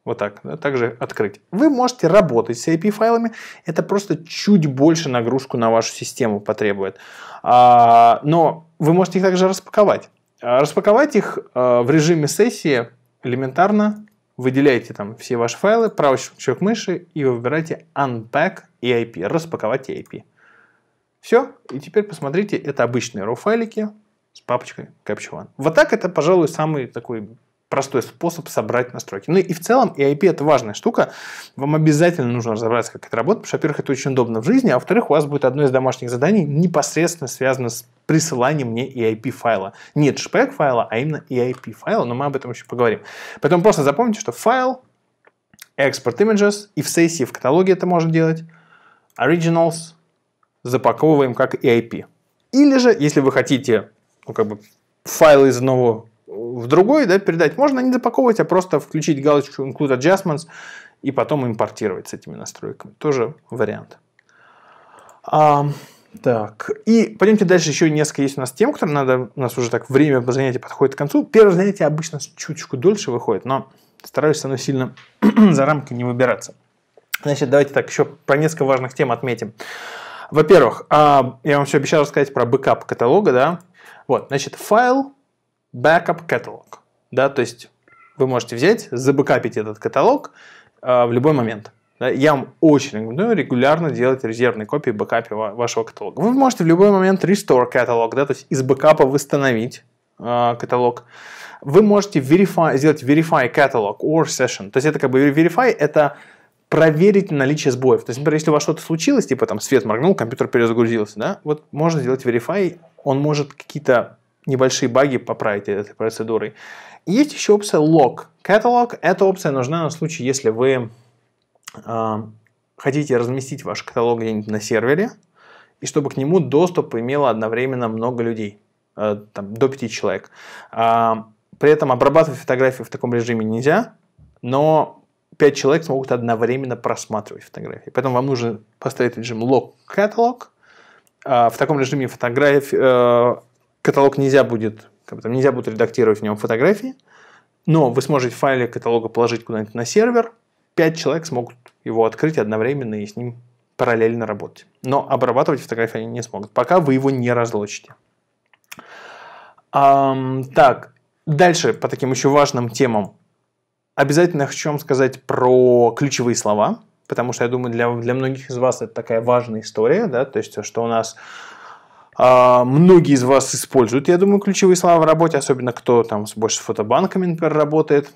вот так. Да, э, также открыть. Вы можете работать с API-файлами. Это просто чуть больше нагрузку на вашу систему потребует. А, но вы можете их также распаковать. А распаковать их а, в режиме сессии элементарно. Выделяете там все ваши файлы, правый щелчок мыши и вы выбираете Unpack EIP, распаковать EIP. Все, и теперь посмотрите, это обычные RAW файлики с папочкой Capture One. Вот так это, пожалуй, самый такой простой способ собрать настройки. Ну и в целом и IP это важная штука. Вам обязательно нужно разобраться, как это работает, потому что, во-первых, это очень удобно в жизни, а во-вторых, у вас будет одно из домашних заданий непосредственно связано с присыланием мне EIP файла. Нет, JPEG файла, а именно EIP файла, но мы об этом еще поговорим. Поэтому просто запомните, что файл, экспорт images, и в сессии в каталоге это можно делать, originals запаковываем как EIP. Или же, если вы хотите ну, как бы файл из нового в другой да, передать можно не запаковывать, а просто включить галочку Include Adjustments и потом импортировать с этими настройками. Тоже вариант. А, так, и пойдемте дальше. Еще несколько есть у нас тем, которые надо... У нас уже так время занятия подходит к концу. Первое занятие обычно чуточку дольше выходит, но стараюсь со мной сильно за рамки не выбираться. Значит, давайте так еще про несколько важных тем отметим. Во-первых, а, я вам все обещал рассказать про бэкап каталога, да? Вот, значит, файл backup catalog. Да, то есть вы можете взять, забэкапить этот каталог э, в любой момент. Да, я вам очень рекомендую регулярно делать резервные копии бэкапе вашего каталога. Вы можете в любой момент restore каталог, да, то есть из бэкапа восстановить э, каталог. Вы можете verify, сделать verify catalog or session. То есть это как бы verify это проверить наличие сбоев. То есть, например, если у вас что-то случилось, типа там свет моргнул, компьютер перезагрузился, да, вот можно сделать verify, он может какие-то небольшие баги поправить этой процедурой. Есть еще опция Log Catalog. Эта опция нужна на случай, если вы э, хотите разместить ваш каталог где-нибудь на сервере, и чтобы к нему доступ имело одновременно много людей, э, там, до 5 человек. Э, при этом обрабатывать фотографии в таком режиме нельзя, но 5 человек смогут одновременно просматривать фотографии. Поэтому вам нужно поставить режим Log Catalog. Э, в таком режиме фотографии э, каталог нельзя будет, как бы, там, нельзя будет редактировать в нем фотографии, но вы сможете файлы каталога положить куда-нибудь на сервер, пять человек смогут его открыть одновременно и с ним параллельно работать. Но обрабатывать фотографии они не смогут, пока вы его не разлочите. Um, так, дальше по таким еще важным темам. Обязательно хочу вам сказать про ключевые слова, потому что, я думаю, для, для многих из вас это такая важная история, да, то есть, что у нас а, многие из вас используют, я думаю, ключевые слова в работе, особенно кто там больше с фотобанками, например, работает.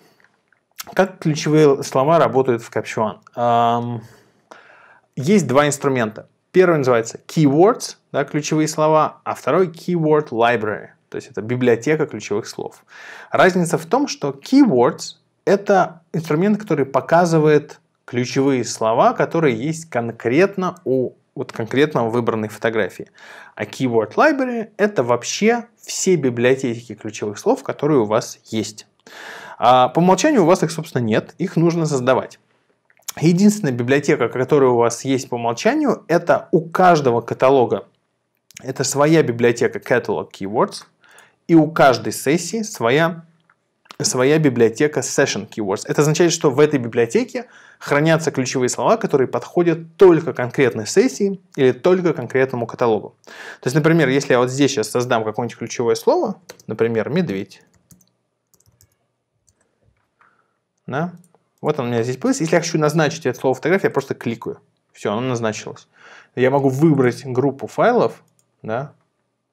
Как ключевые слова работают в CaptureOne? Есть два инструмента. Первый называется keywords, да, ключевые слова, а второй keyword library, то есть это библиотека ключевых слов. Разница в том, что keywords – это инструмент, который показывает ключевые слова, которые есть конкретно у вот конкретно выбранной фотографии. А Keyword Library – это вообще все библиотеки ключевых слов, которые у вас есть. А по умолчанию у вас их, собственно, нет, их нужно создавать. Единственная библиотека, которая у вас есть по умолчанию, это у каждого каталога. Это своя библиотека Catalog Keywords, и у каждой сессии своя своя библиотека Session Keywords. Это означает, что в этой библиотеке хранятся ключевые слова, которые подходят только конкретной сессии или только конкретному каталогу. То есть, например, если я вот здесь сейчас создам какое-нибудь ключевое слово, например, медведь, да, вот он у меня здесь появился. Если я хочу назначить это слово фотография, я просто кликаю. Все, оно назначилось. Я могу выбрать группу файлов, да,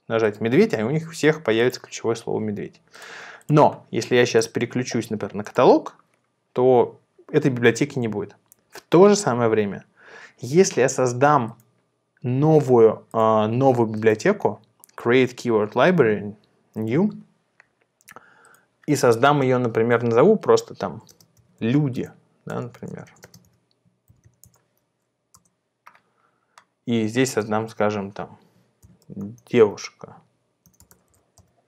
нажать медведь, а у них всех появится ключевое слово медведь. Но если я сейчас переключусь, например, на каталог, то этой библиотеки не будет. В то же самое время, если я создам новую, э, новую библиотеку, create keyword library, new, и создам ее, например, назову просто там люди, да, например. И здесь создам, скажем, там девушка.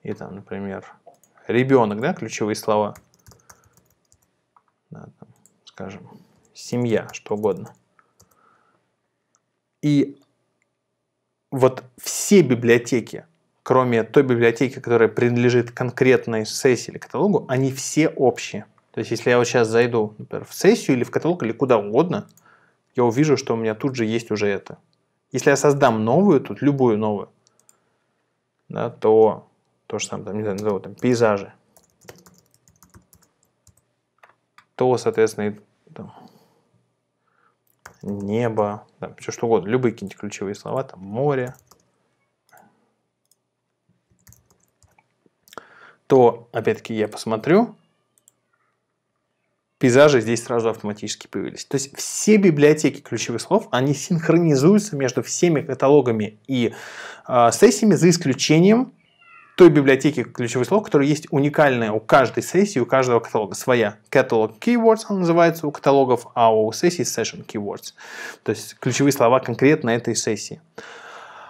И там, например, ребенок, да, ключевые слова. Да, там, скажем, семья, что угодно. И вот все библиотеки, кроме той библиотеки, которая принадлежит конкретной сессии или каталогу, они все общие. То есть, если я вот сейчас зайду, например, в сессию или в каталог, или куда угодно, я увижу, что у меня тут же есть уже это. Если я создам новую, тут любую новую, да, то то же самое, там, не знаю, назову там пейзажи, то, соответственно, и там, небо, там, все что угодно, любые какие-нибудь ключевые слова, там море, то, опять-таки, я посмотрю, пейзажи здесь сразу автоматически появились. То есть все библиотеки ключевых слов, они синхронизуются между всеми каталогами и э, сессиями, за исключением той библиотеки ключевых слов, которая есть уникальная у каждой сессии, у каждого каталога своя. Каталог Keywords он называется у каталогов, а у сессии Session Keywords. То есть ключевые слова конкретно этой сессии.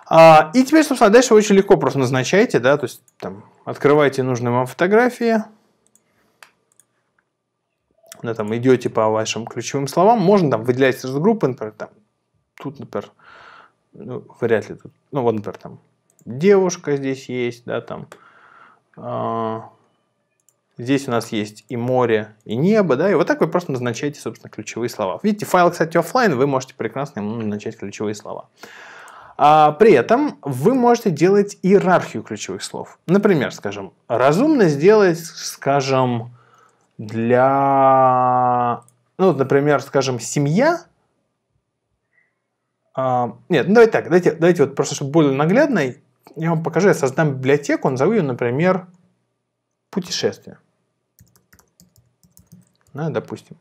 А, и теперь, собственно, дальше очень легко просто назначаете, да, то есть там открываете нужные вам фотографии, да, там идете по вашим ключевым словам, можно там выделять сразу группы, например, там, тут, например, ну, вряд ли тут, ну, вот, например, там, девушка здесь есть, да, там. А, здесь у нас есть и море, и небо, да, и вот так вы просто назначаете, собственно, ключевые слова. Видите, файл, кстати, офлайн, вы можете прекрасно ему назначать ключевые слова. А при этом вы можете делать иерархию ключевых слов. Например, скажем, разумно сделать, скажем, для... Ну, например, скажем, семья. А, нет, ну, давайте так, давайте, давайте вот просто, чтобы более наглядно, я вам покажу, я создам библиотеку, назову ее, например, путешествие. Да, ну, допустим.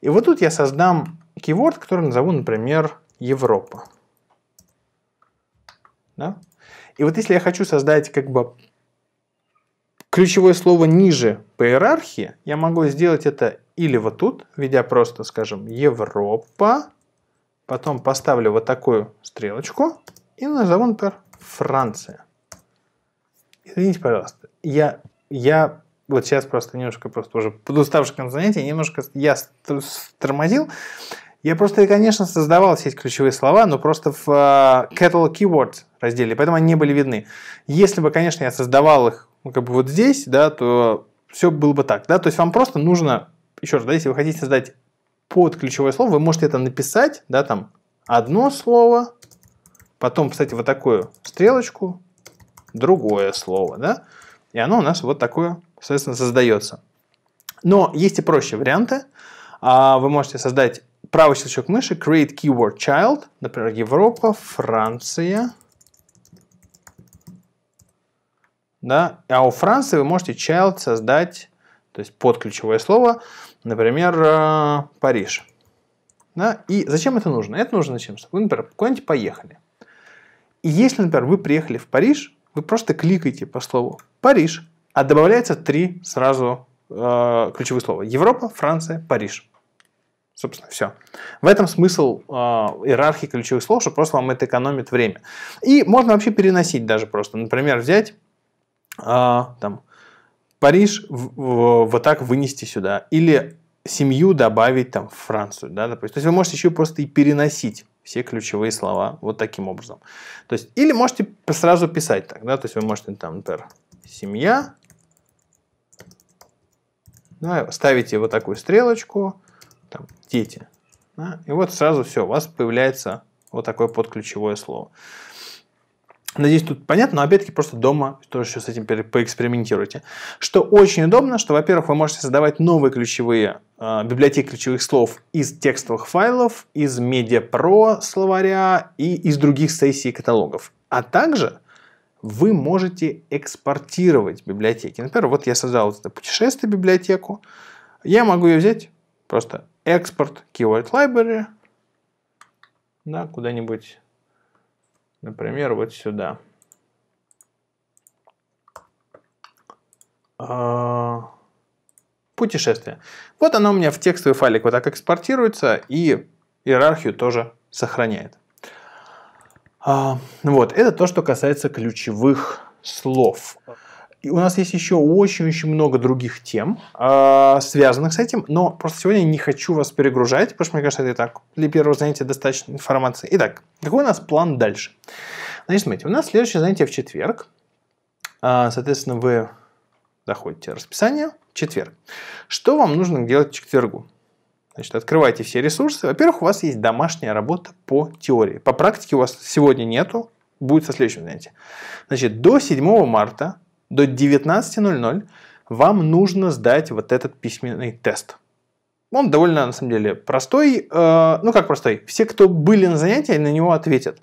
И вот тут я создам keyword, который назову, например, Европа. Да? И вот если я хочу создать как бы ключевое слово ниже по иерархии, я могу сделать это или вот тут, введя просто, скажем, Европа, потом поставлю вот такую стрелочку и назову, например, Франция. Извините, пожалуйста, я, я вот сейчас просто немножко просто уже под уставшим занятия, немножко я тормозил. Я просто, конечно, создавал все эти ключевые слова, но просто в uh, Catalog Keywords разделе, поэтому они не были видны. Если бы, конечно, я создавал их ну, как бы вот здесь, да, то все было бы так, да, то есть вам просто нужно, еще раз, да, если вы хотите создать под ключевое слово, вы можете это написать, да, там, одно слово, Потом, кстати, вот такую стрелочку, другое слово, да? И оно у нас вот такое, соответственно, создается. Но есть и проще варианты. А, вы можете создать правый щелчок мыши, create keyword child, например, Европа, Франция, да, а у Франции вы можете child создать, то есть под ключевое слово, например, э, Париж. Да? И зачем это нужно? Это нужно зачем? Чтобы, например, куда-нибудь поехали. И если, например, вы приехали в Париж, вы просто кликаете по слову «Париж», а добавляется три сразу э, ключевых слова. Европа, Франция, Париж. Собственно, все. В этом смысл э, иерархии ключевых слов, что просто вам это экономит время. И можно вообще переносить даже просто. Например, взять э, там, Париж в, в, вот так вынести сюда. Или семью добавить там в Францию. Да, допустим. То есть вы можете еще просто и переносить все ключевые слова вот таким образом. То есть, или можете сразу писать так, да, то есть вы можете там, например, семья, да, ставите вот такую стрелочку, там, дети, да, и вот сразу все, у вас появляется вот такое подключевое слово. Надеюсь, тут понятно, но опять-таки просто дома тоже еще с этим поэкспериментируйте. Что очень удобно, что, во-первых, вы можете создавать новые ключевые э, библиотеки ключевых слов из текстовых файлов, из MediaPro словаря и из других сессий каталогов. А также вы можете экспортировать библиотеки. Например, вот я создал вот это путешествие библиотеку. Я могу ее взять просто экспорт keyword library, да, куда-нибудь Например, вот сюда. А, путешествие. Вот оно у меня в текстовый файлик вот так экспортируется и иерархию тоже сохраняет. А, вот, это то, что касается ключевых слов. И у нас есть еще очень-очень много других тем, а, связанных с этим, но просто сегодня не хочу вас перегружать, потому что, мне кажется, это и так для первого занятия достаточно информации. Итак, какой у нас план дальше? Значит, смотрите, у нас следующее занятие в четверг. А, соответственно, вы заходите расписание, четверг. Что вам нужно делать к четвергу? Значит, открывайте все ресурсы. Во-первых, у вас есть домашняя работа по теории. По практике у вас сегодня нету, будет со следующим занятием. Значит, до 7 марта до 19.00 вам нужно сдать вот этот письменный тест. Он довольно, на самом деле, простой. Э, ну, как простой? Все, кто были на занятии, на него ответят.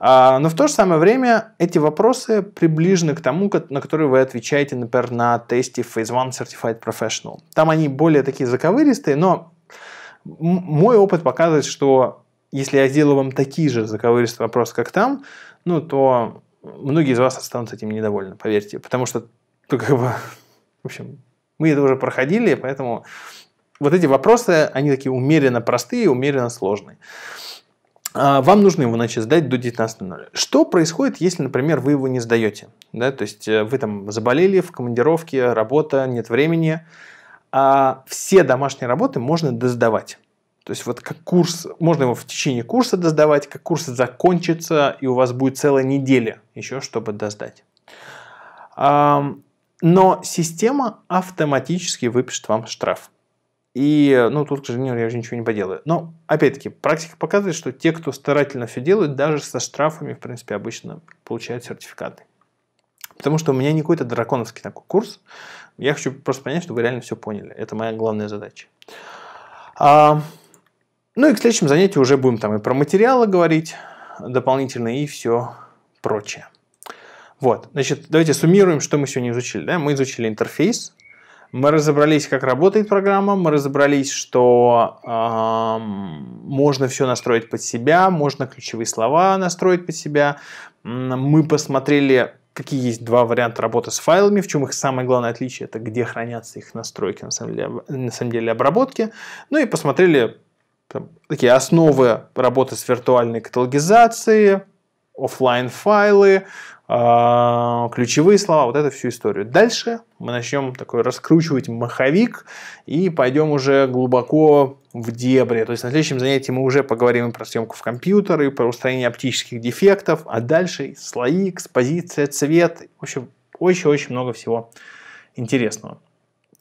Э, но в то же самое время эти вопросы приближены к тому, как, на который вы отвечаете, например, на тесте Phase 1 Certified Professional. Там они более такие заковыристые, но мой опыт показывает, что если я сделаю вам такие же заковыристые вопросы, как там, ну, то многие из вас останутся этим недовольны, поверьте, потому что, ну, как бы, в общем, мы это уже проходили, поэтому вот эти вопросы, они такие умеренно простые, умеренно сложные. А, вам нужно его, значит, сдать до 19.00. Что происходит, если, например, вы его не сдаете? Да? То есть э, вы там заболели, в командировке, работа, нет времени. А все домашние работы можно досдавать. То есть вот как курс, можно его в течение курса доздавать, как курс закончится, и у вас будет целая неделя еще, чтобы доздать. Но система автоматически выпишет вам штраф. И, ну, тут, к сожалению, я уже ничего не поделаю. Но, опять-таки, практика показывает, что те, кто старательно все делают, даже со штрафами, в принципе, обычно получают сертификаты. Потому что у меня не какой-то драконовский такой курс. Я хочу просто понять, что вы реально все поняли. Это моя главная задача. Ну и к следующему занятию уже будем там и про материалы говорить дополнительно и все прочее. Вот, значит, давайте суммируем, что мы сегодня изучили. Да? Мы изучили интерфейс, мы разобрались, как работает программа, мы разобрались, что э, можно все настроить под себя, можно ключевые слова настроить под себя. Мы посмотрели, какие есть два варианта работы с файлами, в чем их самое главное отличие, это где хранятся их настройки, на самом деле, на самом деле обработки. Ну и посмотрели там, такие основы работы с виртуальной каталогизацией, офлайн файлы а, ключевые слова, вот эту всю историю. Дальше мы начнем такой раскручивать маховик и пойдем уже глубоко в дебри. То есть на следующем занятии мы уже поговорим про съемку в компьютер, и про устранение оптических дефектов, а дальше слои, экспозиция, цвет. В общем, очень-очень много всего интересного.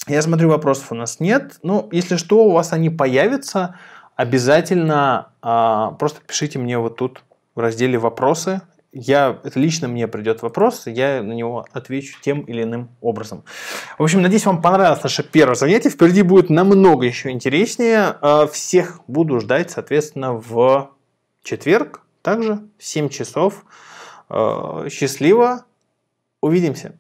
Я смотрю, вопросов у нас нет. Но ну, если что, у вас они появятся обязательно а, просто пишите мне вот тут в разделе «Вопросы». Я, это лично мне придет вопрос, я на него отвечу тем или иным образом. В общем, надеюсь, вам понравилось наше первое занятие. Впереди будет намного еще интереснее. А, всех буду ждать, соответственно, в четверг, также в 7 часов. А, счастливо, увидимся!